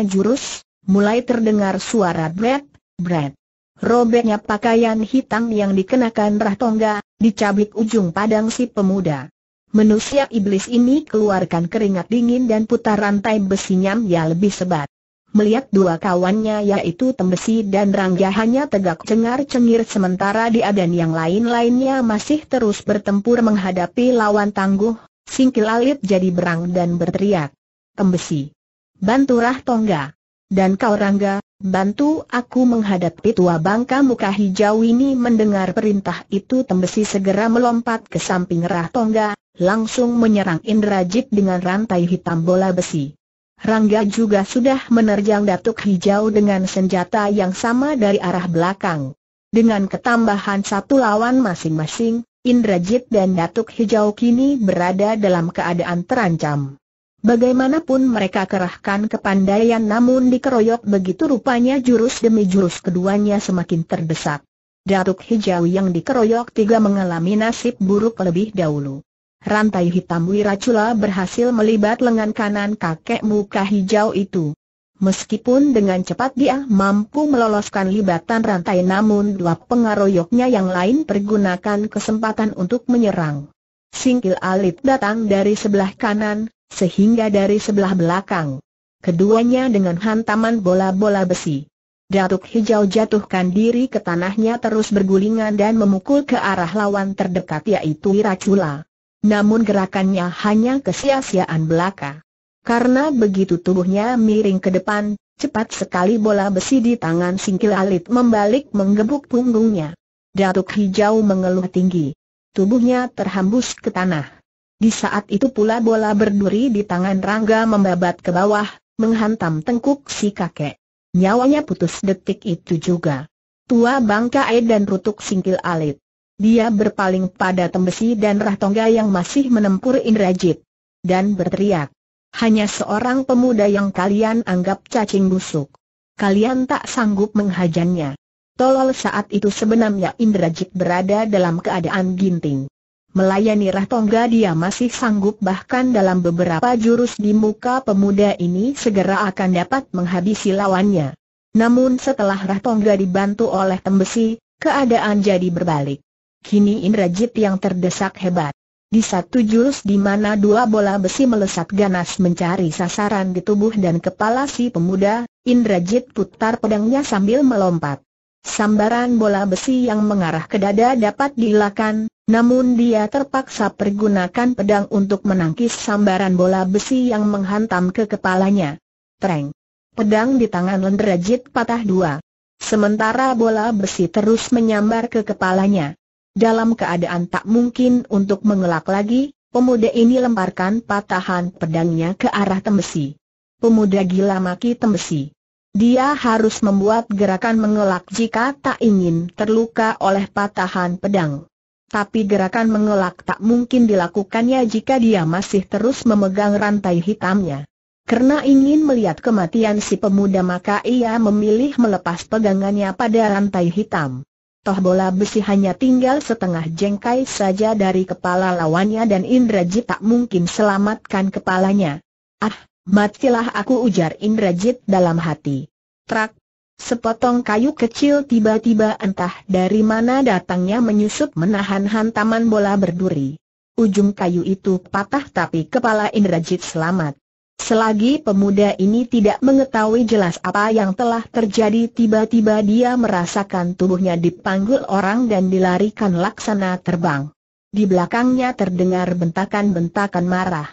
jurus, mulai terdengar suara bret, bret. Robeknya pakaian hitam yang dikenakan Rahtongga, dicabik ujung padang si pemuda. Manusia iblis ini keluarkan keringat dingin dan putar rantai besinya yang lebih sebat. Melihat dua kawannya yaitu Tembesi dan Rangga hanya tegak cengar-cengir sementara dia dan yang lain-lainnya masih terus bertempur menghadapi lawan tangguh, Singkil Alit jadi berang dan berteriak. Tembesi, rah Tongga, dan kau Rangga, bantu aku menghadapi tua bangka muka hijau ini mendengar perintah itu Tembesi segera melompat ke samping Rah Tongga, langsung menyerang Indrajit dengan rantai hitam bola besi. Rangga juga sudah menerjang Datuk Hijau dengan senjata yang sama dari arah belakang. Dengan ketambahan satu lawan masing-masing, Indrajit dan Datuk Hijau kini berada dalam keadaan terancam. Bagaimanapun mereka kerahkan kepandaian namun dikeroyok begitu rupanya jurus demi jurus keduanya semakin terdesak. Datuk Hijau yang dikeroyok tiga mengalami nasib buruk lebih dahulu rantai hitam Wiracula berhasil melibat lengan kanan kakek muka hijau itu. Meskipun dengan cepat dia mampu meloloskan libatan rantai namun dua pengaroyoknya yang lain pergunakan kesempatan untuk menyerang. Singkil alit datang dari sebelah kanan, sehingga dari sebelah belakang. Keduanya dengan hantaman bola-bola besi. Datuk Hijau jatuhkan diri ke tanahnya terus bergulingan dan memukul ke arah lawan terdekat yaitu Wiracula. Namun gerakannya hanya kesia-siaan belaka. Karena begitu tubuhnya miring ke depan, cepat sekali bola besi di tangan singkil alit membalik menggebuk punggungnya. Datuk hijau mengeluh tinggi. Tubuhnya terhembus ke tanah. Di saat itu pula bola berduri di tangan Rangga membabat ke bawah, menghantam tengkuk si kakek. Nyawanya putus detik itu juga. Tua bangka dan Rutuk Singkil Alit dia berpaling pada Tembesi dan Rahtongga yang masih menempur Indrajit. Dan berteriak. Hanya seorang pemuda yang kalian anggap cacing busuk. Kalian tak sanggup menghajannya. Tolol saat itu sebenarnya Indrajit berada dalam keadaan ginting. Melayani Rahtongga dia masih sanggup bahkan dalam beberapa jurus di muka pemuda ini segera akan dapat menghabisi lawannya. Namun setelah Rahtongga dibantu oleh Tembesi, keadaan jadi berbalik kini Indrajit yang terdesak hebat. Di satu jurus di mana dua bola besi melesat ganas mencari sasaran di tubuh dan kepala si pemuda, Indrajit putar pedangnya sambil melompat. Sambaran bola besi yang mengarah ke dada dapat dilakukan, namun dia terpaksa pergunakan pedang untuk menangkis sambaran bola besi yang menghantam ke kepalanya. Treng! Pedang di tangan Indrajit patah dua. Sementara bola besi terus menyambar ke kepalanya. Dalam keadaan tak mungkin untuk mengelak lagi, pemuda ini lemparkan patahan pedangnya ke arah Temesi. Pemuda gila maki Temesi. Dia harus membuat gerakan mengelak jika tak ingin terluka oleh patahan pedang. Tapi gerakan mengelak tak mungkin dilakukannya jika dia masih terus memegang rantai hitamnya. Karena ingin melihat kematian si pemuda maka ia memilih melepas pegangannya pada rantai hitam toh bola besi hanya tinggal setengah jengkai saja dari kepala lawannya dan Indrajit tak mungkin selamatkan kepalanya. Ah, matilah aku ujar Indrajit dalam hati. Trak, sepotong kayu kecil tiba-tiba entah dari mana datangnya menyusup menahan hantaman bola berduri. Ujung kayu itu patah tapi kepala Indrajit selamat. Selagi pemuda ini tidak mengetahui jelas apa yang telah terjadi tiba-tiba dia merasakan tubuhnya dipanggul orang dan dilarikan laksana terbang. Di belakangnya terdengar bentakan-bentakan marah.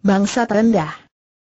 Bangsa terendah,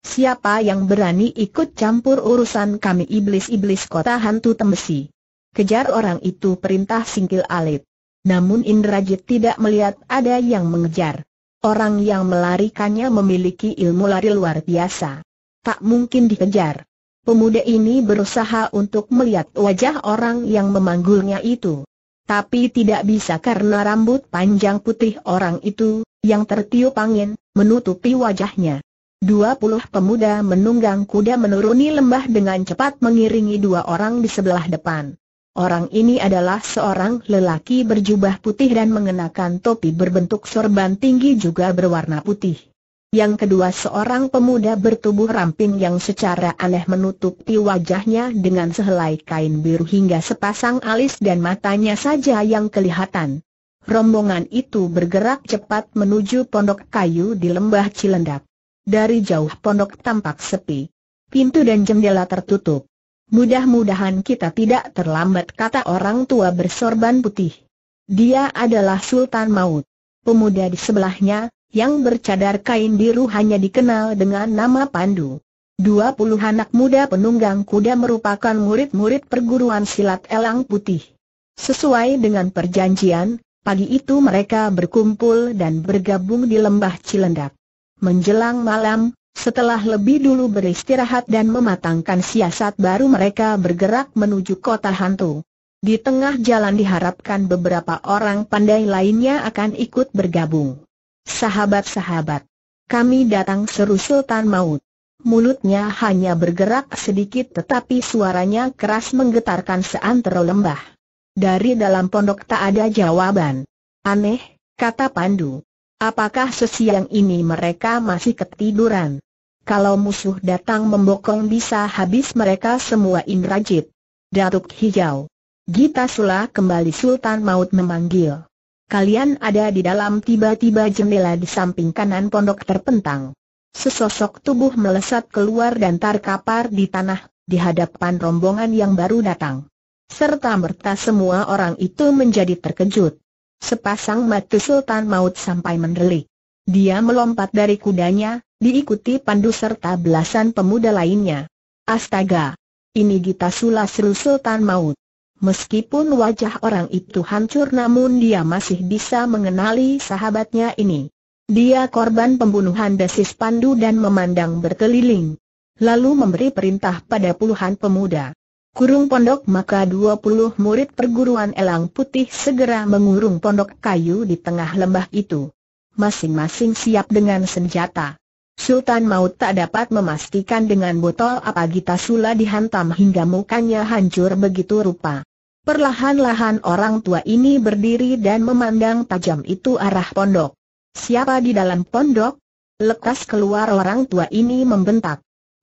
Siapa yang berani ikut campur urusan kami iblis-iblis kota hantu temesi? Kejar orang itu perintah singkil alit. Namun Indrajit tidak melihat ada yang mengejar. Orang yang melarikannya memiliki ilmu lari luar biasa. Tak mungkin dikejar. Pemuda ini berusaha untuk melihat wajah orang yang memanggulnya itu. Tapi tidak bisa karena rambut panjang putih orang itu, yang tertiup angin, menutupi wajahnya. Dua puluh pemuda menunggang kuda menuruni lembah dengan cepat mengiringi dua orang di sebelah depan. Orang ini adalah seorang lelaki berjubah putih dan mengenakan topi berbentuk sorban tinggi juga berwarna putih. Yang kedua seorang pemuda bertubuh ramping yang secara aneh menutupi wajahnya dengan sehelai kain biru hingga sepasang alis dan matanya saja yang kelihatan. Rombongan itu bergerak cepat menuju pondok kayu di lembah Cilendak. Dari jauh pondok tampak sepi. Pintu dan jendela tertutup. Mudah-mudahan kita tidak terlambat kata orang tua bersorban putih. Dia adalah Sultan Maut. Pemuda di sebelahnya, yang bercadar kain biru hanya dikenal dengan nama Pandu. Dua puluh anak muda penunggang kuda merupakan murid-murid perguruan silat elang putih. Sesuai dengan perjanjian, pagi itu mereka berkumpul dan bergabung di lembah Cilendak. Menjelang malam, setelah lebih dulu beristirahat dan mematangkan siasat baru mereka bergerak menuju kota hantu. Di tengah jalan diharapkan beberapa orang pandai lainnya akan ikut bergabung. Sahabat-sahabat, kami datang seru Sultan Maut. Mulutnya hanya bergerak sedikit tetapi suaranya keras menggetarkan seantero lembah. Dari dalam pondok tak ada jawaban. Aneh, kata Pandu. Apakah sesiang ini mereka masih ketiduran? Kalau musuh datang membokong bisa habis mereka semua Indrajit. Datuk Hijau. Gita Sula kembali Sultan Maut memanggil. Kalian ada di dalam tiba-tiba jendela di samping kanan pondok terpentang. Sesosok tubuh melesat keluar dan terkapar di tanah, di hadapan rombongan yang baru datang. Serta merta semua orang itu menjadi terkejut. Sepasang mata Sultan Maut sampai mendelik. Dia melompat dari kudanya, diikuti Pandu serta belasan pemuda lainnya. Astaga! Ini Gita Sula seru Sultan Maut. Meskipun wajah orang itu hancur namun dia masih bisa mengenali sahabatnya ini. Dia korban pembunuhan desis Pandu dan memandang berkeliling. Lalu memberi perintah pada puluhan pemuda kurung pondok maka 20 murid perguruan elang putih segera mengurung pondok kayu di tengah lembah itu. Masing-masing siap dengan senjata. Sultan Maut tak dapat memastikan dengan botol apa Gita Sula dihantam hingga mukanya hancur begitu rupa. Perlahan-lahan orang tua ini berdiri dan memandang tajam itu arah pondok. Siapa di dalam pondok? Lekas keluar orang tua ini membentak.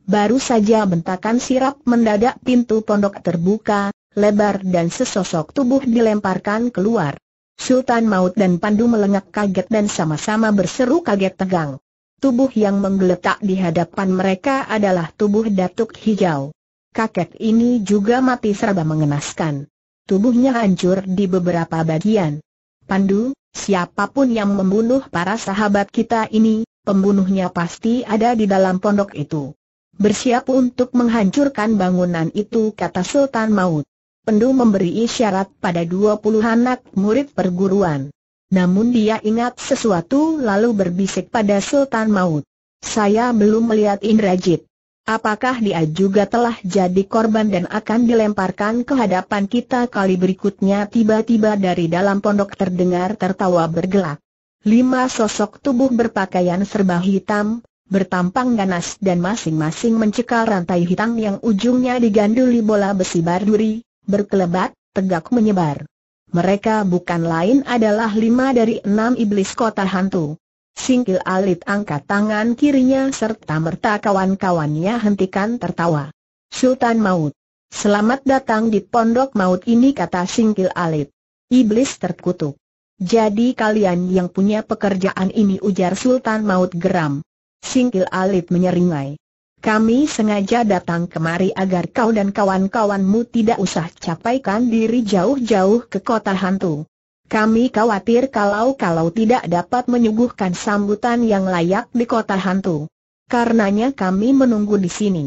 Baru saja bentakan sirap mendadak pintu pondok terbuka, lebar dan sesosok tubuh dilemparkan keluar. Sultan Maut dan Pandu melengak kaget dan sama-sama berseru kaget tegang. Tubuh yang menggeletak di hadapan mereka adalah tubuh Datuk Hijau. Kakek ini juga mati serba mengenaskan. Tubuhnya hancur di beberapa bagian. Pandu, siapapun yang membunuh para sahabat kita ini, pembunuhnya pasti ada di dalam pondok itu bersiap untuk menghancurkan bangunan itu kata Sultan Maut. Pendu memberi isyarat pada dua puluh anak murid perguruan. Namun dia ingat sesuatu lalu berbisik pada Sultan Maut. Saya belum melihat Indrajit. Apakah dia juga telah jadi korban dan akan dilemparkan ke hadapan kita kali berikutnya tiba-tiba dari dalam pondok terdengar tertawa bergelak. Lima sosok tubuh berpakaian serba hitam, bertampang ganas dan masing-masing mencekal rantai hitam yang ujungnya diganduli bola besi barduri, berkelebat, tegak menyebar. Mereka bukan lain adalah lima dari enam iblis kota hantu. Singkil alit angkat tangan kirinya serta merta kawan-kawannya hentikan tertawa. Sultan Maut. Selamat datang di Pondok Maut ini kata Singkil Alit. Iblis terkutuk. Jadi kalian yang punya pekerjaan ini ujar Sultan Maut geram. Singkil Alit menyeringai. Kami sengaja datang kemari agar kau dan kawan-kawanmu tidak usah capaikan diri jauh-jauh ke kota hantu. Kami khawatir kalau-kalau tidak dapat menyuguhkan sambutan yang layak di kota hantu. Karenanya kami menunggu di sini.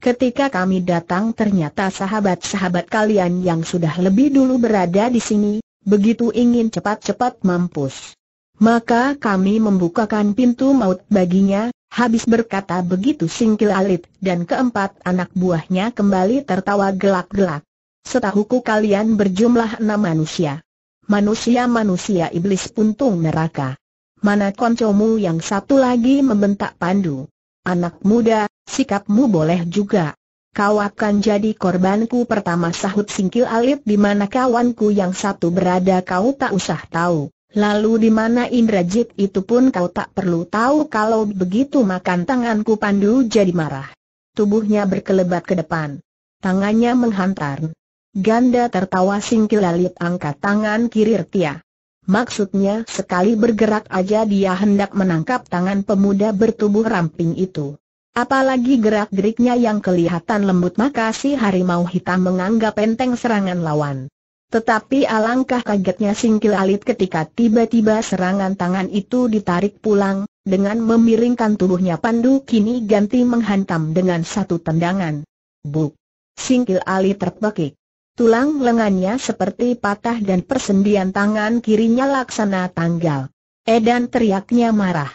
Ketika kami datang ternyata sahabat-sahabat kalian yang sudah lebih dulu berada di sini, begitu ingin cepat-cepat mampus. Maka kami membukakan pintu maut baginya, habis berkata begitu singkil alit, dan keempat anak buahnya kembali tertawa gelak-gelak. Setahuku kalian berjumlah enam manusia. Manusia-manusia iblis puntung neraka. Mana koncomu yang satu lagi membentak pandu? Anak muda, sikapmu boleh juga. Kau akan jadi korbanku pertama sahut singkil alit di mana kawanku yang satu berada kau tak usah tahu. Lalu di mana Indrajit itu pun kau tak perlu tahu kalau begitu makan tanganku Pandu jadi marah. Tubuhnya berkelebat ke depan. Tangannya menghantar. Ganda tertawa singkil lalit angkat tangan kiri Rtia. Maksudnya sekali bergerak aja dia hendak menangkap tangan pemuda bertubuh ramping itu. Apalagi gerak-geriknya yang kelihatan lembut maka si harimau hitam menganggap enteng serangan lawan. Tetapi alangkah kagetnya singkil alit ketika tiba-tiba serangan tangan itu ditarik pulang, dengan memiringkan tubuhnya Pandu kini ganti menghantam dengan satu tendangan. Buk! Singkil alit terpekik. Tulang lengannya seperti patah dan persendian tangan kirinya laksana tanggal. Edan teriaknya marah.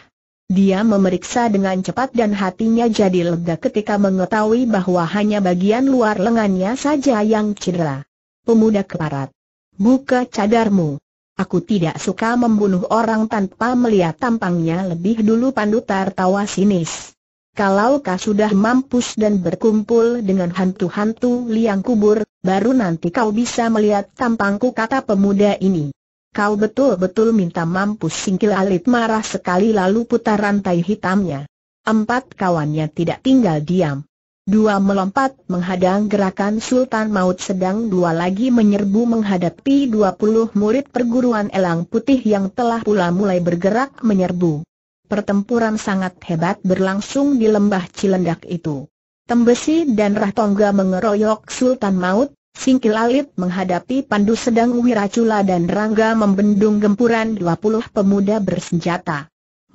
Dia memeriksa dengan cepat dan hatinya jadi lega ketika mengetahui bahwa hanya bagian luar lengannya saja yang cedera pemuda keparat. Buka cadarmu. Aku tidak suka membunuh orang tanpa melihat tampangnya lebih dulu Pandu tertawa sinis. Kalau kau sudah mampus dan berkumpul dengan hantu-hantu liang kubur, baru nanti kau bisa melihat tampangku kata pemuda ini. Kau betul-betul minta mampus singkil alit marah sekali lalu putar rantai hitamnya. Empat kawannya tidak tinggal diam. Dua melompat menghadang gerakan Sultan Maut sedang dua lagi menyerbu menghadapi dua puluh murid perguruan elang putih yang telah pula mulai bergerak menyerbu. Pertempuran sangat hebat berlangsung di lembah Cilendak itu. Tembesi dan Rahtongga mengeroyok Sultan Maut, Singkil Alit menghadapi Pandu sedang Wiracula dan Rangga membendung gempuran 20 pemuda bersenjata.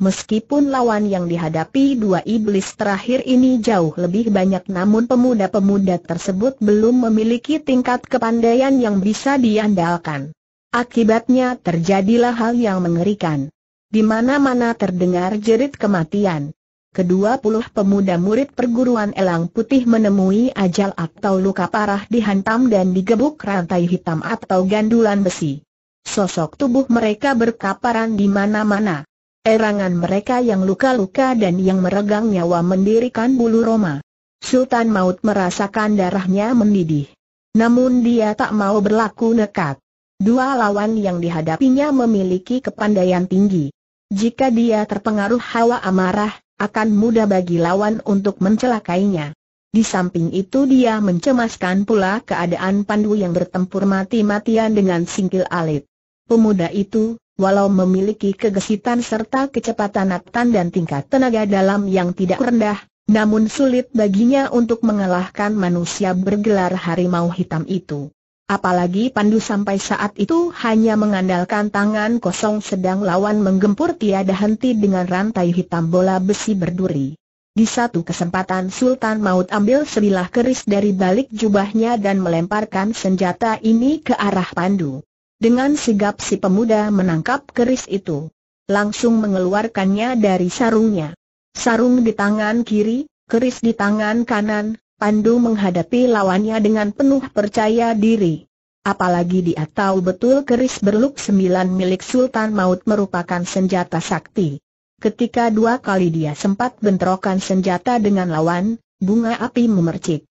Meskipun lawan yang dihadapi dua iblis terakhir ini jauh lebih banyak namun pemuda-pemuda tersebut belum memiliki tingkat kepandaian yang bisa diandalkan. Akibatnya terjadilah hal yang mengerikan. Di mana-mana terdengar jerit kematian. Kedua puluh pemuda murid perguruan Elang Putih menemui ajal atau luka parah dihantam dan digebuk rantai hitam atau gandulan besi. Sosok tubuh mereka berkaparan di mana-mana. Erangan mereka yang luka-luka dan yang meregang nyawa mendirikan bulu Roma. Sultan Maut merasakan darahnya mendidih. Namun dia tak mau berlaku nekat. Dua lawan yang dihadapinya memiliki kepandaian tinggi. Jika dia terpengaruh hawa amarah, akan mudah bagi lawan untuk mencelakainya. Di samping itu dia mencemaskan pula keadaan Pandu yang bertempur mati-matian dengan singkil alit. Pemuda itu, Walau memiliki kegesitan serta kecepatan aktan dan tingkat tenaga dalam yang tidak rendah, namun sulit baginya untuk mengalahkan manusia bergelar harimau hitam itu. Apalagi Pandu sampai saat itu hanya mengandalkan tangan kosong sedang lawan menggempur tiada henti dengan rantai hitam bola besi berduri. Di satu kesempatan Sultan Maut ambil sebilah keris dari balik jubahnya dan melemparkan senjata ini ke arah Pandu. Dengan sigap si pemuda menangkap keris itu. Langsung mengeluarkannya dari sarungnya. Sarung di tangan kiri, keris di tangan kanan, Pandu menghadapi lawannya dengan penuh percaya diri. Apalagi dia tahu betul keris berluk sembilan milik Sultan Maut merupakan senjata sakti. Ketika dua kali dia sempat bentrokan senjata dengan lawan, bunga api memercik.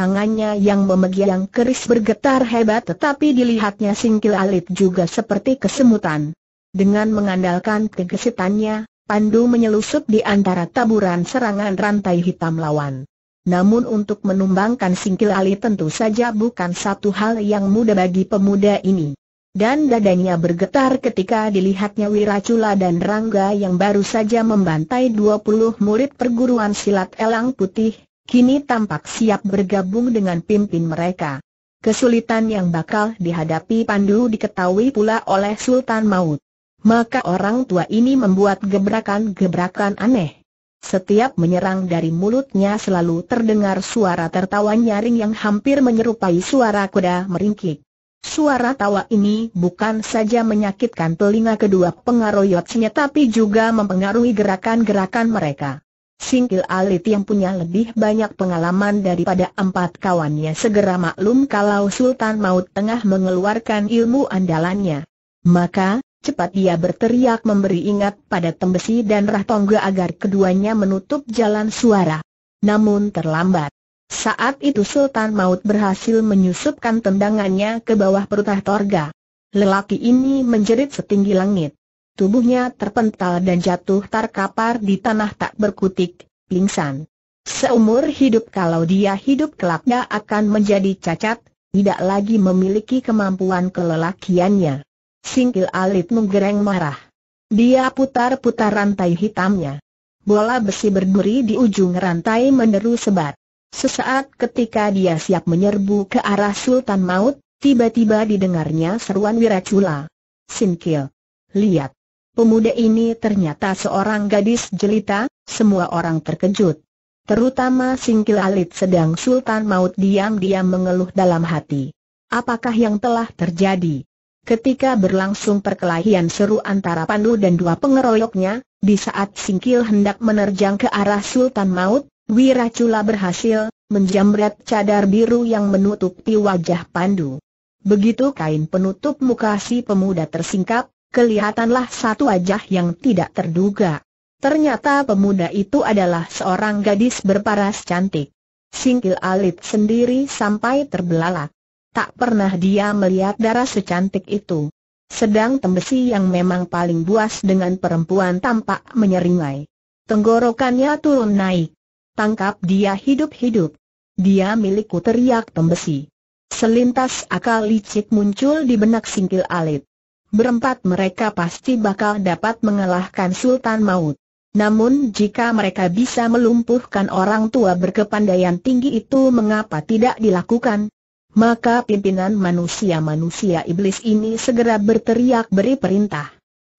Tangannya yang memegang keris bergetar hebat tetapi dilihatnya singkil alit juga seperti kesemutan. Dengan mengandalkan kegesitannya, Pandu menyelusup di antara taburan serangan rantai hitam lawan. Namun untuk menumbangkan singkil alit tentu saja bukan satu hal yang mudah bagi pemuda ini. Dan dadanya bergetar ketika dilihatnya Wiracula dan Rangga yang baru saja membantai 20 murid perguruan silat elang putih, kini tampak siap bergabung dengan pimpin mereka. Kesulitan yang bakal dihadapi Pandu diketahui pula oleh Sultan Maut. Maka orang tua ini membuat gebrakan-gebrakan aneh. Setiap menyerang dari mulutnya selalu terdengar suara tertawa nyaring yang hampir menyerupai suara kuda meringkik. Suara tawa ini bukan saja menyakitkan telinga kedua pengaroyotnya tapi juga mempengaruhi gerakan-gerakan mereka. Singkil Alit yang punya lebih banyak pengalaman daripada empat kawannya segera maklum kalau Sultan Maut tengah mengeluarkan ilmu andalannya. Maka, cepat dia berteriak memberi ingat pada Tembesi dan Rahtongga agar keduanya menutup jalan suara. Namun terlambat. Saat itu Sultan Maut berhasil menyusupkan tendangannya ke bawah perut Rahtongga. Lelaki ini menjerit setinggi langit. Tubuhnya terpental dan jatuh terkapar di tanah tak berkutik, pingsan. Seumur hidup kalau dia hidup kelaknya akan menjadi cacat, tidak lagi memiliki kemampuan kelelakiannya. Singkil alit menggereng marah. Dia putar-putar rantai hitamnya. Bola besi berduri di ujung rantai meneru sebat. Sesaat ketika dia siap menyerbu ke arah Sultan Maut, tiba-tiba didengarnya seruan Wiracula. Singkil. Lihat. Pemuda ini ternyata seorang gadis jelita, semua orang terkejut. Terutama Singkil Alit sedang Sultan Maut diam-diam mengeluh dalam hati. Apakah yang telah terjadi? Ketika berlangsung perkelahian seru antara Pandu dan dua pengeroyoknya, di saat Singkil hendak menerjang ke arah Sultan Maut, Wiracula berhasil menjamret cadar biru yang menutupi wajah Pandu. Begitu kain penutup muka si pemuda tersingkap, kelihatanlah satu wajah yang tidak terduga. Ternyata pemuda itu adalah seorang gadis berparas cantik. Singkil alit sendiri sampai terbelalak. Tak pernah dia melihat darah secantik itu. Sedang tembesi yang memang paling buas dengan perempuan tampak menyeringai. Tenggorokannya turun naik. Tangkap dia hidup-hidup. Dia milikku teriak tembesi. Selintas akal licik muncul di benak singkil alit berempat mereka pasti bakal dapat mengalahkan Sultan Maut. Namun jika mereka bisa melumpuhkan orang tua berkepandaian tinggi itu mengapa tidak dilakukan? Maka pimpinan manusia-manusia iblis ini segera berteriak beri perintah.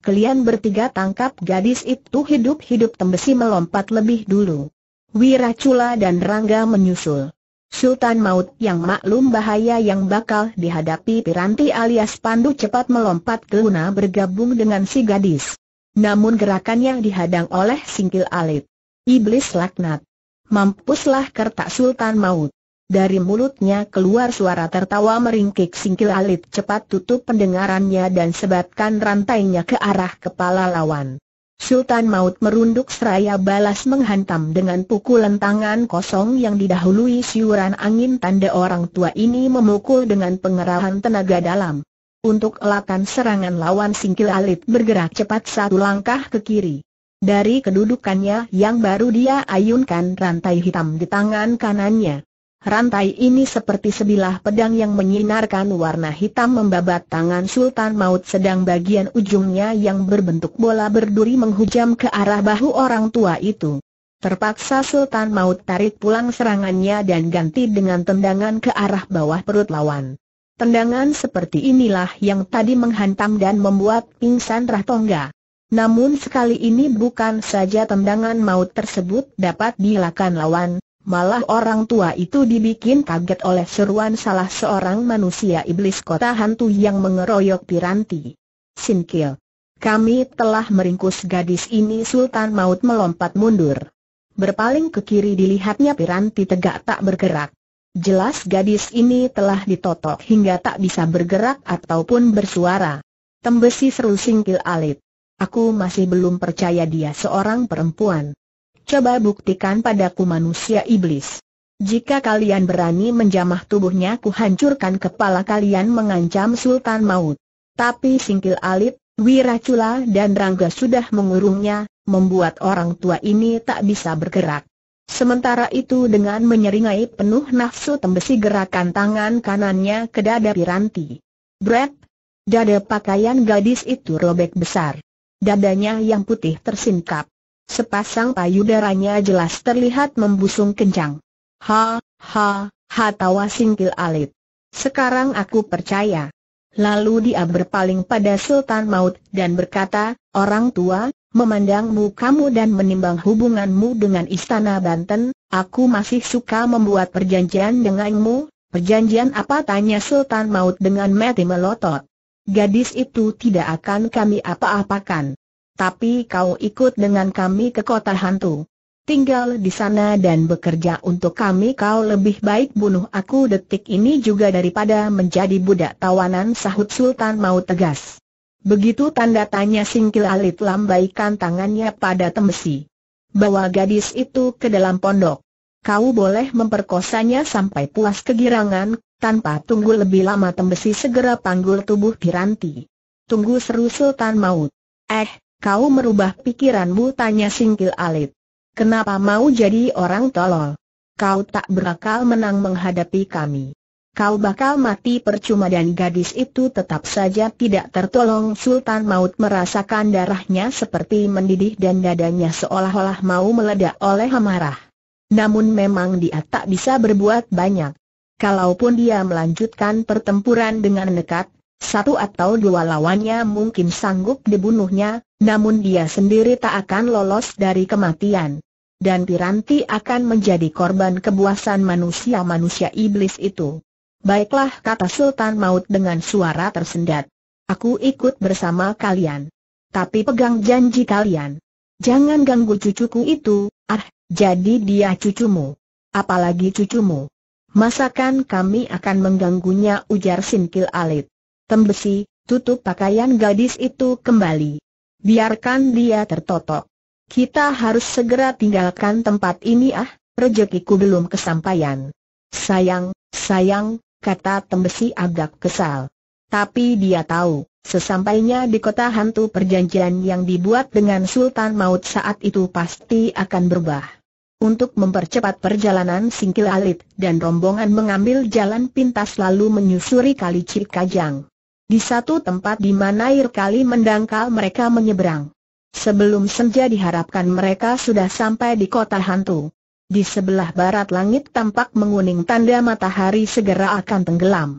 Kalian bertiga tangkap gadis itu hidup-hidup tembesi melompat lebih dulu. Wiracula dan Rangga menyusul. Sultan Maut yang maklum bahaya yang bakal dihadapi Piranti alias Pandu cepat melompat ke Luna bergabung dengan si gadis. Namun gerakannya dihadang oleh singkil alit. Iblis laknat. Mampuslah kertak Sultan Maut. Dari mulutnya keluar suara tertawa meringkik singkil alit cepat tutup pendengarannya dan sebatkan rantainya ke arah kepala lawan. Sultan Maut merunduk seraya balas menghantam dengan pukulan tangan kosong yang didahului siuran angin tanda orang tua ini memukul dengan pengerahan tenaga dalam. Untuk elakan serangan lawan singkil alit bergerak cepat satu langkah ke kiri. Dari kedudukannya yang baru dia ayunkan rantai hitam di tangan kanannya. Rantai ini seperti sebilah pedang yang menyinarkan warna hitam membabat tangan Sultan Maut sedang bagian ujungnya yang berbentuk bola berduri menghujam ke arah bahu orang tua itu. Terpaksa Sultan Maut tarik pulang serangannya dan ganti dengan tendangan ke arah bawah perut lawan. Tendangan seperti inilah yang tadi menghantam dan membuat pingsan Rahtongga. Namun sekali ini bukan saja tendangan maut tersebut dapat dilakukan lawan, Malah orang tua itu dibikin kaget oleh seruan salah seorang manusia iblis kota hantu yang mengeroyok Piranti. Sinkil. Kami telah meringkus gadis ini Sultan Maut melompat mundur. Berpaling ke kiri dilihatnya Piranti tegak tak bergerak. Jelas gadis ini telah ditotok hingga tak bisa bergerak ataupun bersuara. Tembesi seru Sinkil alit. Aku masih belum percaya dia seorang perempuan. Coba buktikan padaku manusia iblis. Jika kalian berani menjamah tubuhnya ku hancurkan kepala kalian mengancam Sultan Maut. Tapi Singkil Alit, Wiracula dan Rangga sudah mengurungnya, membuat orang tua ini tak bisa bergerak. Sementara itu dengan menyeringai penuh nafsu tembesi gerakan tangan kanannya ke dada Piranti. Brett, dada pakaian gadis itu robek besar. Dadanya yang putih tersingkap sepasang payudaranya jelas terlihat membusung kencang. Ha, ha, ha tawa singkil alit. Sekarang aku percaya. Lalu dia berpaling pada Sultan Maut dan berkata, Orang tua, memandangmu kamu dan menimbang hubunganmu dengan Istana Banten, aku masih suka membuat perjanjian denganmu. Perjanjian apa tanya Sultan Maut dengan mati melotot. Gadis itu tidak akan kami apa-apakan tapi kau ikut dengan kami ke kota hantu. Tinggal di sana dan bekerja untuk kami kau lebih baik bunuh aku detik ini juga daripada menjadi budak tawanan sahut Sultan mau tegas. Begitu tanda tanya singkil alit lambaikan tangannya pada tembesi. Bawa gadis itu ke dalam pondok. Kau boleh memperkosanya sampai puas kegirangan, tanpa tunggu lebih lama tembesi segera panggul tubuh Kiranti. Tunggu seru Sultan Maut. Eh, Kau merubah pikiranmu tanya singkil alit. Kenapa mau jadi orang tolol? Kau tak berakal menang menghadapi kami. Kau bakal mati percuma dan gadis itu tetap saja tidak tertolong Sultan Maut merasakan darahnya seperti mendidih dan dadanya seolah-olah mau meledak oleh amarah. Namun memang dia tak bisa berbuat banyak. Kalaupun dia melanjutkan pertempuran dengan nekat, satu atau dua lawannya mungkin sanggup dibunuhnya, namun dia sendiri tak akan lolos dari kematian. Dan Piranti akan menjadi korban kebuasan manusia-manusia iblis itu. Baiklah kata Sultan Maut dengan suara tersendat. Aku ikut bersama kalian. Tapi pegang janji kalian. Jangan ganggu cucuku itu, ah, jadi dia cucumu. Apalagi cucumu. Masakan kami akan mengganggunya ujar Sinkil Alit. Tembesi, tutup pakaian gadis itu kembali biarkan dia tertotok. Kita harus segera tinggalkan tempat ini ah, rejekiku belum kesampaian. Sayang, sayang, kata Tembesi agak kesal. Tapi dia tahu, sesampainya di kota hantu perjanjian yang dibuat dengan Sultan Maut saat itu pasti akan berubah. Untuk mempercepat perjalanan Singkil Alit dan rombongan mengambil jalan pintas lalu menyusuri Kali Cikajang. Di satu tempat di mana air kali mendangkal mereka menyeberang. Sebelum senja diharapkan mereka sudah sampai di kota hantu. Di sebelah barat langit tampak menguning tanda matahari segera akan tenggelam.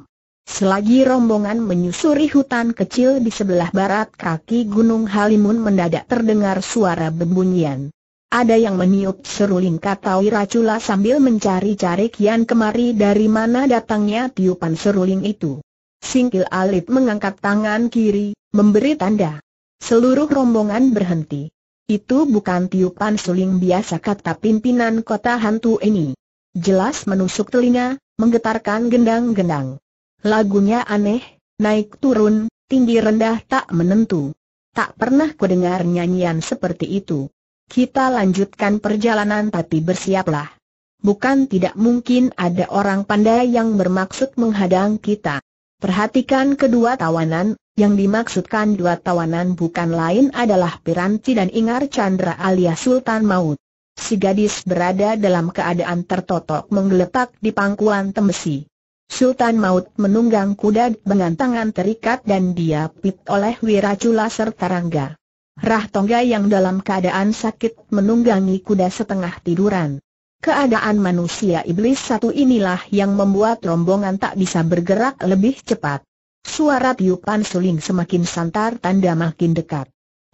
Selagi rombongan menyusuri hutan kecil di sebelah barat kaki Gunung Halimun mendadak terdengar suara berbunyian. Ada yang meniup seruling kata Wiracula sambil mencari-cari kian kemari dari mana datangnya tiupan seruling itu. Singkil Alit mengangkat tangan kiri, memberi tanda. Seluruh rombongan berhenti. Itu bukan tiupan suling biasa kata pimpinan kota hantu ini. Jelas menusuk telinga, menggetarkan gendang-gendang. Lagunya aneh, naik turun, tinggi rendah tak menentu. Tak pernah kudengar nyanyian seperti itu. Kita lanjutkan perjalanan tapi bersiaplah. Bukan tidak mungkin ada orang pandai yang bermaksud menghadang kita. Perhatikan kedua tawanan, yang dimaksudkan dua tawanan bukan lain adalah Piranti dan Ingar Chandra alias Sultan Maut. Si gadis berada dalam keadaan tertotok menggeletak di pangkuan Temesi. Sultan Maut menunggang kuda dengan tangan terikat dan dia pit oleh Wiracula serta Rangga. Rah Tongga yang dalam keadaan sakit menunggangi kuda setengah tiduran. Keadaan manusia iblis satu inilah yang membuat rombongan tak bisa bergerak lebih cepat. Suara tiupan suling semakin santar tanda makin dekat.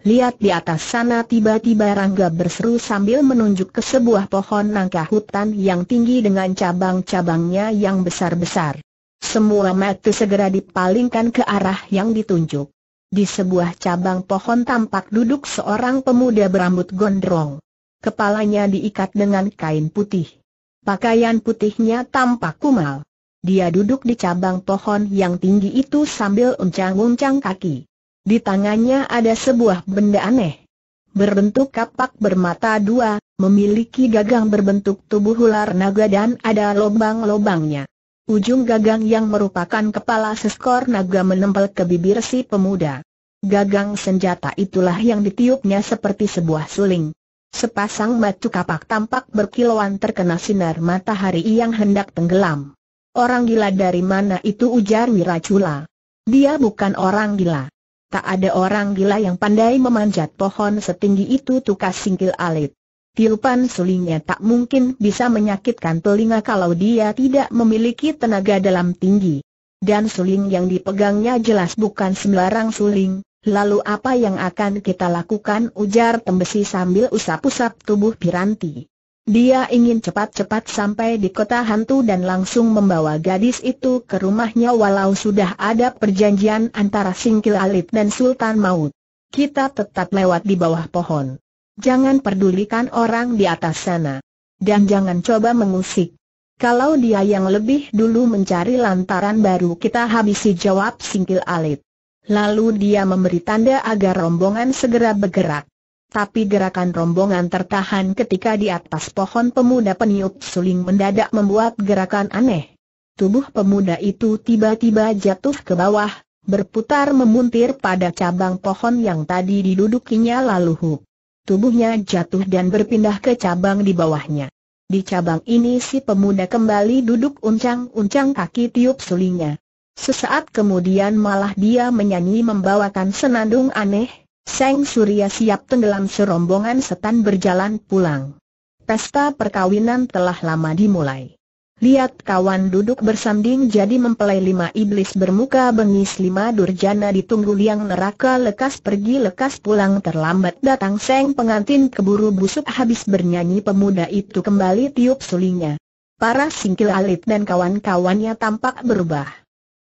Lihat di atas sana tiba-tiba Rangga berseru sambil menunjuk ke sebuah pohon nangka hutan yang tinggi dengan cabang-cabangnya yang besar-besar. Semua mata segera dipalingkan ke arah yang ditunjuk. Di sebuah cabang pohon tampak duduk seorang pemuda berambut gondrong kepalanya diikat dengan kain putih. Pakaian putihnya tampak kumal. Dia duduk di cabang pohon yang tinggi itu sambil uncang-uncang kaki. Di tangannya ada sebuah benda aneh. Berbentuk kapak bermata dua, memiliki gagang berbentuk tubuh ular naga dan ada lobang-lobangnya. Ujung gagang yang merupakan kepala seskor naga menempel ke bibir si pemuda. Gagang senjata itulah yang ditiupnya seperti sebuah suling. Sepasang batu kapak tampak berkilauan terkena sinar matahari yang hendak tenggelam. Orang gila dari mana itu ujar Wiracula. Dia bukan orang gila. Tak ada orang gila yang pandai memanjat pohon setinggi itu tukas singkil alit. Tiupan sulingnya tak mungkin bisa menyakitkan telinga kalau dia tidak memiliki tenaga dalam tinggi. Dan suling yang dipegangnya jelas bukan sembarang suling, Lalu apa yang akan kita lakukan ujar Tembesi sambil usap-usap tubuh Piranti. Dia ingin cepat-cepat sampai di kota hantu dan langsung membawa gadis itu ke rumahnya walau sudah ada perjanjian antara Singkil Alit dan Sultan Maut. Kita tetap lewat di bawah pohon. Jangan pedulikan orang di atas sana. Dan jangan coba mengusik. Kalau dia yang lebih dulu mencari lantaran baru kita habisi jawab singkil alit. Lalu dia memberi tanda agar rombongan segera bergerak. Tapi gerakan rombongan tertahan ketika di atas pohon pemuda peniup suling mendadak membuat gerakan aneh. Tubuh pemuda itu tiba-tiba jatuh ke bawah, berputar memuntir pada cabang pohon yang tadi didudukinya lalu huk. Tubuhnya jatuh dan berpindah ke cabang di bawahnya. Di cabang ini si pemuda kembali duduk uncang-uncang kaki tiup sulingnya. Sesaat kemudian malah dia menyanyi membawakan senandung aneh, Seng Surya siap tenggelam serombongan setan berjalan pulang. Pesta perkawinan telah lama dimulai. Lihat kawan duduk bersanding jadi mempelai lima iblis bermuka bengis lima durjana ditunggu liang neraka lekas pergi lekas pulang terlambat datang seng pengantin keburu busuk habis bernyanyi pemuda itu kembali tiup sulingnya. Para singkil alit dan kawan-kawannya tampak berubah.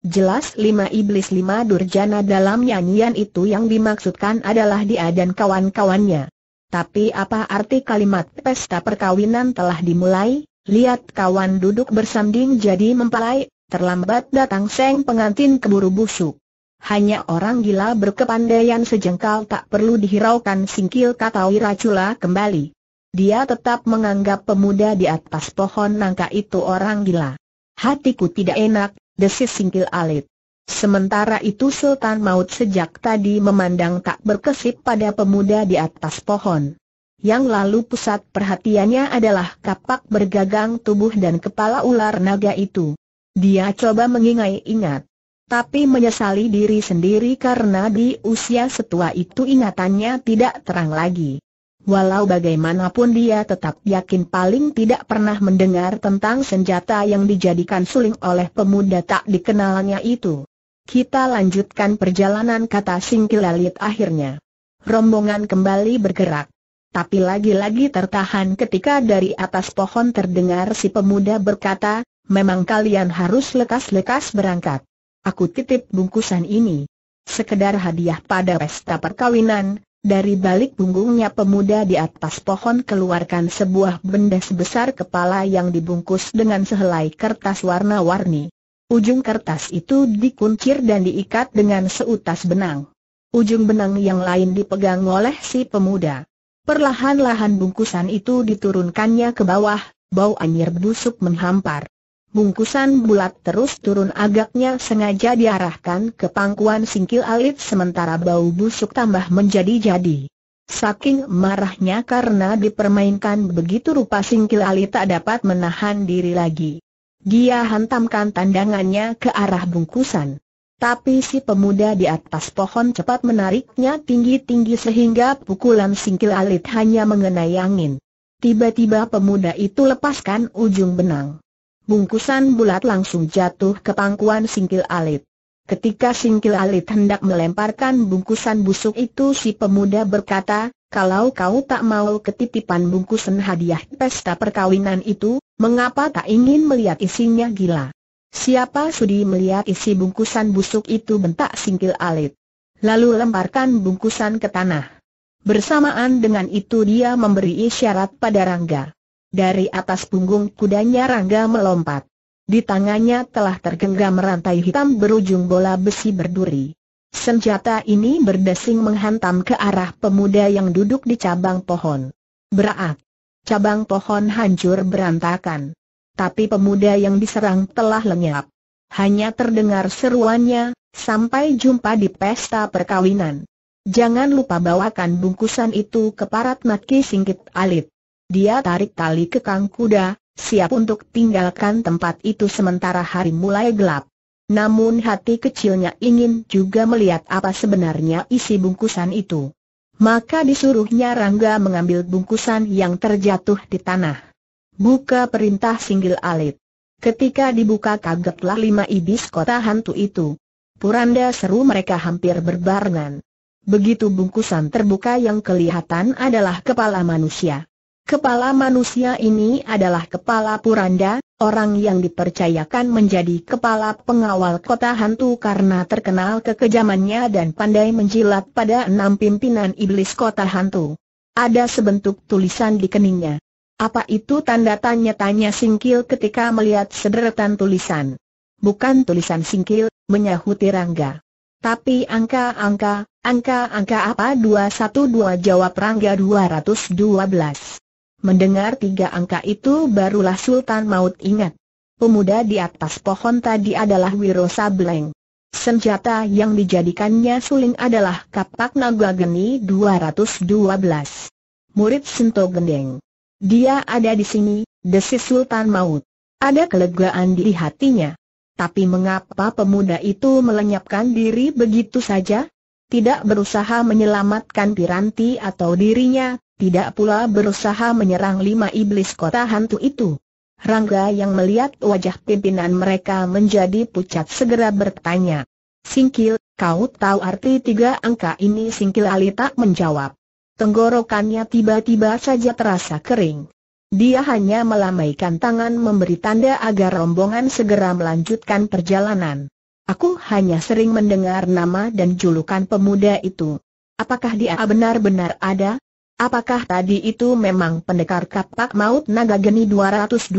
Jelas lima iblis lima durjana dalam nyanyian itu yang dimaksudkan adalah dia dan kawan-kawannya. Tapi apa arti kalimat pesta perkawinan telah dimulai? Lihat kawan duduk bersanding jadi mempelai, terlambat datang seng pengantin keburu busuk. Hanya orang gila berkepandaian sejengkal tak perlu dihiraukan singkil kata Wiracula kembali. Dia tetap menganggap pemuda di atas pohon nangka itu orang gila. Hatiku tidak enak, desis singkil alit. Sementara itu Sultan Maut sejak tadi memandang tak berkesip pada pemuda di atas pohon. Yang lalu pusat perhatiannya adalah kapak bergagang tubuh dan kepala ular naga itu. Dia coba mengingat-ingat. Tapi menyesali diri sendiri karena di usia setua itu ingatannya tidak terang lagi. Walau bagaimanapun dia tetap yakin paling tidak pernah mendengar tentang senjata yang dijadikan suling oleh pemuda tak dikenalnya itu. Kita lanjutkan perjalanan kata Singkilalit akhirnya. Rombongan kembali bergerak. Tapi lagi-lagi tertahan ketika dari atas pohon terdengar si pemuda berkata, memang kalian harus lekas-lekas berangkat. Aku titip bungkusan ini. Sekedar hadiah pada pesta perkawinan, dari balik punggungnya pemuda di atas pohon keluarkan sebuah benda sebesar kepala yang dibungkus dengan sehelai kertas warna-warni. Ujung kertas itu dikuncir dan diikat dengan seutas benang. Ujung benang yang lain dipegang oleh si pemuda. Perlahan-lahan bungkusan itu diturunkannya ke bawah, bau anyir busuk menghampar bungkusan bulat terus turun agaknya sengaja diarahkan ke pangkuan singkil alit sementara bau busuk tambah menjadi-jadi. Saking marahnya karena dipermainkan begitu rupa singkil alit tak dapat menahan diri lagi. Dia hantamkan tandangannya ke arah bungkusan. Tapi si pemuda di atas pohon cepat menariknya tinggi-tinggi sehingga pukulan singkil alit hanya mengenai angin. Tiba-tiba pemuda itu lepaskan ujung benang bungkusan bulat langsung jatuh ke pangkuan singkil alit. Ketika singkil alit hendak melemparkan bungkusan busuk itu si pemuda berkata, kalau kau tak mau ketitipan bungkusan hadiah pesta perkawinan itu, mengapa tak ingin melihat isinya gila? Siapa sudi melihat isi bungkusan busuk itu bentak singkil alit. Lalu lemparkan bungkusan ke tanah. Bersamaan dengan itu dia memberi isyarat pada Rangga. Dari atas punggung kudanya Rangga melompat. Di tangannya telah tergenggam rantai hitam berujung bola besi berduri. Senjata ini berdesing menghantam ke arah pemuda yang duduk di cabang pohon. Berat. Cabang pohon hancur berantakan. Tapi pemuda yang diserang telah lenyap. Hanya terdengar seruannya, sampai jumpa di pesta perkawinan. Jangan lupa bawakan bungkusan itu ke Parat Naki Singkit Alit. Dia tarik tali kekang kuda, siap untuk tinggalkan tempat itu sementara hari mulai gelap. Namun hati kecilnya ingin juga melihat apa sebenarnya isi bungkusan itu. Maka disuruhnya Rangga mengambil bungkusan yang terjatuh di tanah. Buka perintah singgil alit. Ketika dibuka kagetlah lima ibis kota hantu itu. Puranda seru mereka hampir berbarengan. Begitu bungkusan terbuka yang kelihatan adalah kepala manusia. Kepala manusia ini adalah kepala Puranda, orang yang dipercayakan menjadi kepala pengawal kota hantu karena terkenal kekejamannya dan pandai menjilat pada enam pimpinan iblis kota hantu. Ada sebentuk tulisan di keningnya. Apa itu tanda tanya-tanya singkil ketika melihat sederetan tulisan? Bukan tulisan singkil, menyahuti Rangga. Tapi angka-angka, angka-angka apa 212 jawab Rangga 212. Mendengar tiga angka itu barulah Sultan Maut ingat. Pemuda di atas pohon tadi adalah Wiro Sableng. Senjata yang dijadikannya suling adalah kapak naga geni 212. Murid Sento Gendeng. Dia ada di sini, desis Sultan Maut. Ada kelegaan di hatinya. Tapi mengapa pemuda itu melenyapkan diri begitu saja? Tidak berusaha menyelamatkan Piranti atau dirinya, tidak pula berusaha menyerang lima iblis kota hantu itu. Rangga yang melihat wajah pimpinan mereka menjadi pucat segera bertanya. Singkil, kau tahu arti tiga angka ini Singkil Ali tak menjawab. Tenggorokannya tiba-tiba saja terasa kering. Dia hanya melambaikan tangan memberi tanda agar rombongan segera melanjutkan perjalanan. Aku hanya sering mendengar nama dan julukan pemuda itu. Apakah dia benar-benar ada? Apakah tadi itu memang pendekar kapak maut naga geni 212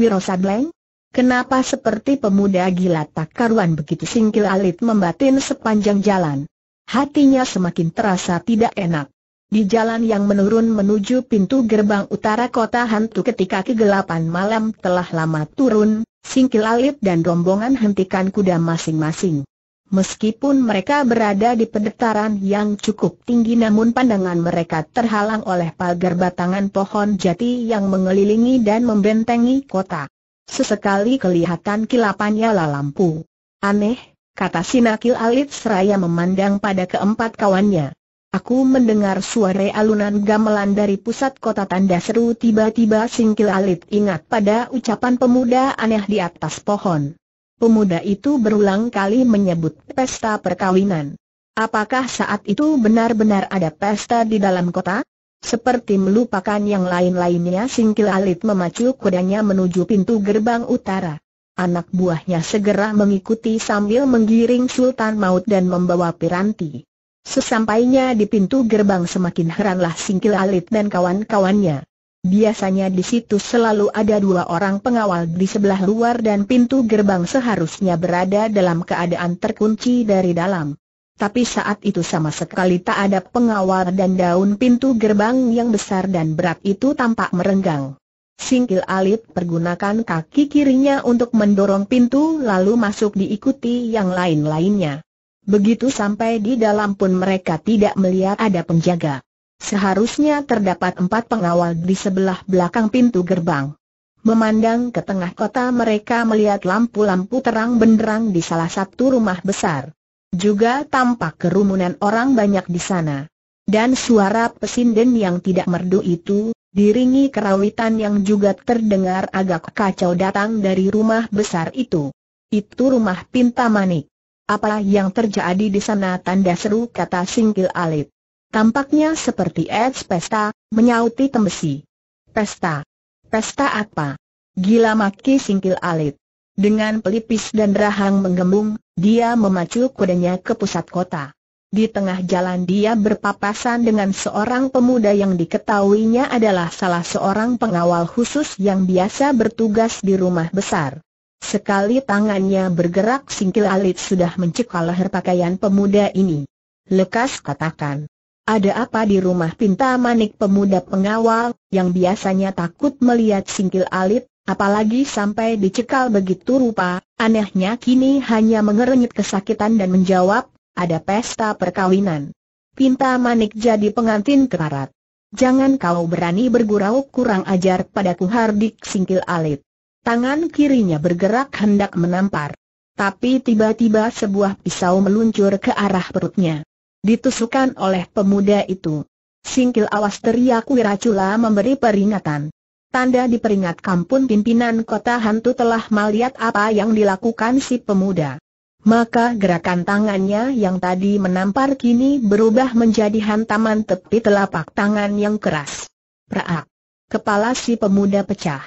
Wirosableng? Kenapa seperti pemuda gila tak karuan begitu singkil alit membatin sepanjang jalan? Hatinya semakin terasa tidak enak. Di jalan yang menurun menuju pintu gerbang utara kota hantu ketika kegelapan malam telah lama turun, singkil alit dan rombongan hentikan kuda masing-masing. Meskipun mereka berada di pedetaran yang cukup tinggi namun pandangan mereka terhalang oleh pagar batangan pohon jati yang mengelilingi dan membentengi kota. Sesekali kelihatan kilapannya lalampu. Aneh, kata Sinakil Alit seraya memandang pada keempat kawannya. Aku mendengar suara alunan gamelan dari pusat kota tanda seru tiba-tiba Singkil Alit ingat pada ucapan pemuda aneh di atas pohon pemuda itu berulang kali menyebut pesta perkawinan. Apakah saat itu benar-benar ada pesta di dalam kota? Seperti melupakan yang lain-lainnya Singkil Alit memacu kudanya menuju pintu gerbang utara. Anak buahnya segera mengikuti sambil menggiring Sultan Maut dan membawa piranti. Sesampainya di pintu gerbang semakin heranlah Singkil Alit dan kawan-kawannya. Biasanya di situ selalu ada dua orang pengawal di sebelah luar dan pintu gerbang seharusnya berada dalam keadaan terkunci dari dalam. Tapi saat itu sama sekali tak ada pengawal dan daun pintu gerbang yang besar dan berat itu tampak merenggang. Singkil Alit pergunakan kaki kirinya untuk mendorong pintu lalu masuk diikuti yang lain-lainnya. Begitu sampai di dalam pun mereka tidak melihat ada penjaga. Seharusnya terdapat empat pengawal di sebelah belakang pintu gerbang. Memandang ke tengah kota mereka melihat lampu-lampu terang benderang di salah satu rumah besar. Juga tampak kerumunan orang banyak di sana. Dan suara pesinden yang tidak merdu itu, diringi kerawitan yang juga terdengar agak kacau datang dari rumah besar itu. Itu rumah Pinta Manik. Apa yang terjadi di sana tanda seru kata Singkil Alit. Tampaknya seperti Eds pesta, menyauti tembesi. Pesta. Pesta apa? Gila maki singkil alit. Dengan pelipis dan rahang menggembung, dia memacu kudanya ke pusat kota. Di tengah jalan dia berpapasan dengan seorang pemuda yang diketahuinya adalah salah seorang pengawal khusus yang biasa bertugas di rumah besar. Sekali tangannya bergerak singkil alit sudah mencekal leher pakaian pemuda ini. Lekas katakan, ada apa di rumah pinta manik pemuda pengawal, yang biasanya takut melihat singkil alit, apalagi sampai dicekal begitu rupa, anehnya kini hanya mengerenyit kesakitan dan menjawab, ada pesta perkawinan. Pinta manik jadi pengantin kerarat. Jangan kau berani bergurau kurang ajar padaku hardik singkil alit. Tangan kirinya bergerak hendak menampar. Tapi tiba-tiba sebuah pisau meluncur ke arah perutnya ditusukan oleh pemuda itu. Singkil awas teriak Wiracula memberi peringatan. Tanda diperingatkan pun pimpinan kota hantu telah melihat apa yang dilakukan si pemuda. Maka gerakan tangannya yang tadi menampar kini berubah menjadi hantaman tepi telapak tangan yang keras. Praak! Kepala si pemuda pecah.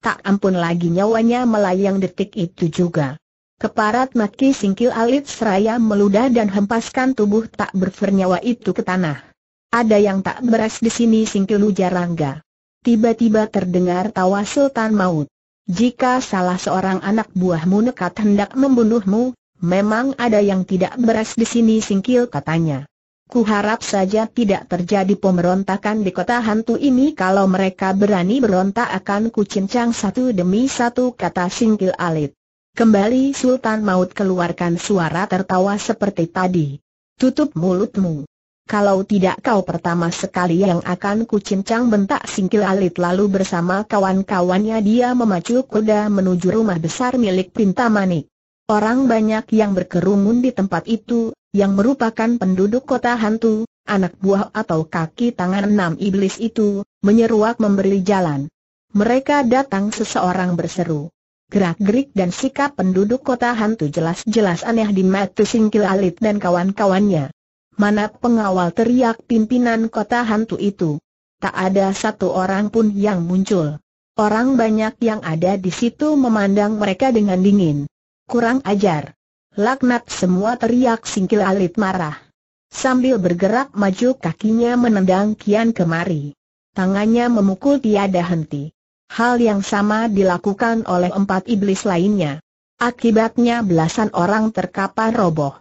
Tak ampun lagi nyawanya melayang detik itu juga. Keparat maki singkil alit seraya meludah dan hempaskan tubuh tak bernyawa itu ke tanah. Ada yang tak beres di sini singkil ujar Rangga. Tiba-tiba terdengar tawa Sultan Maut. Jika salah seorang anak buahmu nekat hendak membunuhmu, memang ada yang tidak beres di sini singkil katanya. Kuharap saja tidak terjadi pemberontakan di kota hantu ini kalau mereka berani berontak akan kucincang satu demi satu kata Singkil Alit. Kembali Sultan Maut keluarkan suara tertawa seperti tadi. Tutup mulutmu. Kalau tidak kau pertama sekali yang akan kucincang bentak singkil alit lalu bersama kawan-kawannya dia memacu kuda menuju rumah besar milik Pintamanik. Orang banyak yang berkerumun di tempat itu, yang merupakan penduduk kota hantu, anak buah atau kaki tangan enam iblis itu, menyeruak memberi jalan. Mereka datang seseorang berseru. Gerak-gerik dan sikap penduduk kota hantu jelas-jelas aneh di mata singkil alit dan kawan-kawannya. Mana pengawal teriak pimpinan kota hantu itu. Tak ada satu orang pun yang muncul. Orang banyak yang ada di situ memandang mereka dengan dingin. Kurang ajar. Laknat semua teriak singkil alit marah. Sambil bergerak maju kakinya menendang kian kemari. Tangannya memukul tiada henti. Hal yang sama dilakukan oleh empat iblis lainnya. Akibatnya belasan orang terkapar roboh.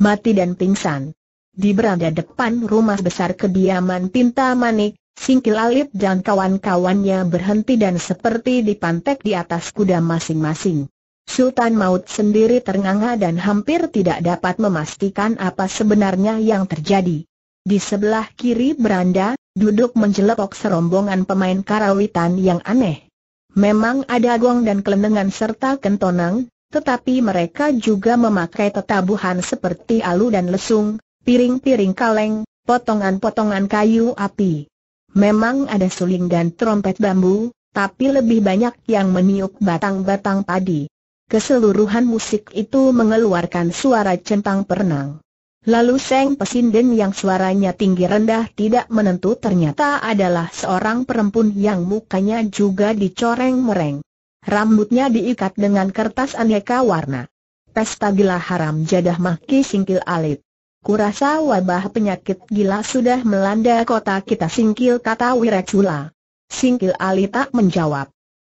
Mati dan pingsan. Di beranda depan rumah besar kediaman Tinta Manik, Singkil Alit dan kawan-kawannya berhenti dan seperti dipantek di atas kuda masing-masing. Sultan Maut sendiri ternganga dan hampir tidak dapat memastikan apa sebenarnya yang terjadi. Di sebelah kiri beranda, duduk menjelepok serombongan pemain karawitan yang aneh. Memang ada gong dan kelendengan serta kentonang, tetapi mereka juga memakai tetabuhan seperti alu dan lesung, piring-piring kaleng, potongan-potongan kayu api. Memang ada suling dan trompet bambu, tapi lebih banyak yang meniup batang-batang padi. Keseluruhan musik itu mengeluarkan suara centang perenang. Lalu Seng Pesinden yang suaranya tinggi rendah tidak menentu ternyata adalah seorang perempuan yang mukanya juga dicoreng mereng. Rambutnya diikat dengan kertas aneka warna. Pesta gila haram jadah maki singkil alit. Kurasa wabah penyakit gila sudah melanda kota kita singkil kata Wirecula. Singkil alit tak menjawab.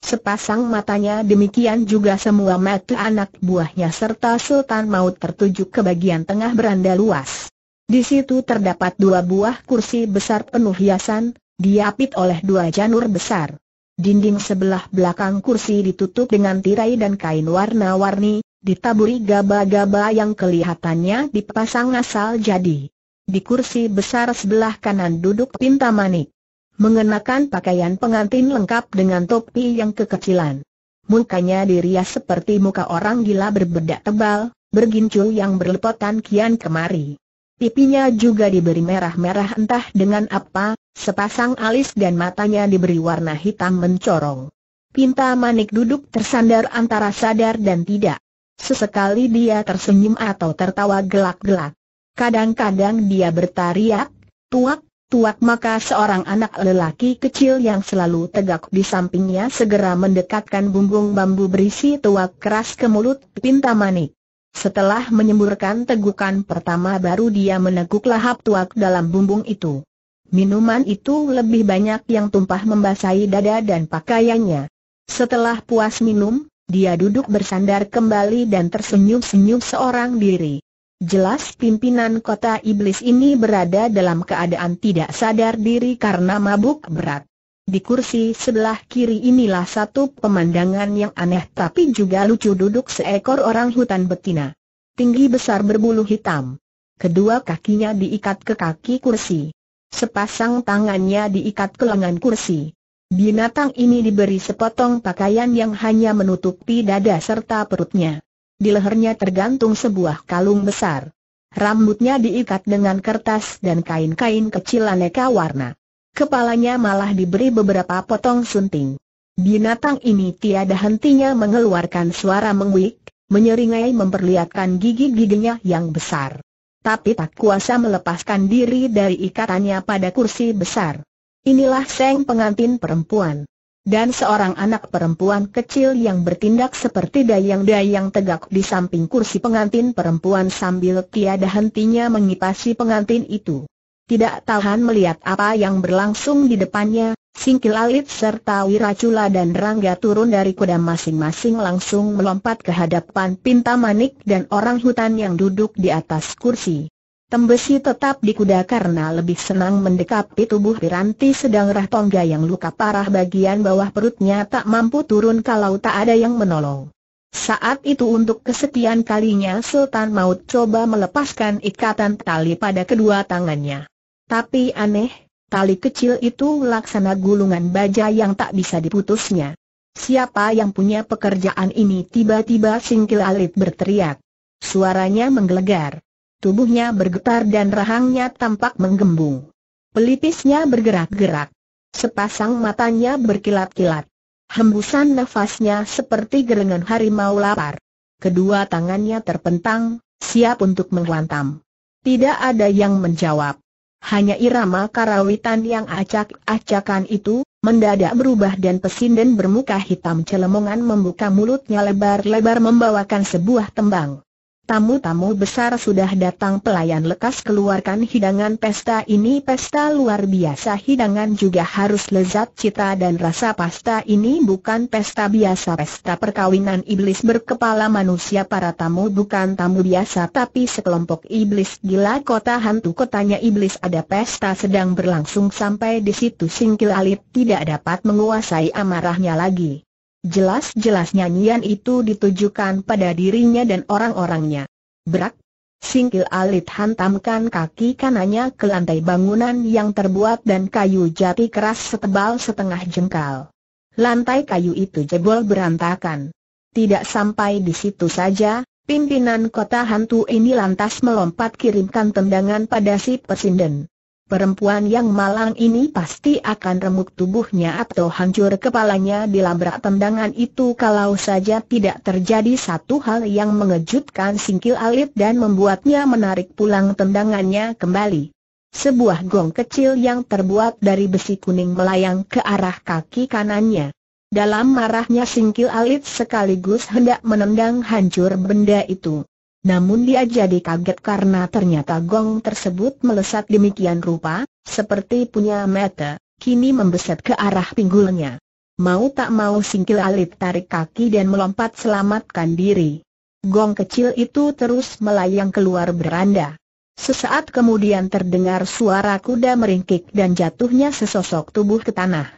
Sepasang matanya demikian juga semua mata anak buahnya serta Sultan Maut tertuju ke bagian tengah beranda luas. Di situ terdapat dua buah kursi besar penuh hiasan, diapit oleh dua janur besar. Dinding sebelah belakang kursi ditutup dengan tirai dan kain warna-warni, ditaburi gaba-gaba yang kelihatannya dipasang asal jadi. Di kursi besar sebelah kanan duduk Pinta Manik mengenakan pakaian pengantin lengkap dengan topi yang kekecilan. Mukanya dirias seperti muka orang gila berbedak tebal, bergincu yang berlepotan kian kemari. Pipinya juga diberi merah-merah entah dengan apa, sepasang alis dan matanya diberi warna hitam mencorong. Pinta manik duduk tersandar antara sadar dan tidak. Sesekali dia tersenyum atau tertawa gelak-gelak. Kadang-kadang dia bertariak, tuak, tuak maka seorang anak lelaki kecil yang selalu tegak di sampingnya segera mendekatkan bumbung bambu berisi tuak keras ke mulut Pinta Manik. Setelah menyemburkan tegukan pertama baru dia meneguk lahap tuak dalam bumbung itu. Minuman itu lebih banyak yang tumpah membasahi dada dan pakaiannya. Setelah puas minum, dia duduk bersandar kembali dan tersenyum-senyum seorang diri. Jelas pimpinan kota iblis ini berada dalam keadaan tidak sadar diri karena mabuk berat. Di kursi sebelah kiri inilah satu pemandangan yang aneh tapi juga lucu duduk seekor orang hutan betina. Tinggi besar berbulu hitam. Kedua kakinya diikat ke kaki kursi. Sepasang tangannya diikat ke lengan kursi. Binatang ini diberi sepotong pakaian yang hanya menutupi dada serta perutnya di lehernya tergantung sebuah kalung besar. Rambutnya diikat dengan kertas dan kain-kain kecil aneka warna. Kepalanya malah diberi beberapa potong sunting. Binatang ini tiada hentinya mengeluarkan suara menguik, menyeringai memperlihatkan gigi-giginya yang besar. Tapi tak kuasa melepaskan diri dari ikatannya pada kursi besar. Inilah Seng pengantin perempuan dan seorang anak perempuan kecil yang bertindak seperti dayang-dayang tegak di samping kursi pengantin perempuan sambil tiada hentinya mengipasi pengantin itu. Tidak tahan melihat apa yang berlangsung di depannya, Singkil Alit serta Wiracula dan Rangga turun dari kuda masing-masing langsung melompat ke hadapan Pinta Manik dan orang hutan yang duduk di atas kursi. Tembesi tetap di kuda karena lebih senang mendekapi tubuh Piranti sedang Rahtongga yang luka parah bagian bawah perutnya tak mampu turun kalau tak ada yang menolong. Saat itu untuk kesetiaan kalinya Sultan Maut coba melepaskan ikatan tali pada kedua tangannya. Tapi aneh, tali kecil itu laksana gulungan baja yang tak bisa diputusnya. Siapa yang punya pekerjaan ini tiba-tiba Singkil Alit berteriak. Suaranya menggelegar. Tubuhnya bergetar dan rahangnya tampak menggembung. Pelipisnya bergerak-gerak. Sepasang matanya berkilat-kilat. Hembusan nafasnya seperti gerengan harimau lapar. Kedua tangannya terpentang, siap untuk menghantam. Tidak ada yang menjawab. Hanya irama karawitan yang acak-acakan itu, mendadak berubah dan pesinden bermuka hitam celemongan membuka mulutnya lebar-lebar membawakan sebuah tembang. Tamu-tamu besar sudah datang pelayan lekas keluarkan hidangan pesta ini pesta luar biasa hidangan juga harus lezat cita dan rasa pasta ini bukan pesta biasa pesta perkawinan iblis berkepala manusia para tamu bukan tamu biasa tapi sekelompok iblis gila kota hantu kotanya iblis ada pesta sedang berlangsung sampai di situ singkil alit tidak dapat menguasai amarahnya lagi. Jelas-jelas nyanyian itu ditujukan pada dirinya dan orang-orangnya. Berak, singkil alit hantamkan kaki kanannya ke lantai bangunan yang terbuat dan kayu jati keras setebal setengah jengkal. Lantai kayu itu jebol berantakan. Tidak sampai di situ saja, pimpinan kota hantu ini lantas melompat kirimkan tendangan pada si pesinden. Perempuan yang malang ini pasti akan remuk tubuhnya atau hancur kepalanya di dilabrak tendangan itu kalau saja tidak terjadi satu hal yang mengejutkan singkil alit dan membuatnya menarik pulang tendangannya kembali. Sebuah gong kecil yang terbuat dari besi kuning melayang ke arah kaki kanannya. Dalam marahnya singkil alit sekaligus hendak menendang hancur benda itu. Namun dia jadi kaget karena ternyata gong tersebut melesat demikian rupa, seperti punya mata, kini membeset ke arah pinggulnya. Mau tak mau singkil alit tarik kaki dan melompat selamatkan diri. Gong kecil itu terus melayang keluar beranda. Sesaat kemudian terdengar suara kuda meringkik dan jatuhnya sesosok tubuh ke tanah.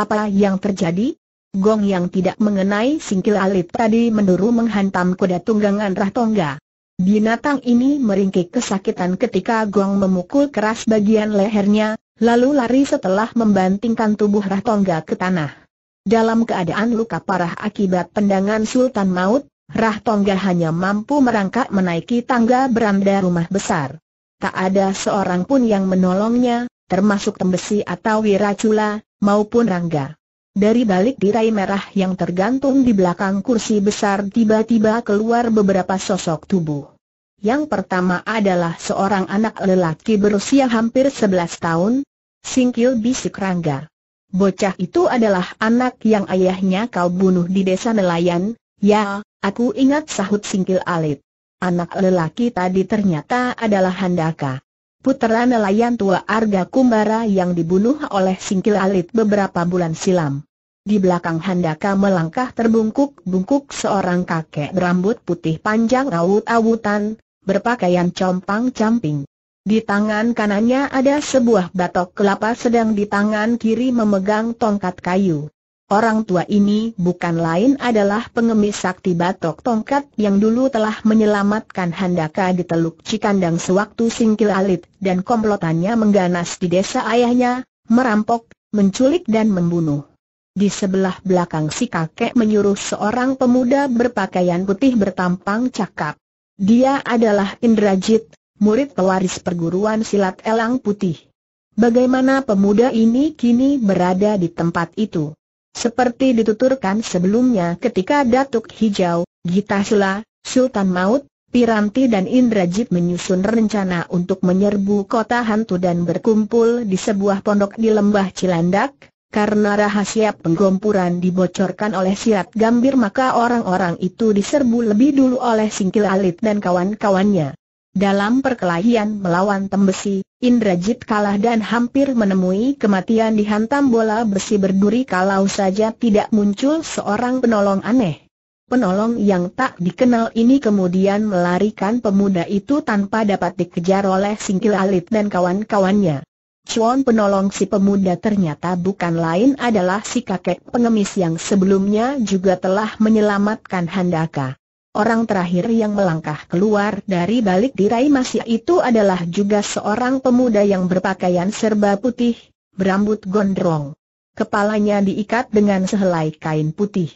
Apa yang terjadi? Gong yang tidak mengenai singkil alit tadi menduru menghantam kuda tunggangan Rahtongga. Binatang ini meringkik kesakitan ketika Guang memukul keras bagian lehernya, lalu lari setelah membantingkan tubuh Rahtongga ke tanah. Dalam keadaan luka parah akibat pendangan Sultan Maut, Rahtongga hanya mampu merangkak menaiki tangga beranda rumah besar. Tak ada seorang pun yang menolongnya, termasuk Tembesi atau Wiracula, maupun Rangga. Dari balik tirai merah yang tergantung di belakang kursi besar tiba-tiba keluar beberapa sosok tubuh. Yang pertama adalah seorang anak lelaki berusia hampir 11 tahun, Singkil Bisik rangga. Bocah itu adalah anak yang ayahnya kau bunuh di desa nelayan, ya, aku ingat sahut Singkil Alit. Anak lelaki tadi ternyata adalah Handaka putera nelayan tua Arga Kumbara yang dibunuh oleh Singkil Alit beberapa bulan silam. Di belakang Handaka melangkah terbungkuk-bungkuk seorang kakek berambut putih panjang rawut awutan berpakaian compang-camping. Di tangan kanannya ada sebuah batok kelapa sedang di tangan kiri memegang tongkat kayu. Orang tua ini bukan lain adalah pengemis sakti batok tongkat yang dulu telah menyelamatkan Handaka di Teluk Cikandang sewaktu singkil alit, dan komplotannya mengganas di desa ayahnya, merampok, menculik dan membunuh. Di sebelah belakang si kakek menyuruh seorang pemuda berpakaian putih bertampang cakap. Dia adalah Indrajit, murid pewaris perguruan silat elang putih. Bagaimana pemuda ini kini berada di tempat itu? Seperti dituturkan sebelumnya ketika Datuk Hijau, Gita Sula, Sultan Maut, Piranti dan Indrajit menyusun rencana untuk menyerbu kota hantu dan berkumpul di sebuah pondok di lembah Cilandak, karena rahasia penggompuran dibocorkan oleh Sirat Gambir maka orang-orang itu diserbu lebih dulu oleh Singkil Alit dan kawan-kawannya. Dalam perkelahian melawan Tembesi, Indrajit kalah dan hampir menemui kematian dihantam bola besi berduri kalau saja tidak muncul seorang penolong aneh. Penolong yang tak dikenal ini kemudian melarikan pemuda itu tanpa dapat dikejar oleh Singkil Alit dan kawan-kawannya. Cuan penolong si pemuda ternyata bukan lain adalah si kakek pengemis yang sebelumnya juga telah menyelamatkan Handaka. Orang terakhir yang melangkah keluar dari balik tirai masih itu adalah juga seorang pemuda yang berpakaian serba putih, berambut gondrong. Kepalanya diikat dengan sehelai kain putih.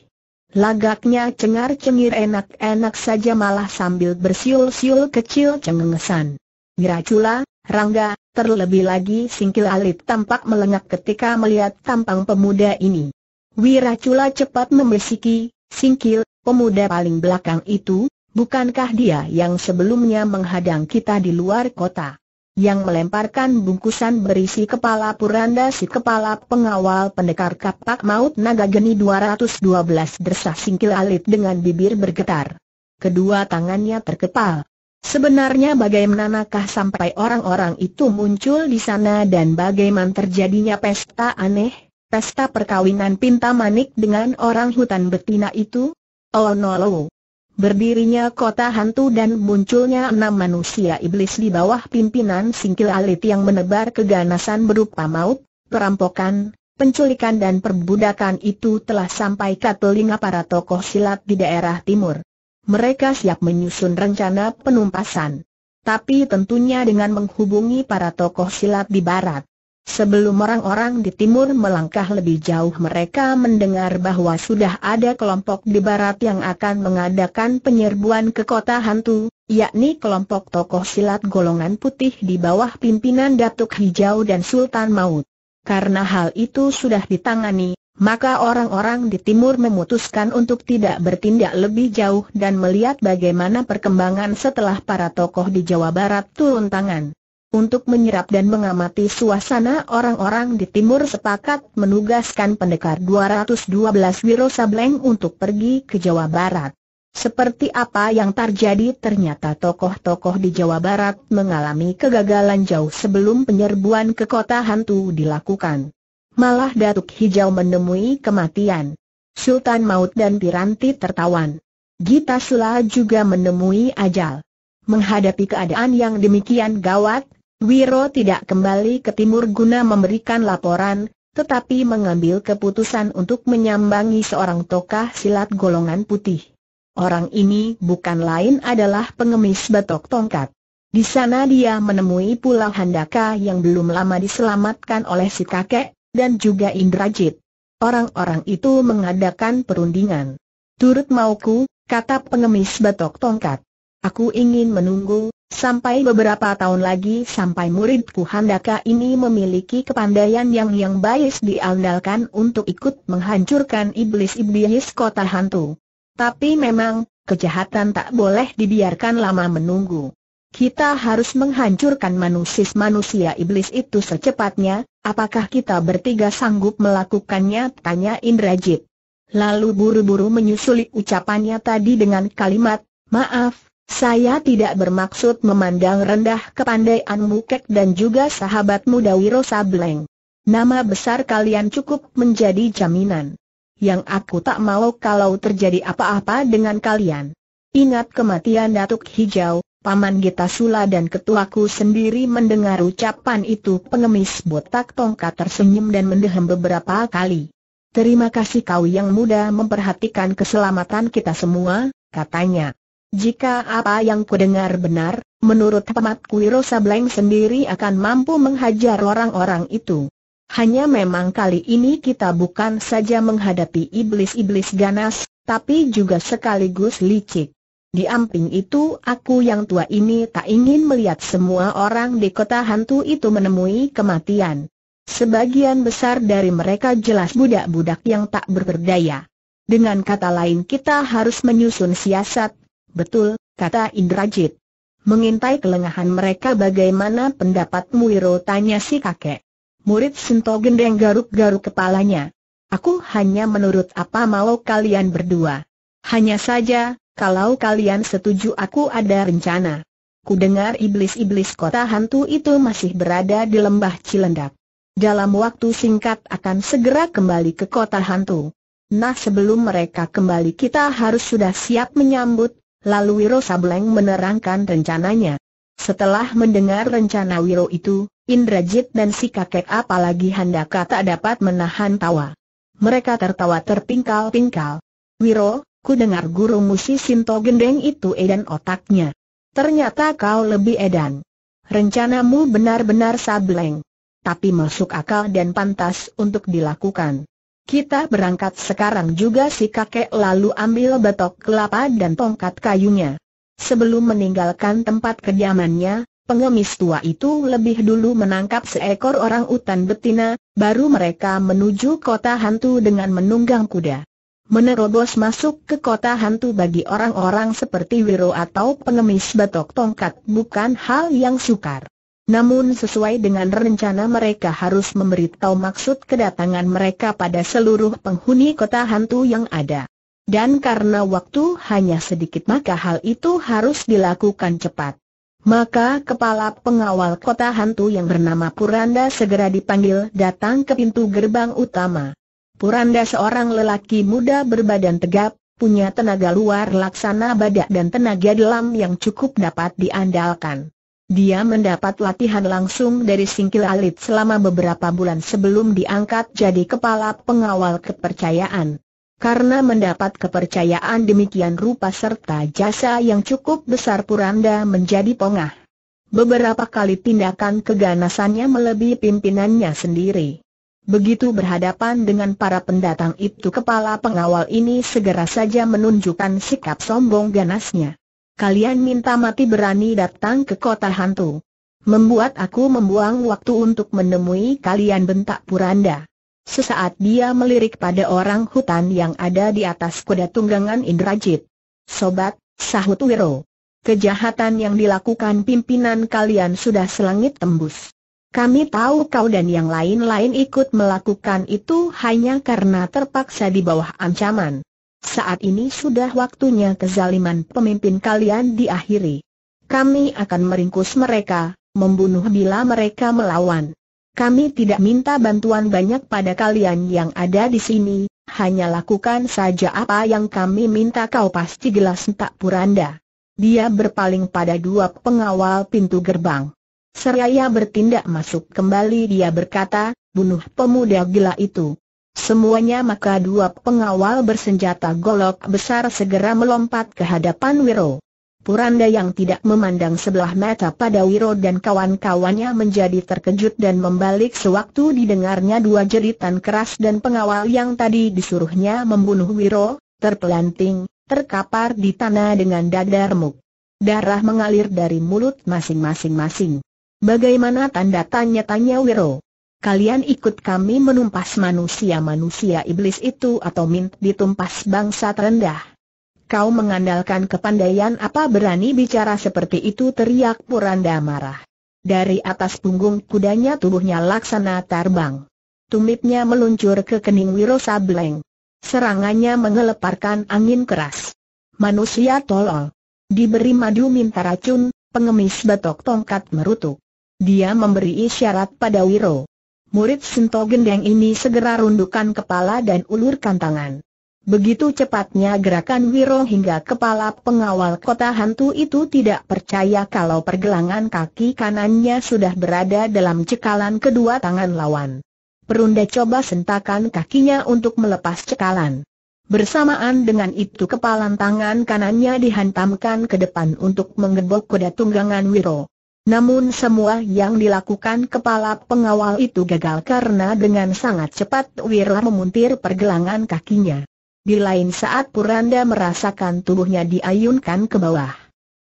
Lagaknya cengar-cengir enak-enak saja malah sambil bersiul-siul kecil cengengesan. Miracula, Rangga, terlebih lagi singkil alit tampak melengak ketika melihat tampang pemuda ini. Wiracula cepat membesiki, singkil, pemuda paling belakang itu, bukankah dia yang sebelumnya menghadang kita di luar kota? Yang melemparkan bungkusan berisi kepala puranda si kepala pengawal pendekar kapak maut naga geni 212 dersah singkil alit dengan bibir bergetar. Kedua tangannya terkepal. Sebenarnya bagaimanakah sampai orang-orang itu muncul di sana dan bagaimana terjadinya pesta aneh, pesta perkawinan pinta manik dengan orang hutan betina itu? Oh no Berdirinya kota hantu dan munculnya enam manusia iblis di bawah pimpinan singkil alit yang menebar keganasan berupa maut, perampokan, penculikan dan perbudakan itu telah sampai ke telinga para tokoh silat di daerah timur. Mereka siap menyusun rencana penumpasan. Tapi tentunya dengan menghubungi para tokoh silat di barat. Sebelum orang-orang di timur melangkah lebih jauh mereka mendengar bahwa sudah ada kelompok di barat yang akan mengadakan penyerbuan ke kota hantu, yakni kelompok tokoh silat golongan putih di bawah pimpinan Datuk Hijau dan Sultan Maut. Karena hal itu sudah ditangani, maka orang-orang di timur memutuskan untuk tidak bertindak lebih jauh dan melihat bagaimana perkembangan setelah para tokoh di Jawa Barat turun tangan untuk menyerap dan mengamati suasana orang-orang di timur sepakat menugaskan pendekar 212 Wiro Sableng untuk pergi ke Jawa Barat. Seperti apa yang terjadi ternyata tokoh-tokoh di Jawa Barat mengalami kegagalan jauh sebelum penyerbuan ke kota hantu dilakukan. Malah Datuk Hijau menemui kematian. Sultan Maut dan Piranti tertawan. Gita Sula juga menemui ajal. Menghadapi keadaan yang demikian gawat, Wiro tidak kembali ke timur guna memberikan laporan, tetapi mengambil keputusan untuk menyambangi seorang tokah silat golongan putih. Orang ini bukan lain adalah pengemis batok tongkat. Di sana dia menemui pula Handaka yang belum lama diselamatkan oleh si kakek, dan juga Indrajit. Orang-orang itu mengadakan perundingan. Turut mauku, kata pengemis batok tongkat. Aku ingin menunggu, sampai beberapa tahun lagi sampai muridku Handaka ini memiliki kepandaian yang yang baik diandalkan untuk ikut menghancurkan iblis-iblis kota hantu. Tapi memang, kejahatan tak boleh dibiarkan lama menunggu. Kita harus menghancurkan manusia-manusia iblis itu secepatnya, apakah kita bertiga sanggup melakukannya? Tanya Indrajit. Lalu buru-buru menyusuli ucapannya tadi dengan kalimat, maaf, saya tidak bermaksud memandang rendah kepandaian Mukek dan juga sahabat muda Wiro Sableng. Nama besar kalian cukup menjadi jaminan. Yang aku tak mau kalau terjadi apa-apa dengan kalian. Ingat kematian Datuk Hijau, Paman Gita Sula dan ketuaku sendiri mendengar ucapan itu pengemis botak tongkat tersenyum dan mendehem beberapa kali. Terima kasih kau yang muda memperhatikan keselamatan kita semua, katanya. Jika apa yang kudengar benar, menurut Pemat Kuiro Sableng sendiri akan mampu menghajar orang-orang itu. Hanya memang kali ini kita bukan saja menghadapi iblis-iblis ganas, tapi juga sekaligus licik. Di amping itu aku yang tua ini tak ingin melihat semua orang di kota hantu itu menemui kematian. Sebagian besar dari mereka jelas budak-budak yang tak berberdaya. Dengan kata lain kita harus menyusun siasat Betul, kata Indrajit. Mengintai kelengahan mereka bagaimana pendapat Muiro tanya si kakek. Murid Sinto Gendeng garuk-garuk kepalanya. Aku hanya menurut apa mau kalian berdua. Hanya saja, kalau kalian setuju aku ada rencana. Kudengar iblis-iblis kota hantu itu masih berada di lembah Cilendak. Dalam waktu singkat akan segera kembali ke kota hantu. Nah sebelum mereka kembali kita harus sudah siap menyambut Lalu Wiro Sableng menerangkan rencananya. Setelah mendengar rencana Wiro itu, Indrajit dan si kakek apalagi Handaka tak dapat menahan tawa. Mereka tertawa terpingkal-pingkal. Wiro, ku dengar guru musi Sinto Gendeng itu edan otaknya. Ternyata kau lebih edan. Rencanamu benar-benar sableng. Tapi masuk akal dan pantas untuk dilakukan. Kita berangkat sekarang juga si kakek lalu ambil batok kelapa dan tongkat kayunya. Sebelum meninggalkan tempat kediamannya, pengemis tua itu lebih dulu menangkap seekor orang utan betina, baru mereka menuju kota hantu dengan menunggang kuda. Menerobos masuk ke kota hantu bagi orang-orang seperti Wiro atau pengemis batok tongkat bukan hal yang sukar. Namun sesuai dengan rencana mereka harus memberitahu maksud kedatangan mereka pada seluruh penghuni kota hantu yang ada. Dan karena waktu hanya sedikit maka hal itu harus dilakukan cepat. Maka kepala pengawal kota hantu yang bernama Puranda segera dipanggil datang ke pintu gerbang utama. Puranda seorang lelaki muda berbadan tegap, punya tenaga luar laksana badak dan tenaga dalam yang cukup dapat diandalkan. Dia mendapat latihan langsung dari Singkil Alit selama beberapa bulan sebelum diangkat jadi kepala pengawal kepercayaan. Karena mendapat kepercayaan demikian rupa serta jasa yang cukup besar Puranda menjadi pongah. Beberapa kali tindakan keganasannya melebihi pimpinannya sendiri. Begitu berhadapan dengan para pendatang itu kepala pengawal ini segera saja menunjukkan sikap sombong ganasnya kalian minta mati berani datang ke kota hantu. Membuat aku membuang waktu untuk menemui kalian bentak Puranda. Sesaat dia melirik pada orang hutan yang ada di atas kuda tunggangan Indrajit. Sobat, sahut Wiro. Kejahatan yang dilakukan pimpinan kalian sudah selangit tembus. Kami tahu kau dan yang lain-lain ikut melakukan itu hanya karena terpaksa di bawah ancaman. Saat ini sudah waktunya kezaliman pemimpin kalian diakhiri. Kami akan meringkus mereka, membunuh bila mereka melawan. Kami tidak minta bantuan banyak pada kalian yang ada di sini, hanya lakukan saja apa yang kami minta kau pasti jelas tak puranda. Dia berpaling pada dua pengawal pintu gerbang. Seraya bertindak masuk kembali dia berkata, bunuh pemuda gila itu. Semuanya maka dua pengawal bersenjata golok besar segera melompat ke hadapan Wiro. Puranda yang tidak memandang sebelah mata pada Wiro dan kawan-kawannya menjadi terkejut dan membalik sewaktu didengarnya dua jeritan keras dan pengawal yang tadi disuruhnya membunuh Wiro, terpelanting, terkapar di tanah dengan dada remuk. Darah mengalir dari mulut masing-masing masing. Bagaimana tanda tanya-tanya Wiro? kalian ikut kami menumpas manusia-manusia iblis itu atau mint ditumpas bangsa terendah. Kau mengandalkan kepandaian apa berani bicara seperti itu teriak Puranda marah. Dari atas punggung kudanya tubuhnya laksana terbang. Tumitnya meluncur ke kening Wiro Sableng. Serangannya mengeleparkan angin keras. Manusia tolol. Diberi madu minta racun, pengemis batok tongkat merutuk. Dia memberi isyarat pada Wiro murid Sinto Gendeng ini segera rundukan kepala dan ulurkan tangan. Begitu cepatnya gerakan Wiro hingga kepala pengawal kota hantu itu tidak percaya kalau pergelangan kaki kanannya sudah berada dalam cekalan kedua tangan lawan. Perunda coba sentakan kakinya untuk melepas cekalan. Bersamaan dengan itu kepalan tangan kanannya dihantamkan ke depan untuk mengebok kuda tunggangan Wiro. Namun semua yang dilakukan kepala pengawal itu gagal karena dengan sangat cepat Wira memuntir pergelangan kakinya. Di lain saat Puranda merasakan tubuhnya diayunkan ke bawah.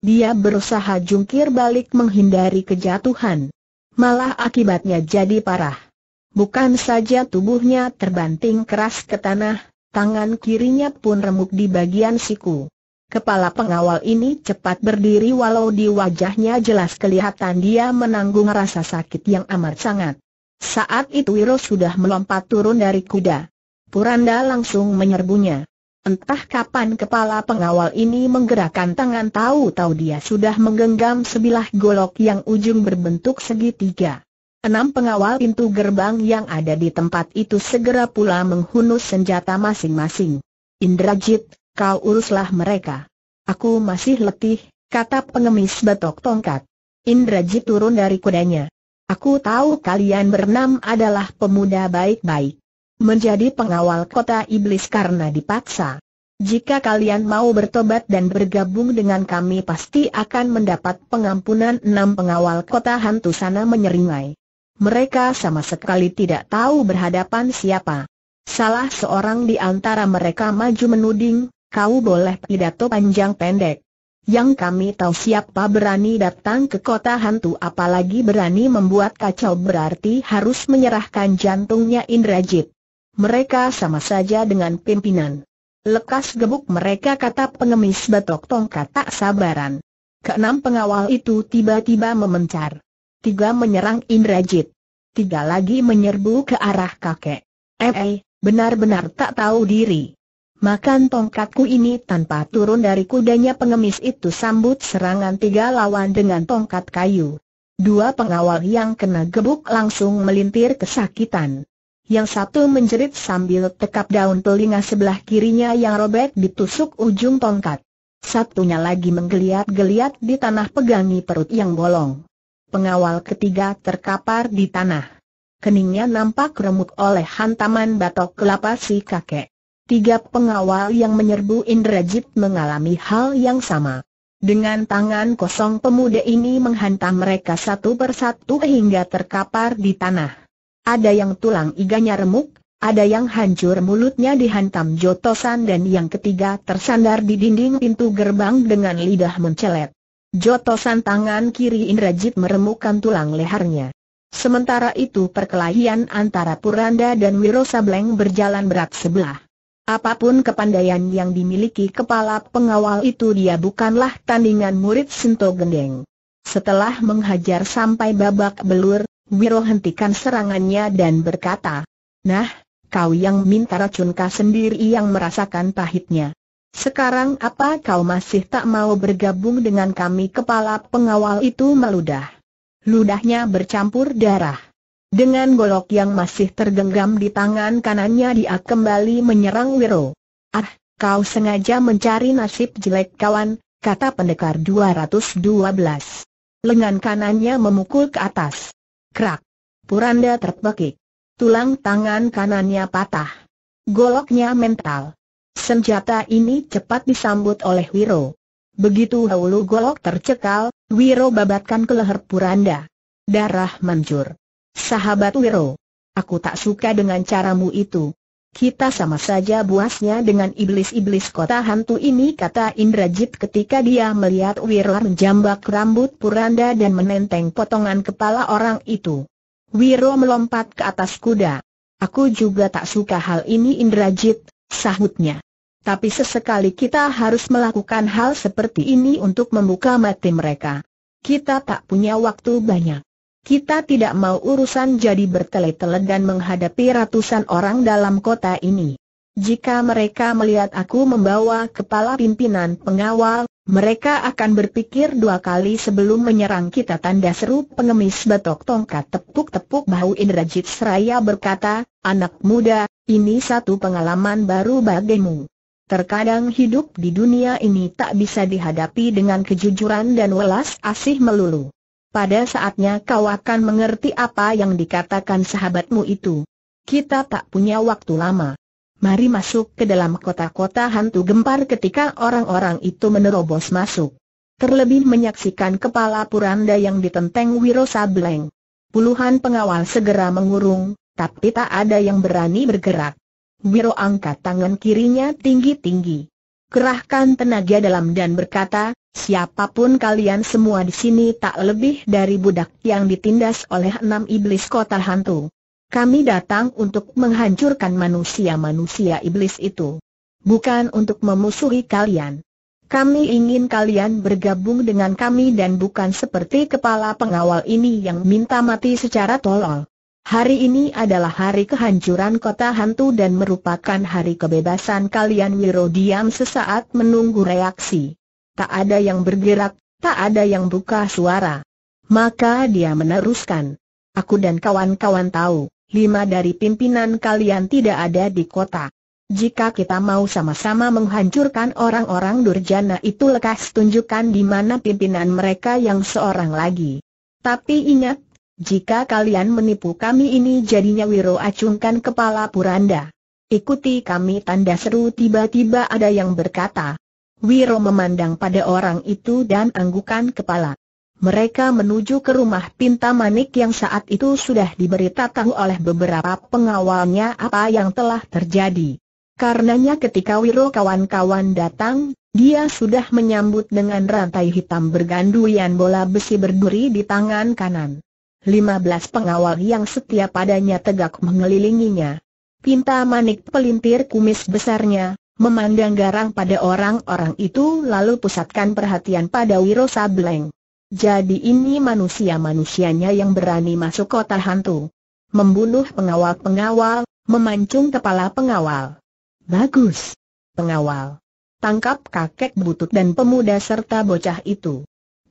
Dia berusaha jungkir balik menghindari kejatuhan. Malah akibatnya jadi parah. Bukan saja tubuhnya terbanting keras ke tanah, tangan kirinya pun remuk di bagian siku. Kepala pengawal ini cepat berdiri walau di wajahnya jelas kelihatan dia menanggung rasa sakit yang amat sangat. Saat itu Wiro sudah melompat turun dari kuda. Puranda langsung menyerbunya. Entah kapan kepala pengawal ini menggerakkan tangan tahu-tahu dia sudah menggenggam sebilah golok yang ujung berbentuk segitiga. Enam pengawal pintu gerbang yang ada di tempat itu segera pula menghunus senjata masing-masing. Indrajit, kau uruslah mereka. Aku masih letih, kata pengemis batok tongkat. Indrajit turun dari kudanya. Aku tahu kalian berenam adalah pemuda baik-baik. Menjadi pengawal kota iblis karena dipaksa. Jika kalian mau bertobat dan bergabung dengan kami pasti akan mendapat pengampunan enam pengawal kota hantu sana menyeringai. Mereka sama sekali tidak tahu berhadapan siapa. Salah seorang di antara mereka maju menuding, Kau boleh pidato panjang pendek. Yang kami tahu siapa berani datang ke kota hantu apalagi berani membuat kacau berarti harus menyerahkan jantungnya Indrajit. Mereka sama saja dengan pimpinan. Lekas gebuk mereka kata pengemis batok tongkat tak sabaran. Keenam pengawal itu tiba-tiba memencar. Tiga menyerang Indrajit. Tiga lagi menyerbu ke arah kakek. Eh, eh benar-benar tak tahu diri. Makan tongkatku ini tanpa turun dari kudanya pengemis itu sambut serangan tiga lawan dengan tongkat kayu. Dua pengawal yang kena gebuk langsung melintir kesakitan. Yang satu menjerit sambil tekap daun telinga sebelah kirinya yang robek ditusuk ujung tongkat. Satunya lagi menggeliat-geliat di tanah pegangi perut yang bolong. Pengawal ketiga terkapar di tanah. Keningnya nampak remuk oleh hantaman batok kelapa si kakek. Tiga pengawal yang menyerbu Indrajit mengalami hal yang sama. Dengan tangan kosong pemuda ini menghantam mereka satu persatu hingga terkapar di tanah. Ada yang tulang iganya remuk, ada yang hancur mulutnya dihantam jotosan dan yang ketiga tersandar di dinding pintu gerbang dengan lidah mencelet. Jotosan tangan kiri Indrajit meremukkan tulang lehernya. Sementara itu perkelahian antara Puranda dan Wiro Sableng berjalan berat sebelah. Apapun kepandaian yang dimiliki kepala pengawal itu dia bukanlah tandingan murid Sinto Gendeng. Setelah menghajar sampai babak belur, Wiro hentikan serangannya dan berkata, Nah, kau yang minta racunkah sendiri yang merasakan pahitnya. Sekarang apa kau masih tak mau bergabung dengan kami kepala pengawal itu meludah? Ludahnya bercampur darah. Dengan golok yang masih tergenggam di tangan kanannya dia kembali menyerang Wiro. Ah, kau sengaja mencari nasib jelek kawan, kata pendekar 212. Lengan kanannya memukul ke atas. Krak. Puranda terpekik. Tulang tangan kanannya patah. Goloknya mental. Senjata ini cepat disambut oleh Wiro. Begitu dahulu golok tercekal, Wiro babatkan ke leher Puranda. Darah mancur. Sahabat Wiro, aku tak suka dengan caramu itu. Kita sama saja buasnya dengan iblis-iblis kota hantu ini kata Indrajit ketika dia melihat Wiro menjambak rambut Puranda dan menenteng potongan kepala orang itu. Wiro melompat ke atas kuda. Aku juga tak suka hal ini Indrajit, sahutnya. Tapi sesekali kita harus melakukan hal seperti ini untuk membuka mati mereka. Kita tak punya waktu banyak. Kita tidak mau urusan jadi bertele-tele dan menghadapi ratusan orang dalam kota ini. Jika mereka melihat aku membawa kepala pimpinan pengawal, mereka akan berpikir dua kali sebelum menyerang kita tanda seru pengemis batok tongkat tepuk-tepuk bahu Indrajit Seraya berkata, Anak muda, ini satu pengalaman baru bagimu. Terkadang hidup di dunia ini tak bisa dihadapi dengan kejujuran dan welas asih melulu. Pada saatnya kau akan mengerti apa yang dikatakan sahabatmu itu. Kita tak punya waktu lama. Mari masuk ke dalam kota-kota hantu gempar ketika orang-orang itu menerobos masuk. Terlebih menyaksikan kepala Puranda yang ditenteng Wiro Sableng. Puluhan pengawal segera mengurung, tapi tak ada yang berani bergerak. Wiro angkat tangan kirinya tinggi-tinggi. Kerahkan tenaga dalam dan berkata, siapapun kalian semua di sini tak lebih dari budak yang ditindas oleh enam iblis kota hantu. Kami datang untuk menghancurkan manusia-manusia iblis itu. Bukan untuk memusuhi kalian. Kami ingin kalian bergabung dengan kami dan bukan seperti kepala pengawal ini yang minta mati secara tolol. Hari ini adalah hari kehancuran kota hantu dan merupakan hari kebebasan kalian Wiro diam sesaat menunggu reaksi. Tak ada yang bergerak, tak ada yang buka suara. Maka dia meneruskan. Aku dan kawan-kawan tahu, lima dari pimpinan kalian tidak ada di kota. Jika kita mau sama-sama menghancurkan orang-orang durjana itu lekas tunjukkan di mana pimpinan mereka yang seorang lagi. Tapi ingat, jika kalian menipu kami ini jadinya Wiro acungkan kepala Puranda. Ikuti kami tanda seru tiba-tiba ada yang berkata. Wiro memandang pada orang itu dan anggukan kepala. Mereka menuju ke rumah Pinta Manik yang saat itu sudah diberitahu oleh beberapa pengawalnya apa yang telah terjadi. Karenanya ketika Wiro kawan-kawan datang, dia sudah menyambut dengan rantai hitam berganduyan bola besi berduri di tangan kanan. 15 pengawal yang setia padanya tegak mengelilinginya. Pinta manik pelintir kumis besarnya, memandang garang pada orang-orang itu lalu pusatkan perhatian pada Wiro Sableng. Jadi ini manusia-manusianya yang berani masuk kota hantu. Membunuh pengawal-pengawal, memancung kepala pengawal. Bagus. Pengawal. Tangkap kakek butut dan pemuda serta bocah itu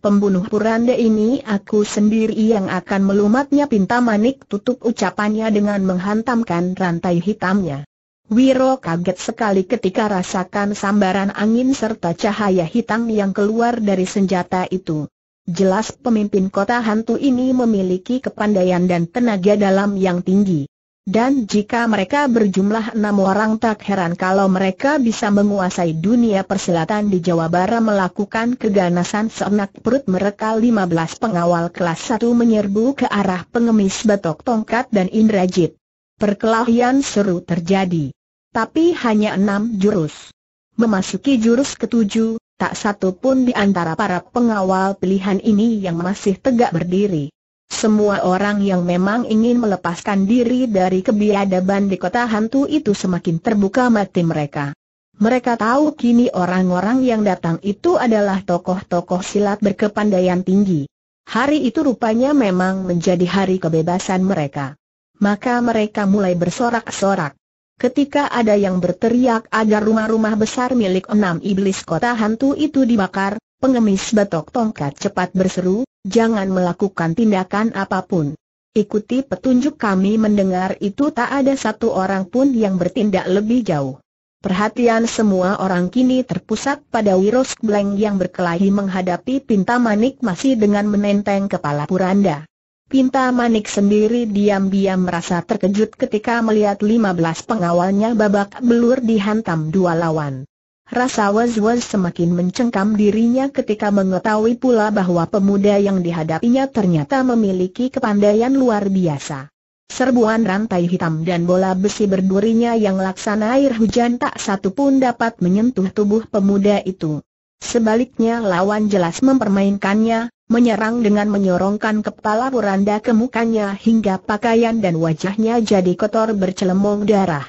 pembunuh Purande ini aku sendiri yang akan melumatnya pinta manik tutup ucapannya dengan menghantamkan rantai hitamnya. Wiro kaget sekali ketika rasakan sambaran angin serta cahaya hitam yang keluar dari senjata itu. Jelas pemimpin kota hantu ini memiliki kepandaian dan tenaga dalam yang tinggi. Dan jika mereka berjumlah enam orang tak heran kalau mereka bisa menguasai dunia perselatan di Jawa Barat melakukan keganasan seenak perut mereka Lima belas pengawal kelas satu menyerbu ke arah pengemis batok tongkat dan Indrajit. Perkelahian seru terjadi. Tapi hanya enam jurus. Memasuki jurus ketujuh, tak satu pun di antara para pengawal pilihan ini yang masih tegak berdiri. Semua orang yang memang ingin melepaskan diri dari kebiadaban di kota hantu itu semakin terbuka mati mereka. Mereka tahu kini orang-orang yang datang itu adalah tokoh-tokoh silat berkepandaian tinggi. Hari itu rupanya memang menjadi hari kebebasan mereka. Maka mereka mulai bersorak-sorak. Ketika ada yang berteriak agar rumah-rumah besar milik enam iblis kota hantu itu dibakar, Pengemis batok tongkat cepat berseru, jangan melakukan tindakan apapun. Ikuti petunjuk kami mendengar itu tak ada satu orang pun yang bertindak lebih jauh. Perhatian semua orang kini terpusat pada Wiros Bleng yang berkelahi menghadapi Pinta Manik masih dengan menenteng kepala Puranda. Pinta Manik sendiri diam-diam merasa terkejut ketika melihat 15 pengawalnya babak belur dihantam dua lawan. Rasa was-was semakin mencengkam dirinya ketika mengetahui pula bahwa pemuda yang dihadapinya ternyata memiliki kepandaian luar biasa. Serbuan rantai hitam dan bola besi berdurinya yang laksana air hujan tak satu pun dapat menyentuh tubuh pemuda itu. Sebaliknya lawan jelas mempermainkannya, menyerang dengan menyorongkan kepala beranda ke mukanya hingga pakaian dan wajahnya jadi kotor bercelemong darah.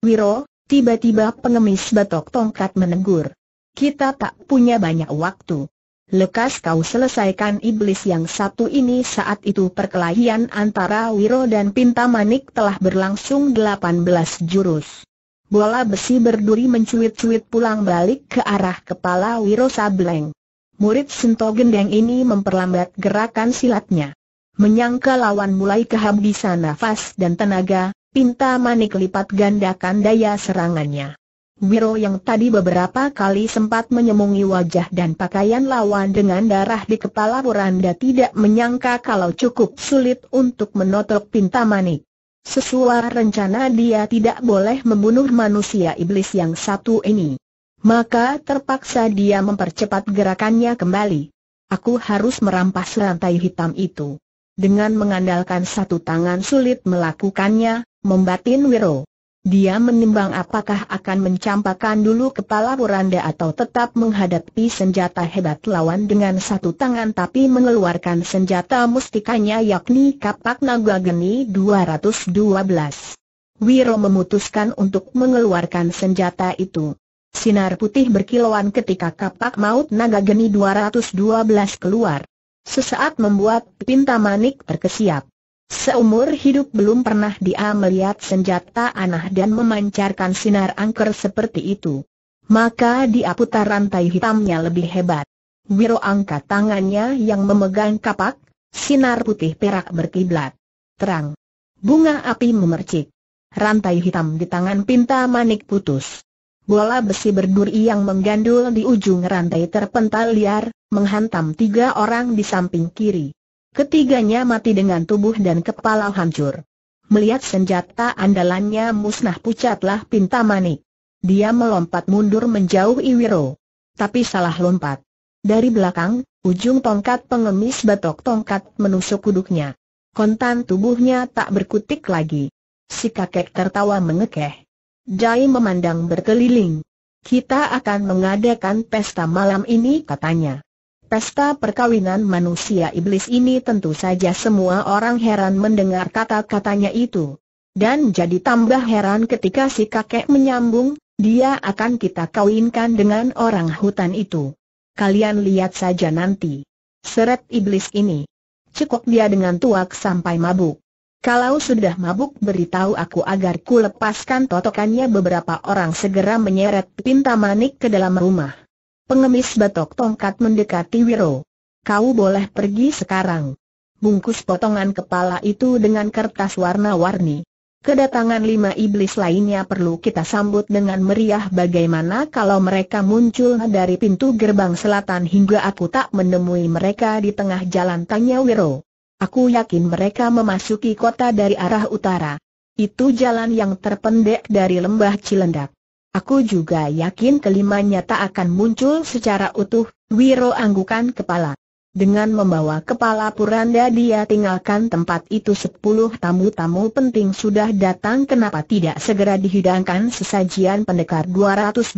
Wiro, Tiba-tiba pengemis batok tongkat menegur. Kita tak punya banyak waktu. Lekas kau selesaikan iblis yang satu ini saat itu perkelahian antara Wiro dan Pinta Manik telah berlangsung 18 jurus. Bola besi berduri mencuit-cuit pulang balik ke arah kepala Wiro Sableng. Murid Sento Gendeng ini memperlambat gerakan silatnya. Menyangka lawan mulai kehabisan nafas dan tenaga, Pinta Manik lipat gandakan daya serangannya. Wiro yang tadi beberapa kali sempat menyemungi wajah dan pakaian lawan dengan darah di kepala Buranda tidak menyangka kalau cukup sulit untuk menotok Pinta Manik. Sesuai rencana dia tidak boleh membunuh manusia iblis yang satu ini. Maka terpaksa dia mempercepat gerakannya kembali. Aku harus merampas rantai hitam itu. Dengan mengandalkan satu tangan sulit melakukannya, membatin Wiro. Dia menimbang apakah akan mencampakkan dulu kepala Buranda atau tetap menghadapi senjata hebat lawan dengan satu tangan tapi mengeluarkan senjata mustikanya yakni kapak naga geni 212. Wiro memutuskan untuk mengeluarkan senjata itu. Sinar putih berkilauan ketika kapak maut naga geni 212 keluar. Sesaat membuat pinta manik terkesiap. Seumur hidup belum pernah dia melihat senjata anah dan memancarkan sinar angker seperti itu. Maka dia putar rantai hitamnya lebih hebat. Wiro angkat tangannya yang memegang kapak, sinar putih perak berkiblat. Terang. Bunga api memercik. Rantai hitam di tangan pinta manik putus. Bola besi berduri yang menggandul di ujung rantai terpental liar, menghantam tiga orang di samping kiri. Ketiganya mati dengan tubuh dan kepala hancur. Melihat senjata andalannya musnah pucatlah Pinta Manik. Dia melompat mundur menjauh Iwiro. Tapi salah lompat. Dari belakang, ujung tongkat pengemis batok tongkat menusuk kuduknya. Kontan tubuhnya tak berkutik lagi. Si kakek tertawa mengekeh. Jai memandang berkeliling. Kita akan mengadakan pesta malam ini katanya. Pesta perkawinan manusia iblis ini tentu saja semua orang heran mendengar kata-katanya itu. Dan jadi tambah heran ketika si kakek menyambung, dia akan kita kawinkan dengan orang hutan itu. Kalian lihat saja nanti. Seret iblis ini. Cekok dia dengan tuak sampai mabuk. Kalau sudah mabuk beritahu aku agar ku lepaskan totokannya beberapa orang segera menyeret pinta manik ke dalam rumah. Pengemis batok tongkat mendekati Wiro. Kau boleh pergi sekarang. Bungkus potongan kepala itu dengan kertas warna-warni. Kedatangan lima iblis lainnya perlu kita sambut dengan meriah bagaimana kalau mereka muncul dari pintu gerbang selatan hingga aku tak menemui mereka di tengah jalan tanya Wiro. Aku yakin mereka memasuki kota dari arah utara. Itu jalan yang terpendek dari lembah Cilendak. Aku juga yakin kelimanya tak akan muncul secara utuh, Wiro anggukan kepala. Dengan membawa kepala Puranda dia tinggalkan tempat itu sepuluh tamu-tamu penting sudah datang kenapa tidak segera dihidangkan sesajian pendekar 212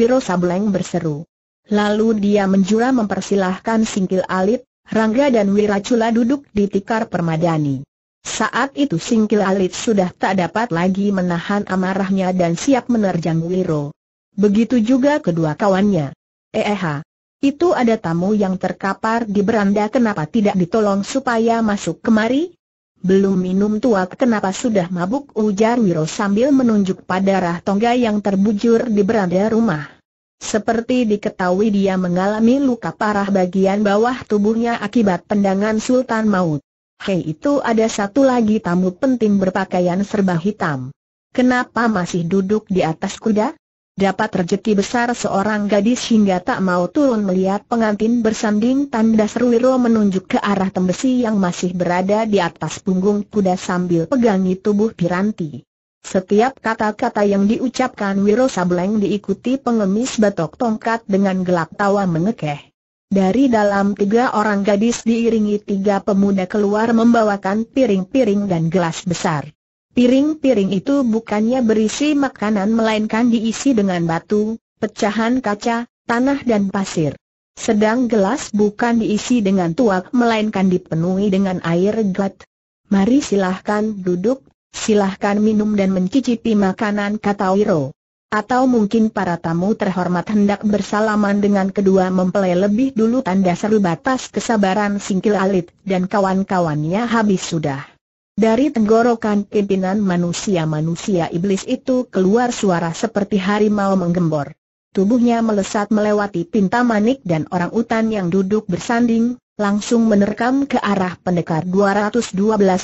Wiro Sableng berseru. Lalu dia menjura mempersilahkan Singkil Alit, Rangga dan Wiracula duduk di tikar permadani. Saat itu Singkil Alit sudah tak dapat lagi menahan amarahnya dan siap menerjang Wiro. Begitu juga kedua kawannya. Eha, itu ada tamu yang terkapar di beranda kenapa tidak ditolong supaya masuk kemari? Belum minum tua, kenapa sudah mabuk ujar Wiro sambil menunjuk pada rah tongga yang terbujur di beranda rumah. Seperti diketahui dia mengalami luka parah bagian bawah tubuhnya akibat tendangan Sultan Maut hei itu ada satu lagi tamu penting berpakaian serba hitam. Kenapa masih duduk di atas kuda? Dapat rejeki besar seorang gadis hingga tak mau turun melihat pengantin bersanding tanda Serwiro menunjuk ke arah tembesi yang masih berada di atas punggung kuda sambil pegangi tubuh Piranti. Setiap kata-kata yang diucapkan Wiro Sableng diikuti pengemis batok tongkat dengan gelap tawa mengekeh. Dari dalam tiga orang gadis diiringi tiga pemuda keluar membawakan piring-piring dan gelas besar. Piring-piring itu bukannya berisi makanan melainkan diisi dengan batu, pecahan kaca, tanah dan pasir. Sedang gelas bukan diisi dengan tuak melainkan dipenuhi dengan air gat. Mari silahkan duduk, silahkan minum dan mencicipi makanan kata Wiro. Atau mungkin para tamu terhormat hendak bersalaman dengan kedua mempelai lebih dulu tanda seru batas kesabaran singkil alit dan kawan-kawannya habis sudah. Dari tenggorokan pimpinan manusia-manusia iblis itu keluar suara seperti harimau menggembor. Tubuhnya melesat melewati pinta manik dan orang utan yang duduk bersanding, langsung menerkam ke arah pendekar 212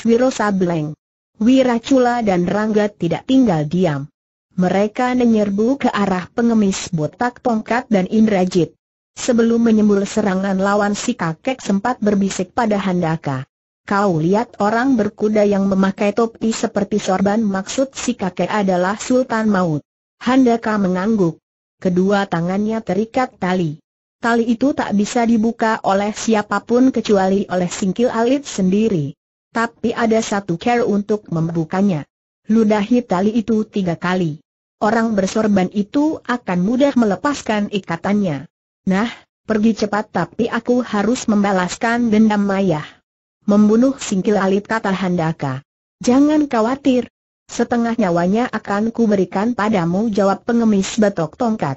Wiro Sableng. Wiracula dan Rangga tidak tinggal diam. Mereka menyerbu ke arah pengemis botak tongkat dan Indrajit. Sebelum menyembul serangan lawan si kakek sempat berbisik pada Handaka. Kau lihat orang berkuda yang memakai topi seperti sorban maksud si kakek adalah Sultan Maut. Handaka mengangguk. Kedua tangannya terikat tali. Tali itu tak bisa dibuka oleh siapapun kecuali oleh singkil alit sendiri. Tapi ada satu cara untuk membukanya. Ludahi tali itu tiga kali orang bersorban itu akan mudah melepaskan ikatannya. Nah, pergi cepat tapi aku harus membalaskan dendam Mayah. Membunuh singkil alit kata Handaka. Jangan khawatir. Setengah nyawanya akan kuberikan padamu jawab pengemis batok tongkat.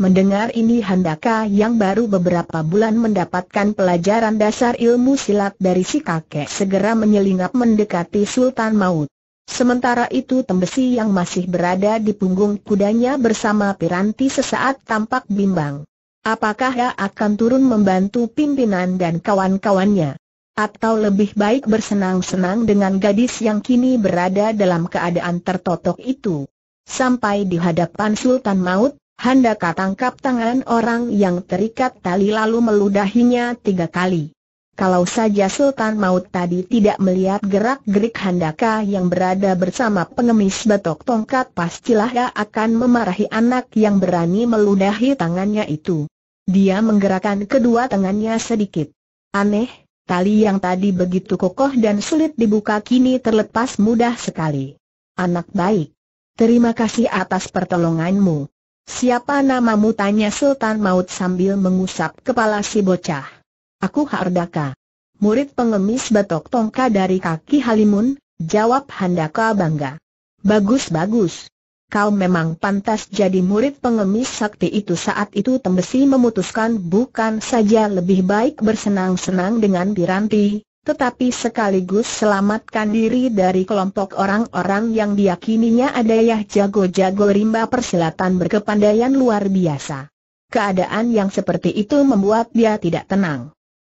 Mendengar ini Handaka yang baru beberapa bulan mendapatkan pelajaran dasar ilmu silat dari si kakek segera menyelinap mendekati Sultan Maut. Sementara itu Tembesi yang masih berada di punggung kudanya bersama Piranti sesaat tampak bimbang. Apakah ia akan turun membantu pimpinan dan kawan-kawannya? Atau lebih baik bersenang-senang dengan gadis yang kini berada dalam keadaan tertotok itu? Sampai di hadapan Sultan Maut, Handaka tangkap tangan orang yang terikat tali lalu meludahinya tiga kali. Kalau saja Sultan Maut tadi tidak melihat gerak-gerik handaka yang berada bersama pengemis batok tongkat pastilah ia akan memarahi anak yang berani meludahi tangannya itu. Dia menggerakkan kedua tangannya sedikit. Aneh, tali yang tadi begitu kokoh dan sulit dibuka kini terlepas mudah sekali. Anak baik, terima kasih atas pertolonganmu. Siapa namamu tanya Sultan Maut sambil mengusap kepala si bocah. Aku Hardaka. Murid pengemis batok tongka dari kaki Halimun, jawab Handaka bangga. Bagus-bagus. Kau memang pantas jadi murid pengemis sakti itu saat itu Tembesi memutuskan bukan saja lebih baik bersenang-senang dengan Piranti, tetapi sekaligus selamatkan diri dari kelompok orang-orang yang diyakininya ya jago-jago rimba persilatan berkepandaian luar biasa. Keadaan yang seperti itu membuat dia tidak tenang.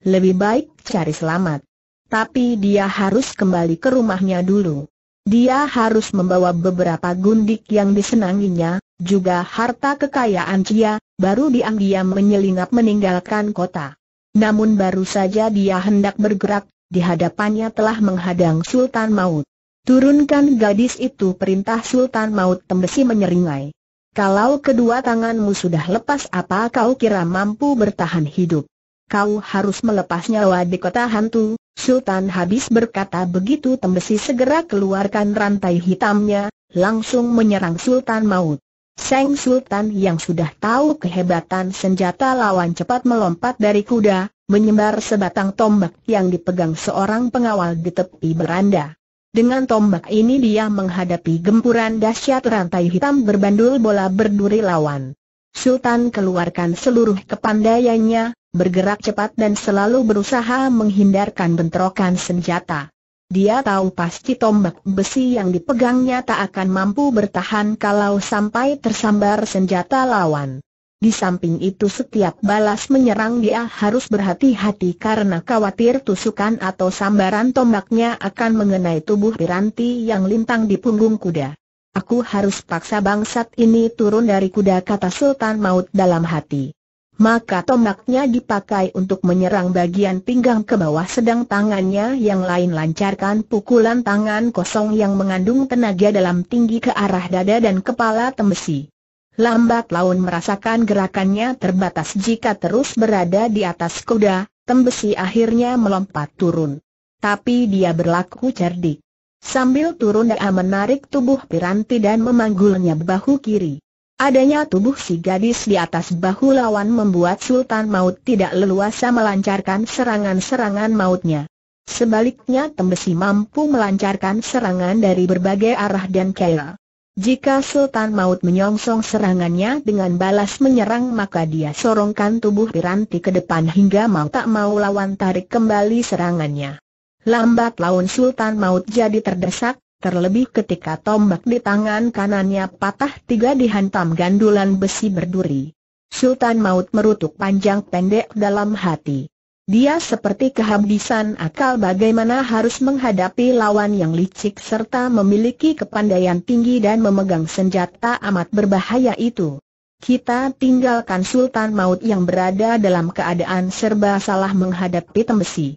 Lebih baik cari selamat. Tapi dia harus kembali ke rumahnya dulu. Dia harus membawa beberapa gundik yang disenanginya, juga harta kekayaan Cia, baru diam-diam menyelinap meninggalkan kota. Namun baru saja dia hendak bergerak, di hadapannya telah menghadang Sultan Maut. Turunkan gadis itu perintah Sultan Maut tembesi menyeringai. Kalau kedua tanganmu sudah lepas apa kau kira mampu bertahan hidup? kau harus melepas nyawa di kota hantu. Sultan habis berkata begitu Tembesi segera keluarkan rantai hitamnya, langsung menyerang Sultan Maut. Seng Sultan yang sudah tahu kehebatan senjata lawan cepat melompat dari kuda, menyebar sebatang tombak yang dipegang seorang pengawal di tepi beranda. Dengan tombak ini dia menghadapi gempuran dahsyat rantai hitam berbandul bola berduri lawan. Sultan keluarkan seluruh kepandaiannya, bergerak cepat dan selalu berusaha menghindarkan bentrokan senjata. Dia tahu pasti tombak besi yang dipegangnya tak akan mampu bertahan kalau sampai tersambar senjata lawan. Di samping itu setiap balas menyerang dia harus berhati-hati karena khawatir tusukan atau sambaran tombaknya akan mengenai tubuh Piranti yang lintang di punggung kuda. Aku harus paksa bangsat ini turun dari kuda kata Sultan Maut dalam hati. Maka tombaknya dipakai untuk menyerang bagian pinggang ke bawah sedang tangannya yang lain lancarkan pukulan tangan kosong yang mengandung tenaga dalam tinggi ke arah dada dan kepala tembesi. Lambat laun merasakan gerakannya terbatas jika terus berada di atas kuda, tembesi akhirnya melompat turun. Tapi dia berlaku cerdik. Sambil turun dia menarik tubuh piranti dan memanggulnya bahu kiri. Adanya tubuh si gadis di atas bahu lawan membuat Sultan Maut tidak leluasa melancarkan serangan-serangan mautnya. Sebaliknya Tembesi mampu melancarkan serangan dari berbagai arah dan kaya. Jika Sultan Maut menyongsong serangannya dengan balas menyerang maka dia sorongkan tubuh Piranti ke depan hingga mau tak mau lawan tarik kembali serangannya. Lambat laun Sultan Maut jadi terdesak, Terlebih ketika tombak di tangan kanannya patah tiga dihantam gandulan besi berduri. Sultan Maut merutuk panjang pendek dalam hati. Dia seperti kehabisan akal bagaimana harus menghadapi lawan yang licik serta memiliki kepandaian tinggi dan memegang senjata amat berbahaya itu. Kita tinggalkan Sultan Maut yang berada dalam keadaan serba salah menghadapi tembesi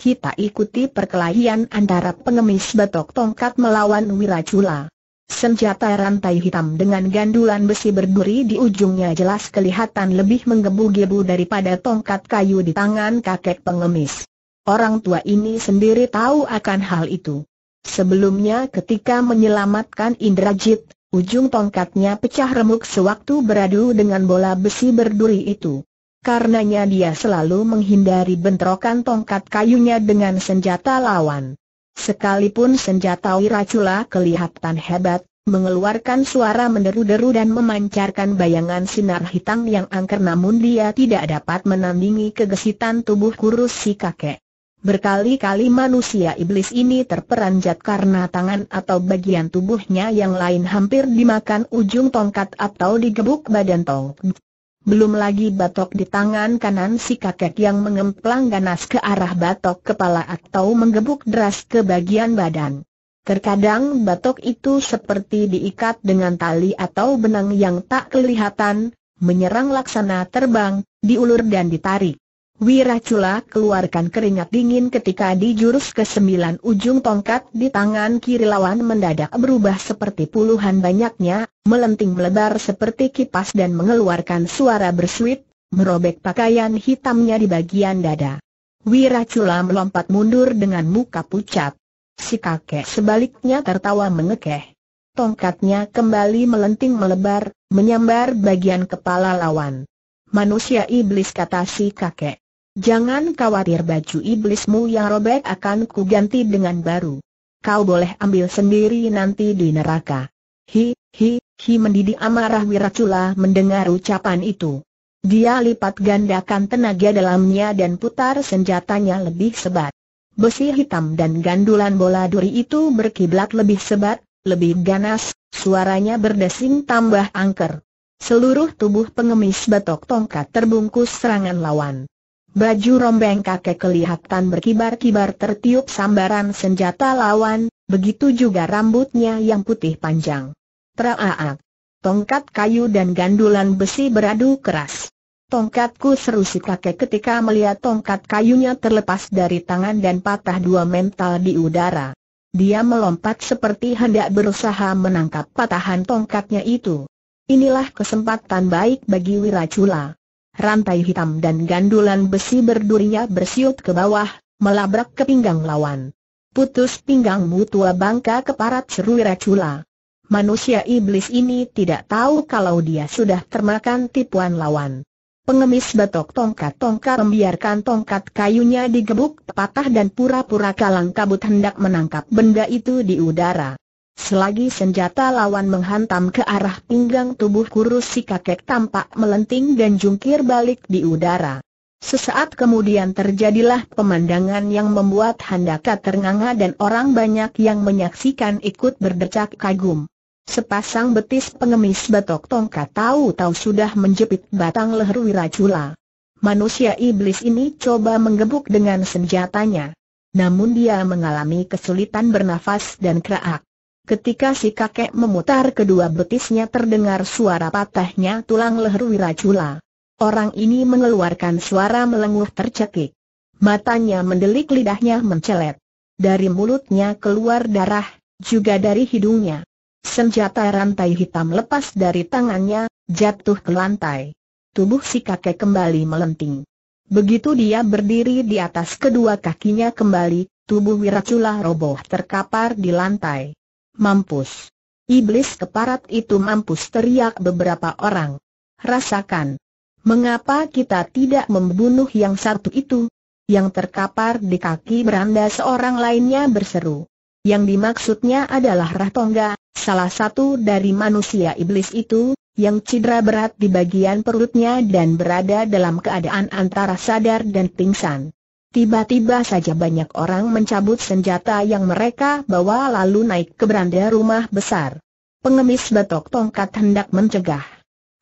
kita ikuti perkelahian antara pengemis betok tongkat melawan Wiracula. Senjata rantai hitam dengan gandulan besi berduri di ujungnya jelas kelihatan lebih menggebu-gebu daripada tongkat kayu di tangan kakek pengemis. Orang tua ini sendiri tahu akan hal itu. Sebelumnya ketika menyelamatkan Indrajit, ujung tongkatnya pecah remuk sewaktu beradu dengan bola besi berduri itu karenanya dia selalu menghindari bentrokan tongkat kayunya dengan senjata lawan. Sekalipun senjata Wiracula kelihatan hebat, mengeluarkan suara menderu-deru dan memancarkan bayangan sinar hitam yang angker namun dia tidak dapat menandingi kegesitan tubuh kurus si kakek. Berkali-kali manusia iblis ini terperanjat karena tangan atau bagian tubuhnya yang lain hampir dimakan ujung tongkat atau digebuk badan tong. Belum lagi batok di tangan kanan si kakek yang mengemplang ganas ke arah batok kepala atau menggebuk deras ke bagian badan. Terkadang batok itu seperti diikat dengan tali atau benang yang tak kelihatan, menyerang laksana terbang, diulur dan ditarik. Wiracula keluarkan keringat dingin ketika di jurus ke sembilan ujung tongkat di tangan kiri lawan mendadak berubah seperti puluhan banyaknya, melenting melebar seperti kipas dan mengeluarkan suara bersuit, merobek pakaian hitamnya di bagian dada. Wiracula melompat mundur dengan muka pucat. Si kakek sebaliknya tertawa mengekeh. Tongkatnya kembali melenting melebar, menyambar bagian kepala lawan. Manusia iblis kata si kakek. Jangan khawatir baju iblismu yang robek akan kuganti dengan baru. Kau boleh ambil sendiri nanti di neraka. Hi, hi, hi mendidih amarah Wiracula mendengar ucapan itu. Dia lipat gandakan tenaga dalamnya dan putar senjatanya lebih sebat. Besi hitam dan gandulan bola duri itu berkiblat lebih sebat, lebih ganas, suaranya berdesing tambah angker. Seluruh tubuh pengemis batok tongkat terbungkus serangan lawan. Baju rombeng kakek kelihatan berkibar-kibar tertiup sambaran senjata lawan, begitu juga rambutnya yang putih panjang. Traaak. Tongkat kayu dan gandulan besi beradu keras. Tongkatku seru si kakek ketika melihat tongkat kayunya terlepas dari tangan dan patah dua mental di udara. Dia melompat seperti hendak berusaha menangkap patahan tongkatnya itu. Inilah kesempatan baik bagi Wiracula rantai hitam dan gandulan besi berdurinya bersiut ke bawah, melabrak ke pinggang lawan. Putus pinggangmu tua bangka keparat seru racula. Manusia iblis ini tidak tahu kalau dia sudah termakan tipuan lawan. Pengemis batok tongkat-tongkat membiarkan tongkat kayunya digebuk patah dan pura-pura kalang kabut hendak menangkap benda itu di udara. Selagi senjata lawan menghantam ke arah pinggang tubuh kurus si kakek tampak melenting dan jungkir balik di udara. Sesaat kemudian terjadilah pemandangan yang membuat Handaka ternganga dan orang banyak yang menyaksikan ikut berdecak kagum. Sepasang betis pengemis batok tongkat tahu-tahu sudah menjepit batang leher Wiracula. Manusia iblis ini coba menggebuk dengan senjatanya. Namun dia mengalami kesulitan bernafas dan kerak. Ketika si kakek memutar kedua betisnya terdengar suara patahnya tulang leher wiracula. Orang ini mengeluarkan suara melenguh tercekik. Matanya mendelik lidahnya mencelet. Dari mulutnya keluar darah, juga dari hidungnya. Senjata rantai hitam lepas dari tangannya, jatuh ke lantai. Tubuh si kakek kembali melenting. Begitu dia berdiri di atas kedua kakinya kembali, tubuh Wiracula roboh terkapar di lantai mampus. Iblis keparat itu mampus teriak beberapa orang. Rasakan. Mengapa kita tidak membunuh yang satu itu? Yang terkapar di kaki beranda seorang lainnya berseru. Yang dimaksudnya adalah Rahtongga, salah satu dari manusia iblis itu, yang cedera berat di bagian perutnya dan berada dalam keadaan antara sadar dan pingsan. Tiba-tiba saja banyak orang mencabut senjata yang mereka bawa lalu naik ke beranda rumah besar. Pengemis batok tongkat hendak mencegah.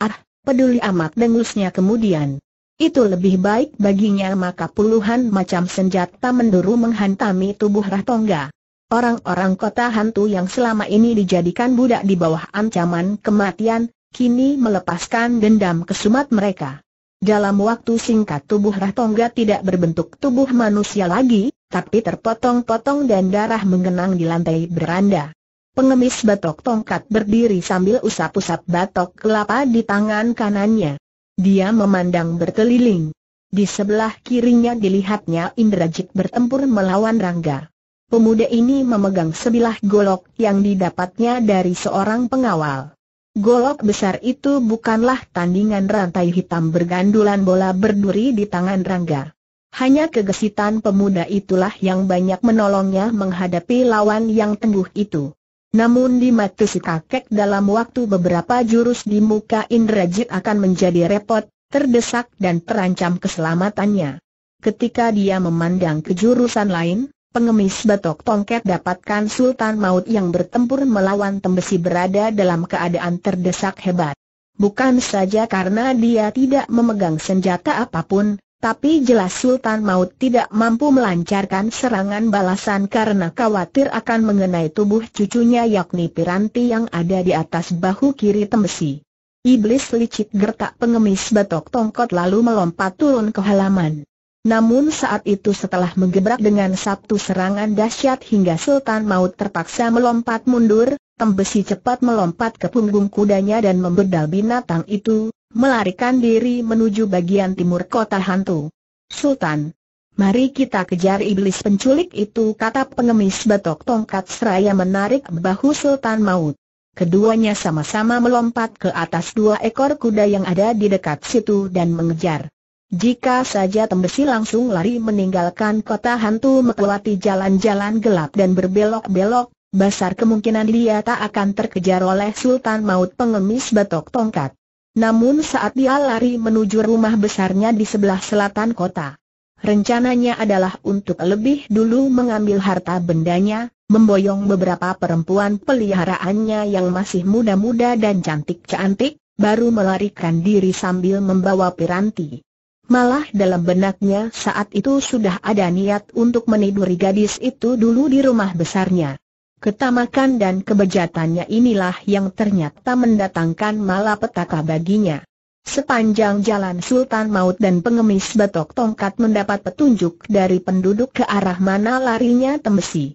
Ah, peduli amat dengusnya kemudian. Itu lebih baik baginya maka puluhan macam senjata menduru menghantami tubuh Rahtongga. Orang-orang kota hantu yang selama ini dijadikan budak di bawah ancaman kematian, kini melepaskan dendam kesumat mereka. Dalam waktu singkat tubuh Tongga tidak berbentuk tubuh manusia lagi, tapi terpotong-potong dan darah mengenang di lantai beranda. Pengemis batok tongkat berdiri sambil usap-usap batok kelapa di tangan kanannya. Dia memandang berkeliling. Di sebelah kirinya dilihatnya Indrajit bertempur melawan Rangga. Pemuda ini memegang sebilah golok yang didapatnya dari seorang pengawal. Golok besar itu bukanlah tandingan rantai hitam bergandulan bola berduri di tangan Rangga. Hanya kegesitan pemuda itulah yang banyak menolongnya menghadapi lawan yang tangguh itu. Namun di mata si kakek dalam waktu beberapa jurus di muka Indrajit akan menjadi repot, terdesak dan terancam keselamatannya. Ketika dia memandang ke jurusan lain, pengemis batok tongket dapatkan Sultan Maut yang bertempur melawan tembesi berada dalam keadaan terdesak hebat. Bukan saja karena dia tidak memegang senjata apapun, tapi jelas Sultan Maut tidak mampu melancarkan serangan balasan karena khawatir akan mengenai tubuh cucunya yakni piranti yang ada di atas bahu kiri tembesi. Iblis licik gertak pengemis batok tongkot lalu melompat turun ke halaman. Namun saat itu setelah menggebrak dengan satu serangan dahsyat hingga Sultan Maut terpaksa melompat mundur, Tembesi cepat melompat ke punggung kudanya dan membedal binatang itu, melarikan diri menuju bagian timur kota hantu. Sultan, mari kita kejar iblis penculik itu kata pengemis batok tongkat seraya menarik bahu Sultan Maut. Keduanya sama-sama melompat ke atas dua ekor kuda yang ada di dekat situ dan mengejar. Jika saja Tembesi langsung lari meninggalkan kota hantu melewati jalan-jalan gelap dan berbelok-belok, besar kemungkinan dia tak akan terkejar oleh Sultan Maut pengemis batok tongkat. Namun saat dia lari menuju rumah besarnya di sebelah selatan kota, rencananya adalah untuk lebih dulu mengambil harta bendanya, memboyong beberapa perempuan peliharaannya yang masih muda-muda dan cantik-cantik, baru melarikan diri sambil membawa piranti. Malah dalam benaknya saat itu sudah ada niat untuk meniduri gadis itu dulu di rumah besarnya. Ketamakan dan kebejatannya inilah yang ternyata mendatangkan malapetaka baginya. Sepanjang jalan Sultan Maut dan pengemis batok tongkat mendapat petunjuk dari penduduk ke arah mana larinya Tembesi.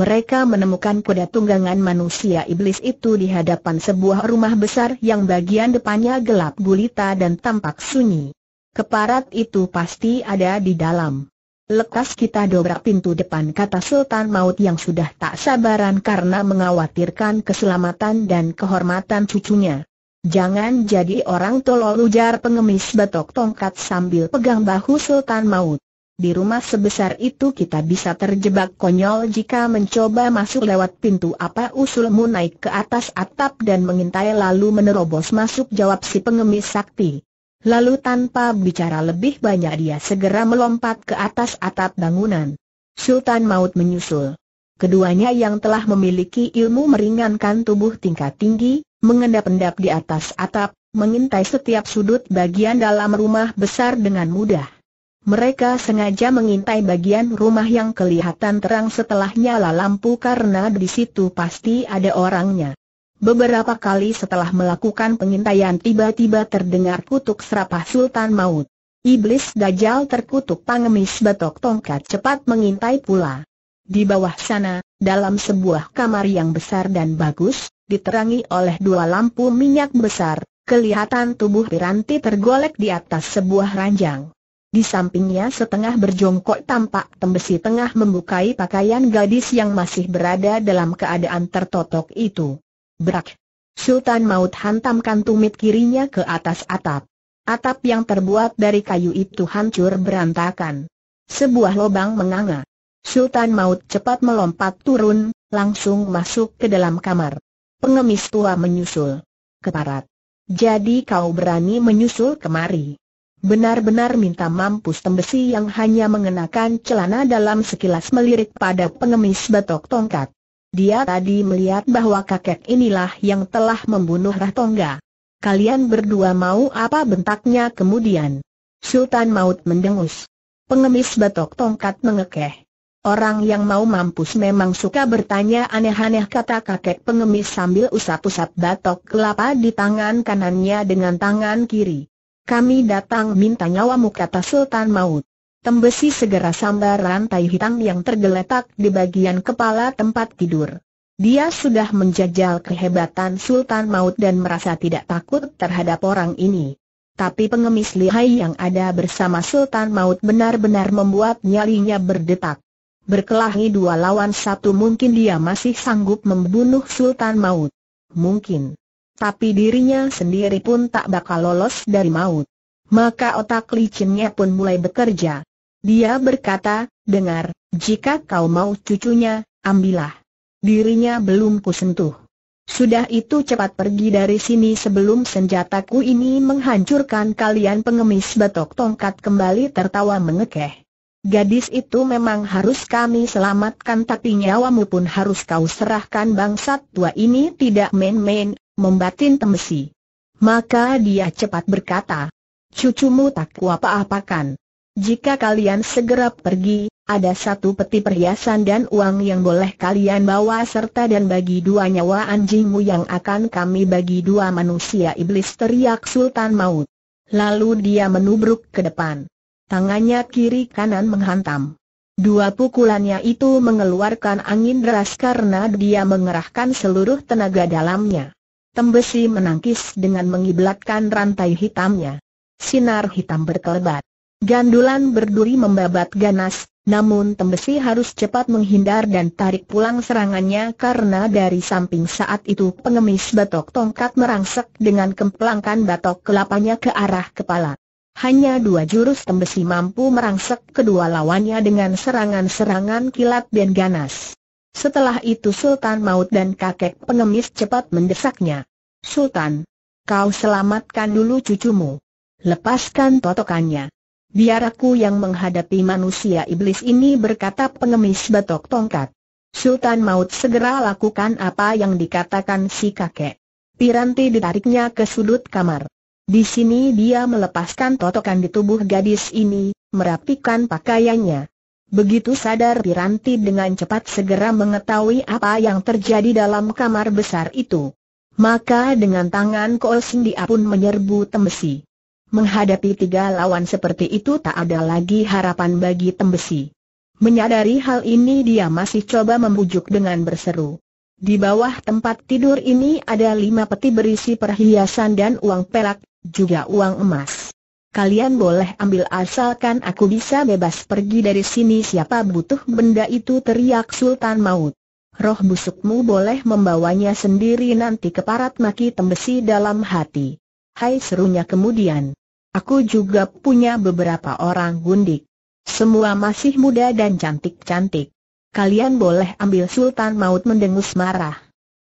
Mereka menemukan kuda tunggangan manusia iblis itu di hadapan sebuah rumah besar yang bagian depannya gelap gulita dan tampak sunyi. Keparat itu pasti ada di dalam. Lekas kita dobrak pintu depan kata Sultan Maut yang sudah tak sabaran karena mengkhawatirkan keselamatan dan kehormatan cucunya. Jangan jadi orang tolol ujar pengemis batok tongkat sambil pegang bahu Sultan Maut. Di rumah sebesar itu kita bisa terjebak konyol jika mencoba masuk lewat pintu apa usulmu naik ke atas atap dan mengintai lalu menerobos masuk jawab si pengemis sakti. Lalu tanpa bicara lebih banyak dia segera melompat ke atas atap bangunan. Sultan Maut menyusul. Keduanya yang telah memiliki ilmu meringankan tubuh tingkat tinggi, mengendap-endap di atas atap, mengintai setiap sudut bagian dalam rumah besar dengan mudah. Mereka sengaja mengintai bagian rumah yang kelihatan terang setelah nyala lampu karena di situ pasti ada orangnya. Beberapa kali setelah melakukan pengintaian tiba-tiba terdengar kutuk serapah Sultan Maut. Iblis Dajjal terkutuk pangemis batok tongkat cepat mengintai pula. Di bawah sana, dalam sebuah kamar yang besar dan bagus, diterangi oleh dua lampu minyak besar, kelihatan tubuh Piranti tergolek di atas sebuah ranjang. Di sampingnya setengah berjongkok tampak tembesi tengah membukai pakaian gadis yang masih berada dalam keadaan tertotok itu. Berak. Sultan Maut hantamkan tumit kirinya ke atas atap. Atap yang terbuat dari kayu itu hancur berantakan. Sebuah lubang menganga. Sultan Maut cepat melompat turun, langsung masuk ke dalam kamar. Pengemis tua menyusul. Keparat. Jadi kau berani menyusul kemari. Benar-benar minta mampus tembesi yang hanya mengenakan celana dalam sekilas melirik pada pengemis batok tongkat. Dia tadi melihat bahwa kakek inilah yang telah membunuh Ratongga. Kalian berdua mau apa bentaknya kemudian? Sultan Maut mendengus. Pengemis batok tongkat mengekeh. Orang yang mau mampus memang suka bertanya aneh-aneh kata kakek pengemis sambil usap-usap batok kelapa di tangan kanannya dengan tangan kiri. Kami datang minta nyawamu kata Sultan Maut. Tembesi segera sambar rantai hitam yang tergeletak di bagian kepala tempat tidur. Dia sudah menjajal kehebatan Sultan Maut dan merasa tidak takut terhadap orang ini. Tapi pengemis lihai yang ada bersama Sultan Maut benar-benar membuat nyalinya berdetak. Berkelahi dua lawan satu mungkin dia masih sanggup membunuh Sultan Maut. Mungkin. Tapi dirinya sendiri pun tak bakal lolos dari maut. Maka otak licinnya pun mulai bekerja. Dia berkata, dengar, jika kau mau cucunya, ambillah. Dirinya belum kusentuh. Sudah itu cepat pergi dari sini sebelum senjataku ini menghancurkan kalian pengemis batok tongkat kembali tertawa mengekeh. Gadis itu memang harus kami selamatkan tapi nyawamu pun harus kau serahkan bangsat tua ini tidak main-main, membatin temesi. Maka dia cepat berkata, cucumu tak kuapa-apakan. Jika kalian segera pergi, ada satu peti perhiasan dan uang yang boleh kalian bawa serta dan bagi dua nyawa anjingmu yang akan kami bagi dua manusia iblis teriak Sultan Maut. Lalu dia menubruk ke depan. Tangannya kiri kanan menghantam. Dua pukulannya itu mengeluarkan angin deras karena dia mengerahkan seluruh tenaga dalamnya. Tembesi menangkis dengan mengiblatkan rantai hitamnya. Sinar hitam berkelebat. Gandulan berduri membabat ganas, namun Tembesi harus cepat menghindar dan tarik pulang serangannya karena dari samping saat itu pengemis batok tongkat merangsek dengan kemplangkan batok kelapanya ke arah kepala. Hanya dua jurus Tembesi mampu merangsek kedua lawannya dengan serangan-serangan kilat dan ganas. Setelah itu Sultan Maut dan kakek pengemis cepat mendesaknya. Sultan, kau selamatkan dulu cucumu. Lepaskan totokannya. Biar aku yang menghadapi manusia iblis ini berkata pengemis batok tongkat. Sultan Maut segera lakukan apa yang dikatakan si kakek. Piranti ditariknya ke sudut kamar. Di sini dia melepaskan totokan di tubuh gadis ini, merapikan pakaiannya. Begitu sadar Piranti dengan cepat segera mengetahui apa yang terjadi dalam kamar besar itu. Maka dengan tangan kosong dia pun menyerbu tembesi. Menghadapi tiga lawan seperti itu tak ada lagi harapan bagi Tembesi. Menyadari hal ini dia masih coba membujuk dengan berseru. Di bawah tempat tidur ini ada lima peti berisi perhiasan dan uang perak, juga uang emas. Kalian boleh ambil asalkan aku bisa bebas pergi dari sini siapa butuh benda itu teriak Sultan Maut. Roh busukmu boleh membawanya sendiri nanti keparat maki tembesi dalam hati. Hai serunya kemudian. Aku juga punya beberapa orang gundik. Semua masih muda dan cantik-cantik. Kalian boleh ambil Sultan Maut mendengus marah.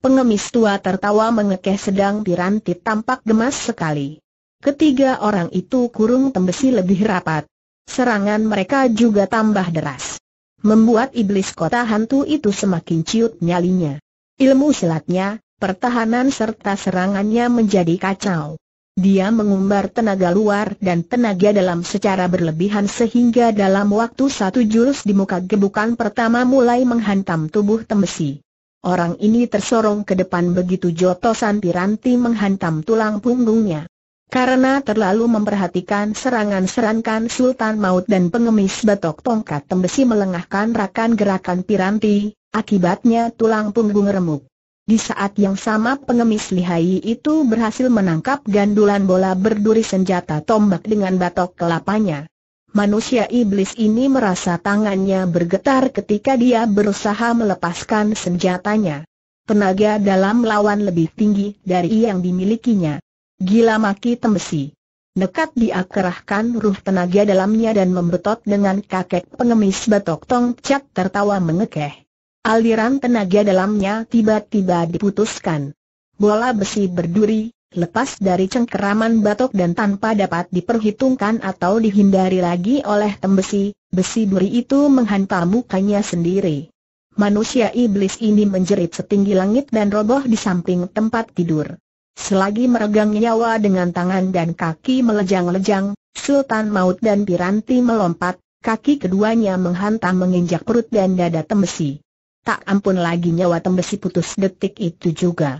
Pengemis tua tertawa mengekeh sedang Piranti tampak gemas sekali. Ketiga orang itu kurung tembesi lebih rapat. Serangan mereka juga tambah deras. Membuat iblis kota hantu itu semakin ciut nyalinya. Ilmu silatnya, pertahanan serta serangannya menjadi kacau. Dia mengumbar tenaga luar dan tenaga dalam secara berlebihan sehingga dalam waktu satu jurus di muka gebukan pertama mulai menghantam tubuh Tembesi. Orang ini tersorong ke depan begitu jotosan piranti menghantam tulang punggungnya. Karena terlalu memperhatikan serangan-serangan Sultan Maut dan pengemis batok tongkat Tembesi melengahkan rakan gerakan Piranti, akibatnya tulang punggung remuk. Di saat yang sama pengemis lihai itu berhasil menangkap gandulan bola berduri senjata tombak dengan batok kelapanya. Manusia iblis ini merasa tangannya bergetar ketika dia berusaha melepaskan senjatanya. Tenaga dalam lawan lebih tinggi dari yang dimilikinya. Gila maki tembesi. Nekat dia ruh tenaga dalamnya dan membetot dengan kakek pengemis batok tongcak tertawa mengekeh. Aliran tenaga dalamnya tiba-tiba diputuskan. Bola besi berduri, lepas dari cengkeraman batok dan tanpa dapat diperhitungkan atau dihindari lagi oleh tembesi, besi duri itu menghantam mukanya sendiri. Manusia iblis ini menjerit setinggi langit dan roboh di samping tempat tidur. Selagi meregang nyawa dengan tangan dan kaki melejang-lejang, Sultan Maut dan Piranti melompat, kaki keduanya menghantam menginjak perut dan dada tembesi tak ampun lagi nyawa tembesi putus detik itu juga.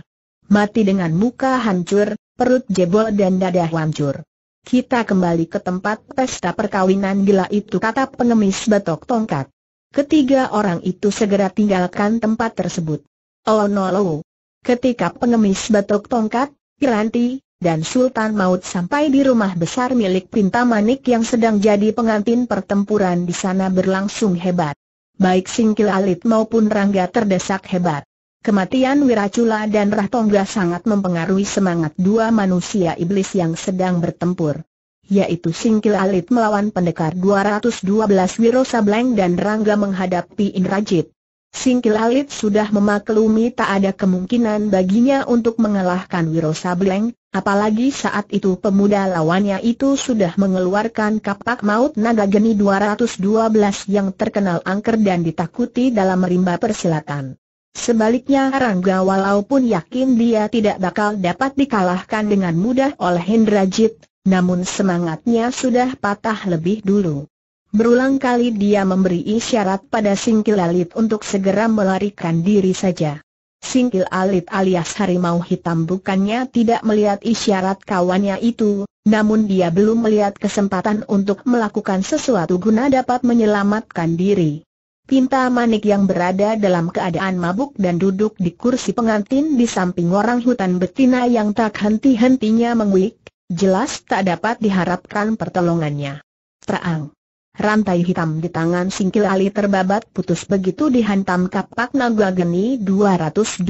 Mati dengan muka hancur, perut jebol dan dada hancur. Kita kembali ke tempat pesta perkawinan gila itu kata pengemis batok tongkat. Ketiga orang itu segera tinggalkan tempat tersebut. Oh no lo. Oh. Ketika pengemis batok tongkat, piranti, dan Sultan Maut sampai di rumah besar milik Pinta Manik yang sedang jadi pengantin pertempuran di sana berlangsung hebat baik Singkil Alit maupun Rangga terdesak hebat. Kematian Wiracula dan Rahtongga sangat mempengaruhi semangat dua manusia iblis yang sedang bertempur. Yaitu Singkil Alit melawan pendekar 212 Wiro Sableng dan Rangga menghadapi Indrajit. Singkil Alit sudah memaklumi tak ada kemungkinan baginya untuk mengalahkan Wiro Sableng, apalagi saat itu pemuda lawannya itu sudah mengeluarkan kapak maut naga geni 212 yang terkenal angker dan ditakuti dalam rimba persilatan. Sebaliknya Rangga walaupun yakin dia tidak bakal dapat dikalahkan dengan mudah oleh Hendrajit, namun semangatnya sudah patah lebih dulu. Berulang kali dia memberi isyarat pada Singkil Alit untuk segera melarikan diri saja. Singkil Alit alias harimau hitam bukannya tidak melihat isyarat kawannya itu, namun dia belum melihat kesempatan untuk melakukan sesuatu guna dapat menyelamatkan diri. Pinta Manik yang berada dalam keadaan mabuk dan duduk di kursi pengantin di samping orang hutan betina yang tak henti-hentinya menguik, jelas tak dapat diharapkan pertolongannya. Terang. Rantai hitam di tangan singkil Ali terbabat putus begitu dihantam kapak naga geni 212.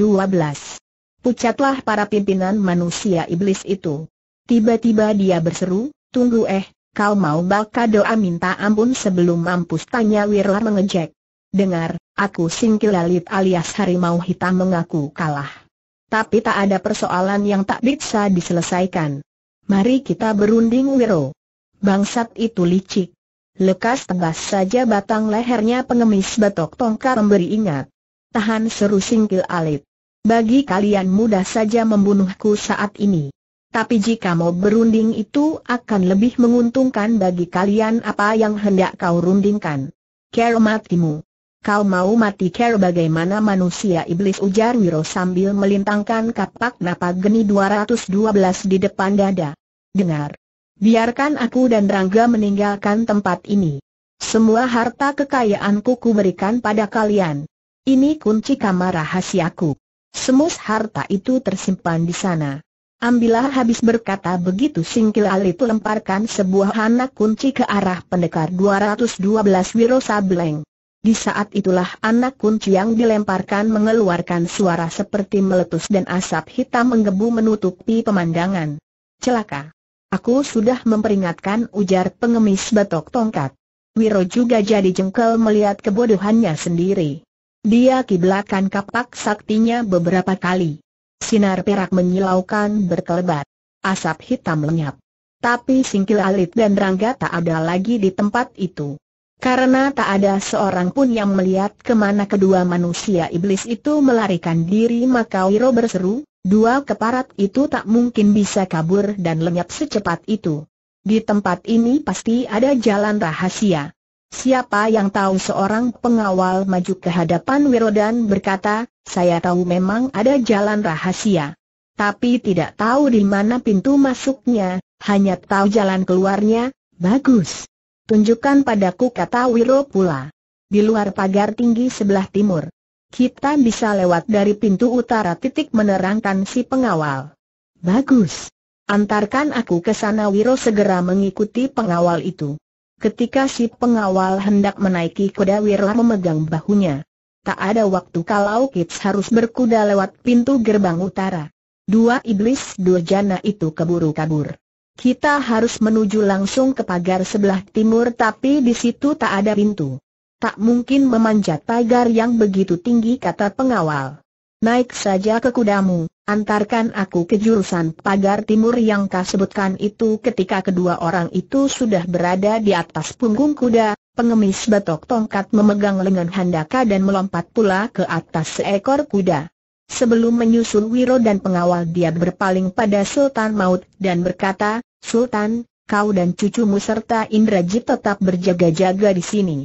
Pucatlah para pimpinan manusia iblis itu. Tiba-tiba dia berseru, tunggu eh, kau mau bakal doa minta ampun sebelum mampus tanya Wirla mengejek. Dengar, aku singkil alit alias harimau hitam mengaku kalah. Tapi tak ada persoalan yang tak bisa diselesaikan. Mari kita berunding Wiro. Bangsat itu licik. Lekas tenggas saja batang lehernya pengemis batok tongkat memberi ingat. Tahan seru singkil alit. Bagi kalian mudah saja membunuhku saat ini. Tapi jika mau berunding itu akan lebih menguntungkan bagi kalian apa yang hendak kau rundingkan. Kero matimu. Kau mau mati ker bagaimana manusia iblis ujar Wiro sambil melintangkan kapak napa geni 212 di depan dada. Dengar. Biarkan aku dan Rangga meninggalkan tempat ini. Semua harta kekayaanku kuberikan pada kalian. Ini kunci kamar rahasiaku. Semus harta itu tersimpan di sana. Ambillah habis berkata begitu Singkil itu lemparkan sebuah anak kunci ke arah pendekar 212 Wiro Sableng. Di saat itulah anak kunci yang dilemparkan mengeluarkan suara seperti meletus dan asap hitam menggebu menutupi pemandangan. Celaka! Aku sudah memperingatkan ujar pengemis batok tongkat. Wiro juga jadi jengkel melihat kebodohannya sendiri. Dia kiblakan kapak saktinya beberapa kali. Sinar perak menyilaukan berkelebat. Asap hitam lenyap. Tapi singkil alit dan rangga tak ada lagi di tempat itu. Karena tak ada seorang pun yang melihat kemana kedua manusia iblis itu melarikan diri maka Wiro berseru, Dua keparat itu tak mungkin bisa kabur dan lenyap secepat itu. Di tempat ini pasti ada jalan rahasia. Siapa yang tahu seorang pengawal maju ke hadapan Wirodan berkata, saya tahu memang ada jalan rahasia. Tapi tidak tahu di mana pintu masuknya, hanya tahu jalan keluarnya, bagus. Tunjukkan padaku kata Wiro pula. Di luar pagar tinggi sebelah timur, kita bisa lewat dari pintu utara titik menerangkan si pengawal. Bagus. Antarkan aku ke sana Wiro segera mengikuti pengawal itu. Ketika si pengawal hendak menaiki kuda Wiro memegang bahunya. Tak ada waktu kalau Kids harus berkuda lewat pintu gerbang utara. Dua iblis dua jana itu keburu kabur. Kita harus menuju langsung ke pagar sebelah timur tapi di situ tak ada pintu. Tak mungkin memanjat pagar yang begitu tinggi kata pengawal. Naik saja ke kudamu, antarkan aku ke jurusan pagar timur yang kau sebutkan itu ketika kedua orang itu sudah berada di atas punggung kuda, pengemis batok tongkat memegang lengan handaka dan melompat pula ke atas seekor kuda. Sebelum menyusul Wiro dan pengawal dia berpaling pada Sultan Maut dan berkata, Sultan, kau dan cucumu serta Indrajit tetap berjaga-jaga di sini.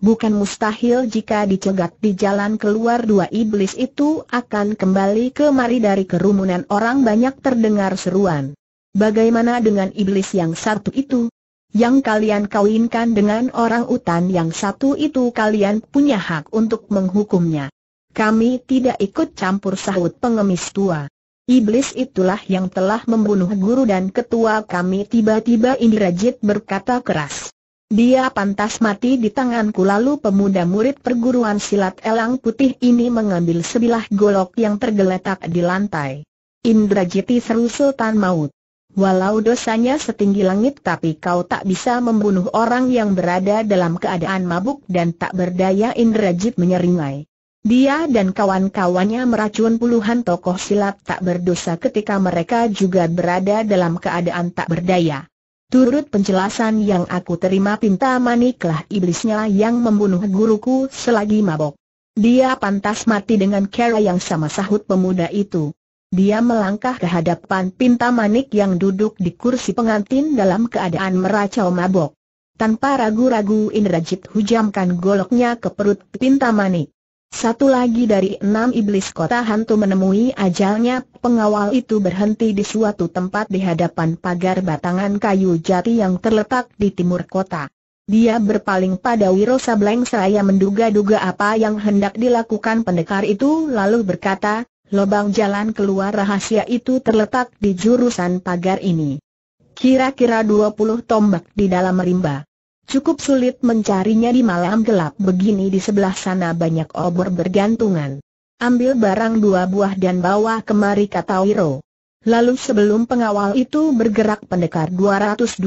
Bukan mustahil jika dicegat di jalan keluar dua iblis itu akan kembali kemari dari kerumunan orang banyak terdengar seruan. Bagaimana dengan iblis yang satu itu? Yang kalian kawinkan dengan orang utan yang satu itu kalian punya hak untuk menghukumnya. Kami tidak ikut campur sahut pengemis tua. Iblis itulah yang telah membunuh guru dan ketua kami tiba-tiba Indrajit berkata keras. Dia pantas mati di tanganku lalu pemuda murid perguruan silat elang putih ini mengambil sebilah golok yang tergeletak di lantai. Indrajiti seru Sultan Maut. Walau dosanya setinggi langit tapi kau tak bisa membunuh orang yang berada dalam keadaan mabuk dan tak berdaya Indrajit menyeringai. Dia dan kawan-kawannya meracun puluhan tokoh silat tak berdosa ketika mereka juga berada dalam keadaan tak berdaya. Turut penjelasan yang aku terima pinta maniklah iblisnya yang membunuh guruku selagi mabok. Dia pantas mati dengan cara yang sama sahut pemuda itu. Dia melangkah ke hadapan pinta manik yang duduk di kursi pengantin dalam keadaan meracau mabok. Tanpa ragu-ragu Indrajit hujamkan goloknya ke perut pinta manik. Satu lagi dari enam iblis kota hantu menemui ajalnya, pengawal itu berhenti di suatu tempat di hadapan pagar batangan kayu jati yang terletak di timur kota. Dia berpaling pada Wiro Sableng seraya menduga-duga apa yang hendak dilakukan pendekar itu lalu berkata, "Lobang jalan keluar rahasia itu terletak di jurusan pagar ini. Kira-kira 20 tombak di dalam rimba. Cukup sulit mencarinya di malam gelap begini di sebelah sana banyak obor bergantungan. Ambil barang dua buah dan bawa kemari kata Wiro. Lalu sebelum pengawal itu bergerak pendekar 212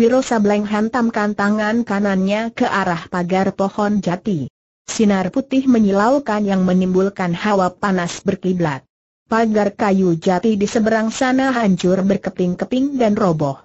Wiro Sableng hantamkan tangan kanannya ke arah pagar pohon jati. Sinar putih menyilaukan yang menimbulkan hawa panas berkiblat. Pagar kayu jati di seberang sana hancur berkeping-keping dan roboh.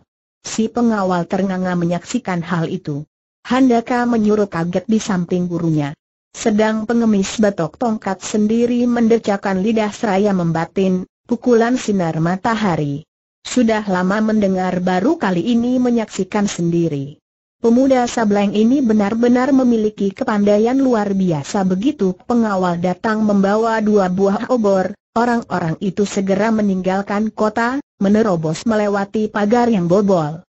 Si pengawal ternganga menyaksikan hal itu. Handaka menyuruh kaget di samping gurunya. Sedang pengemis batok tongkat sendiri mendecakan lidah seraya membatin, pukulan sinar matahari. Sudah lama mendengar baru kali ini menyaksikan sendiri. Pemuda Sableng ini benar-benar memiliki kepandaian luar biasa begitu pengawal datang membawa dua buah obor, Orang-orang itu segera meninggalkan kota, menerobos melewati pagar yang bobol.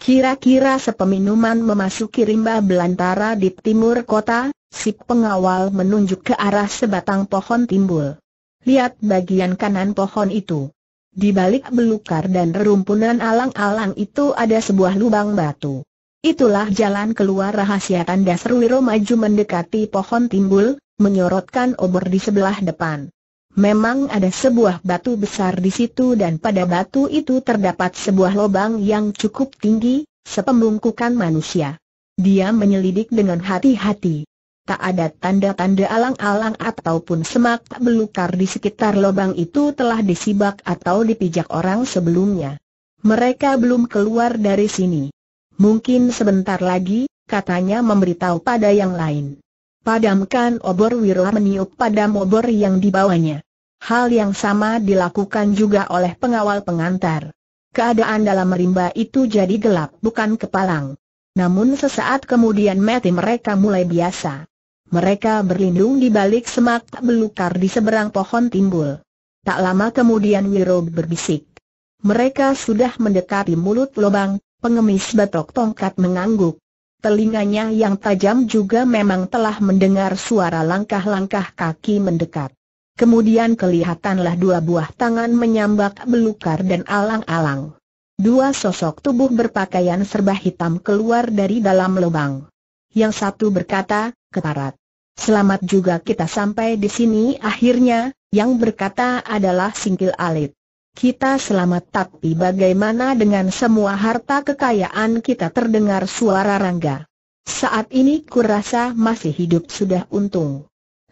Kira-kira sepeminuman memasuki rimba belantara di timur kota, si pengawal menunjuk ke arah sebatang pohon timbul. Lihat bagian kanan pohon itu. Di balik belukar dan rerumpunan alang-alang itu ada sebuah lubang batu. Itulah jalan keluar rahasia tanda Ruwiro maju mendekati pohon timbul, menyorotkan obor di sebelah depan. Memang ada sebuah batu besar di situ dan pada batu itu terdapat sebuah lubang yang cukup tinggi, sepembungkukan manusia. Dia menyelidik dengan hati-hati. Tak ada tanda-tanda alang-alang ataupun semak belukar di sekitar lubang itu telah disibak atau dipijak orang sebelumnya. Mereka belum keluar dari sini. Mungkin sebentar lagi, katanya memberitahu pada yang lain. Padamkan obor Wirah meniup padam obor yang dibawanya. Hal yang sama dilakukan juga oleh pengawal pengantar. Keadaan dalam rimba itu jadi gelap bukan kepalang. Namun sesaat kemudian mati mereka mulai biasa. Mereka berlindung di balik semak belukar di seberang pohon timbul. Tak lama kemudian Wiro berbisik. Mereka sudah mendekati mulut lubang, pengemis batok tongkat mengangguk. Telinganya yang tajam juga memang telah mendengar suara langkah-langkah kaki mendekat. Kemudian kelihatanlah dua buah tangan menyambak belukar dan alang-alang. Dua sosok tubuh berpakaian serba hitam keluar dari dalam lubang. Yang satu berkata, keparat. Selamat juga kita sampai di sini akhirnya, yang berkata adalah singkil alit. Kita selamat tapi bagaimana dengan semua harta kekayaan kita terdengar suara Rangga. Saat ini kurasa masih hidup sudah untung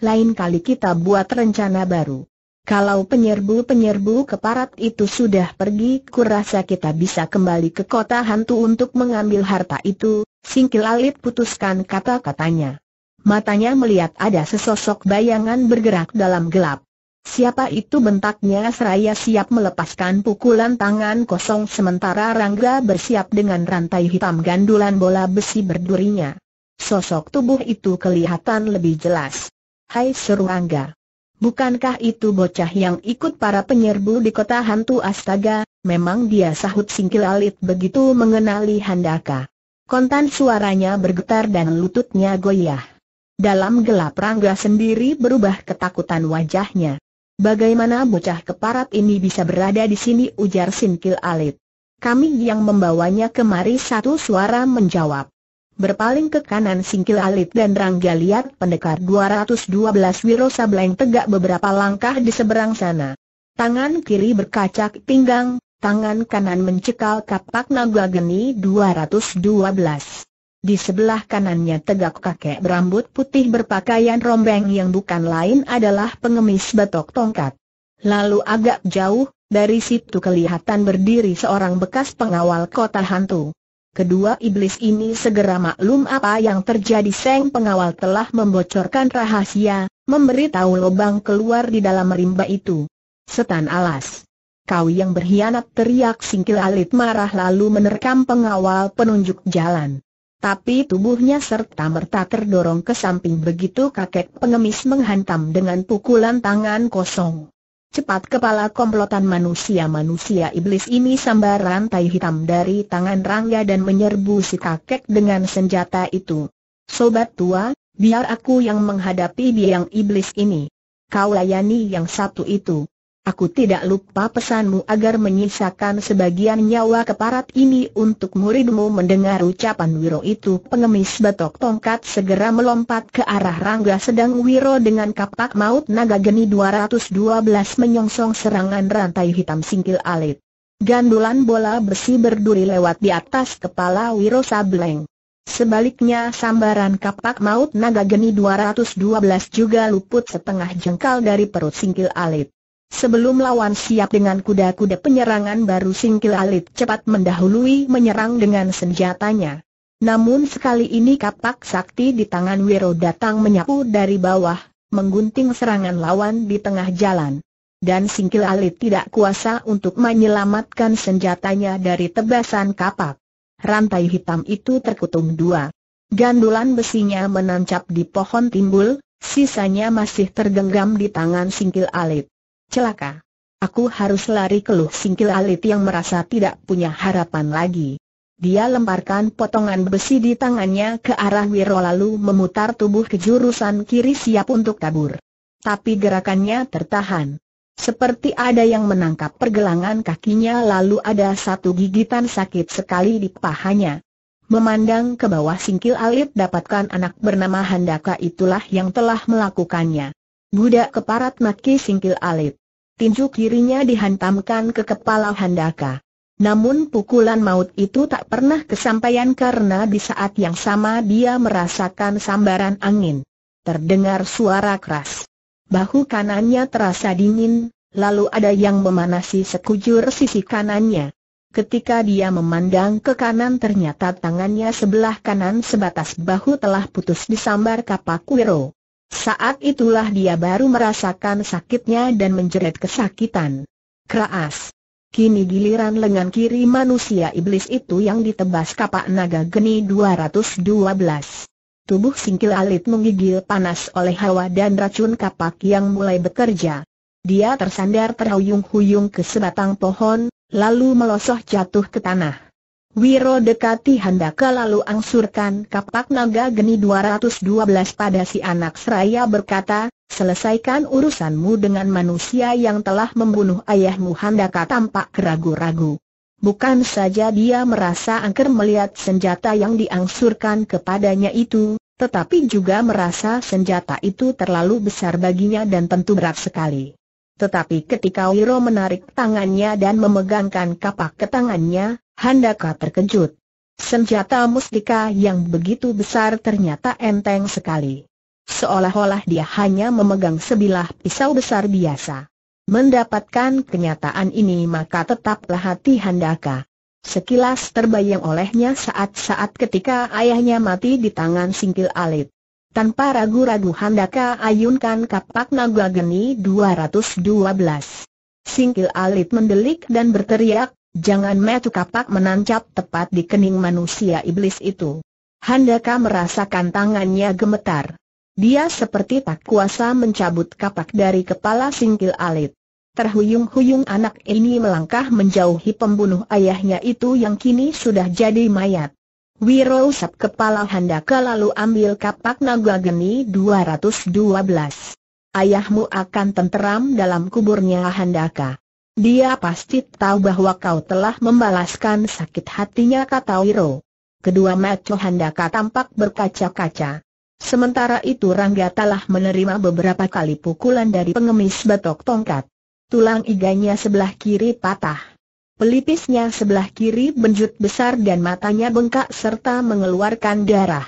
lain kali kita buat rencana baru. Kalau penyerbu-penyerbu keparat itu sudah pergi, kurasa kita bisa kembali ke kota hantu untuk mengambil harta itu, singkil alit putuskan kata-katanya. Matanya melihat ada sesosok bayangan bergerak dalam gelap. Siapa itu bentaknya seraya siap melepaskan pukulan tangan kosong sementara Rangga bersiap dengan rantai hitam gandulan bola besi berdurinya. Sosok tubuh itu kelihatan lebih jelas. Hai seru Bukankah itu bocah yang ikut para penyerbu di kota hantu astaga, memang dia sahut singkil alit begitu mengenali Handaka. Kontan suaranya bergetar dan lututnya goyah. Dalam gelap Rangga sendiri berubah ketakutan wajahnya. Bagaimana bocah keparat ini bisa berada di sini ujar Singkil Alit. Kami yang membawanya kemari satu suara menjawab. Berpaling ke kanan Singkil Alit dan Rangga lihat pendekar 212 Wiro Sableng tegak beberapa langkah di seberang sana. Tangan kiri berkacak pinggang, tangan kanan mencekal kapak naga geni 212. Di sebelah kanannya tegak kakek berambut putih berpakaian rombeng yang bukan lain adalah pengemis batok tongkat. Lalu agak jauh, dari situ kelihatan berdiri seorang bekas pengawal kota hantu. Kedua iblis ini segera maklum apa yang terjadi Seng pengawal telah membocorkan rahasia, memberitahu lubang keluar di dalam rimba itu. Setan alas. Kau yang berkhianat teriak singkil alit marah lalu menerkam pengawal penunjuk jalan. Tapi tubuhnya serta merta terdorong ke samping begitu kakek pengemis menghantam dengan pukulan tangan kosong. Cepat kepala komplotan manusia-manusia iblis ini sambar rantai hitam dari tangan Rangga dan menyerbu si kakek dengan senjata itu. Sobat tua, biar aku yang menghadapi biang iblis ini. Kau layani yang satu itu. Aku tidak lupa pesanmu agar menyisakan sebagian nyawa keparat ini untuk muridmu mendengar ucapan Wiro itu pengemis batok tongkat segera melompat ke arah Rangga sedang Wiro dengan kapak maut naga geni 212 menyongsong serangan rantai hitam singkil alit. Gandulan bola besi berduri lewat di atas kepala Wiro Sableng. Sebaliknya sambaran kapak maut naga geni 212 juga luput setengah jengkal dari perut singkil alit. Sebelum lawan siap dengan kuda-kuda penyerangan baru singkil alit cepat mendahului menyerang dengan senjatanya. Namun sekali ini kapak sakti di tangan Wiro datang menyapu dari bawah, menggunting serangan lawan di tengah jalan. Dan singkil alit tidak kuasa untuk menyelamatkan senjatanya dari tebasan kapak. Rantai hitam itu terkutung dua. Gandulan besinya menancap di pohon timbul, sisanya masih tergenggam di tangan singkil alit celaka. Aku harus lari keluh singkil alit yang merasa tidak punya harapan lagi. Dia lemparkan potongan besi di tangannya ke arah Wiro lalu memutar tubuh ke jurusan kiri siap untuk kabur. Tapi gerakannya tertahan. Seperti ada yang menangkap pergelangan kakinya lalu ada satu gigitan sakit sekali di pahanya. Memandang ke bawah singkil alit dapatkan anak bernama Handaka itulah yang telah melakukannya. Budak keparat maki singkil alit. Tinju kirinya dihantamkan ke kepala Handaka. Namun pukulan maut itu tak pernah kesampaian karena di saat yang sama dia merasakan sambaran angin. Terdengar suara keras. Bahu kanannya terasa dingin, lalu ada yang memanasi sekujur sisi kanannya. Ketika dia memandang ke kanan ternyata tangannya sebelah kanan sebatas bahu telah putus disambar kapak wiro. Saat itulah dia baru merasakan sakitnya dan menjerit kesakitan. Keras. Kini giliran lengan kiri manusia iblis itu yang ditebas kapak naga geni 212. Tubuh singkil alit menggigil panas oleh hawa dan racun kapak yang mulai bekerja. Dia tersandar terhuyung-huyung ke sebatang pohon, lalu melosoh jatuh ke tanah. Wiro dekati Handaka lalu angsurkan kapak naga geni 212 pada si anak seraya berkata, selesaikan urusanmu dengan manusia yang telah membunuh ayahmu Handaka tampak keragu-ragu. Bukan saja dia merasa angker melihat senjata yang diangsurkan kepadanya itu, tetapi juga merasa senjata itu terlalu besar baginya dan tentu berat sekali. Tetapi ketika Wiro menarik tangannya dan memegangkan kapak ke tangannya, Handaka terkejut. Senjata mustika yang begitu besar ternyata enteng sekali. Seolah-olah dia hanya memegang sebilah pisau besar biasa. Mendapatkan kenyataan ini maka tetaplah hati Handaka. Sekilas terbayang olehnya saat-saat ketika ayahnya mati di tangan singkil alit. Tanpa ragu-ragu Handaka ayunkan kapak naga geni 212. Singkil alit mendelik dan berteriak, Jangan metu kapak menancap tepat di kening manusia iblis itu. Handaka merasakan tangannya gemetar. Dia seperti tak kuasa mencabut kapak dari kepala singkil alit. Terhuyung-huyung anak ini melangkah menjauhi pembunuh ayahnya itu yang kini sudah jadi mayat. Wiro usap kepala Handaka lalu ambil kapak naga geni 212. Ayahmu akan tenteram dalam kuburnya Handaka. Dia pasti tahu bahwa kau telah membalaskan sakit hatinya kata Wiro. Kedua Macho Handaka tampak berkaca-kaca. Sementara itu Rangga telah menerima beberapa kali pukulan dari pengemis batok tongkat. Tulang iganya sebelah kiri patah. Pelipisnya sebelah kiri benjut besar dan matanya bengkak serta mengeluarkan darah.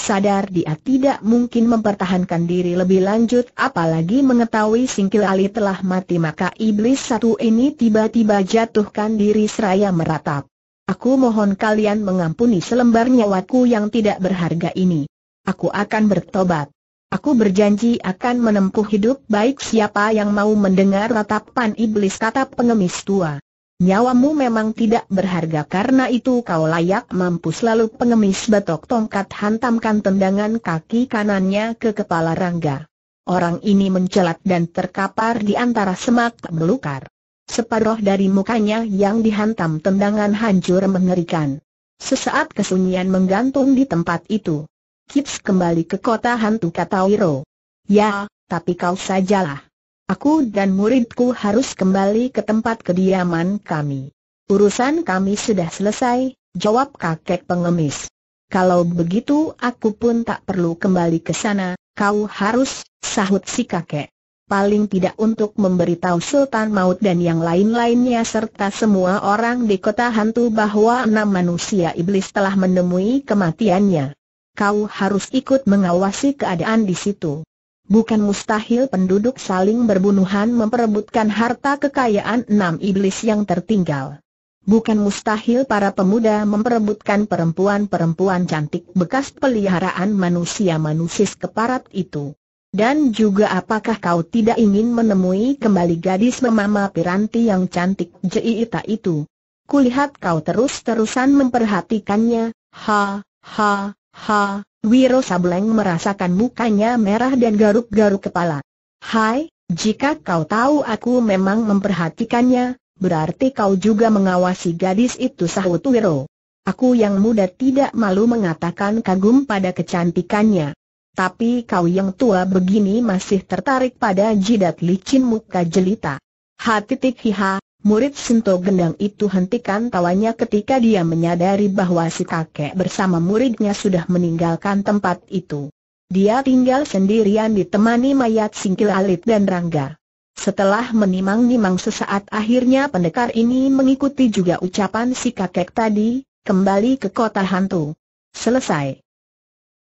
Sadar dia tidak mungkin mempertahankan diri lebih lanjut apalagi mengetahui Singkil Ali telah mati maka iblis satu ini tiba-tiba jatuhkan diri seraya meratap. Aku mohon kalian mengampuni selembar nyawaku yang tidak berharga ini. Aku akan bertobat. Aku berjanji akan menempuh hidup baik siapa yang mau mendengar ratapan iblis kata pengemis tua. Nyawamu memang tidak berharga karena itu kau layak mampus lalu pengemis batok tongkat hantamkan tendangan kaki kanannya ke kepala Rangga. Orang ini mencelat dan terkapar di antara semak belukar. Separuh dari mukanya yang dihantam tendangan hancur mengerikan. Sesaat kesunyian menggantung di tempat itu. Kips kembali ke kota hantu kata Wiro. Ya, tapi kau sajalah. Aku dan muridku harus kembali ke tempat kediaman kami. Urusan kami sudah selesai, jawab kakek pengemis. Kalau begitu aku pun tak perlu kembali ke sana, kau harus, sahut si kakek. Paling tidak untuk memberitahu Sultan Maut dan yang lain-lainnya serta semua orang di kota hantu bahwa enam manusia iblis telah menemui kematiannya. Kau harus ikut mengawasi keadaan di situ. Bukan mustahil penduduk saling berbunuhan memperebutkan harta kekayaan enam iblis yang tertinggal. Bukan mustahil para pemuda memperebutkan perempuan-perempuan cantik bekas peliharaan manusia manusis keparat itu. Dan juga apakah kau tidak ingin menemui kembali gadis memama piranti yang cantik jeita itu? Kulihat kau terus-terusan memperhatikannya, ha, ha, ha, Wiro Sableng merasakan mukanya merah dan garuk-garuk kepala. Hai, jika kau tahu aku memang memperhatikannya, berarti kau juga mengawasi gadis itu sahut Wiro. Aku yang muda tidak malu mengatakan kagum pada kecantikannya. Tapi kau yang tua begini masih tertarik pada jidat licin muka jelita. Ha titik hiha, Murid Sinto Gendang itu hentikan tawanya ketika dia menyadari bahwa si kakek bersama muridnya sudah meninggalkan tempat itu. Dia tinggal sendirian ditemani mayat singkil alit dan rangga. Setelah menimang-nimang sesaat akhirnya pendekar ini mengikuti juga ucapan si kakek tadi, kembali ke kota hantu. Selesai.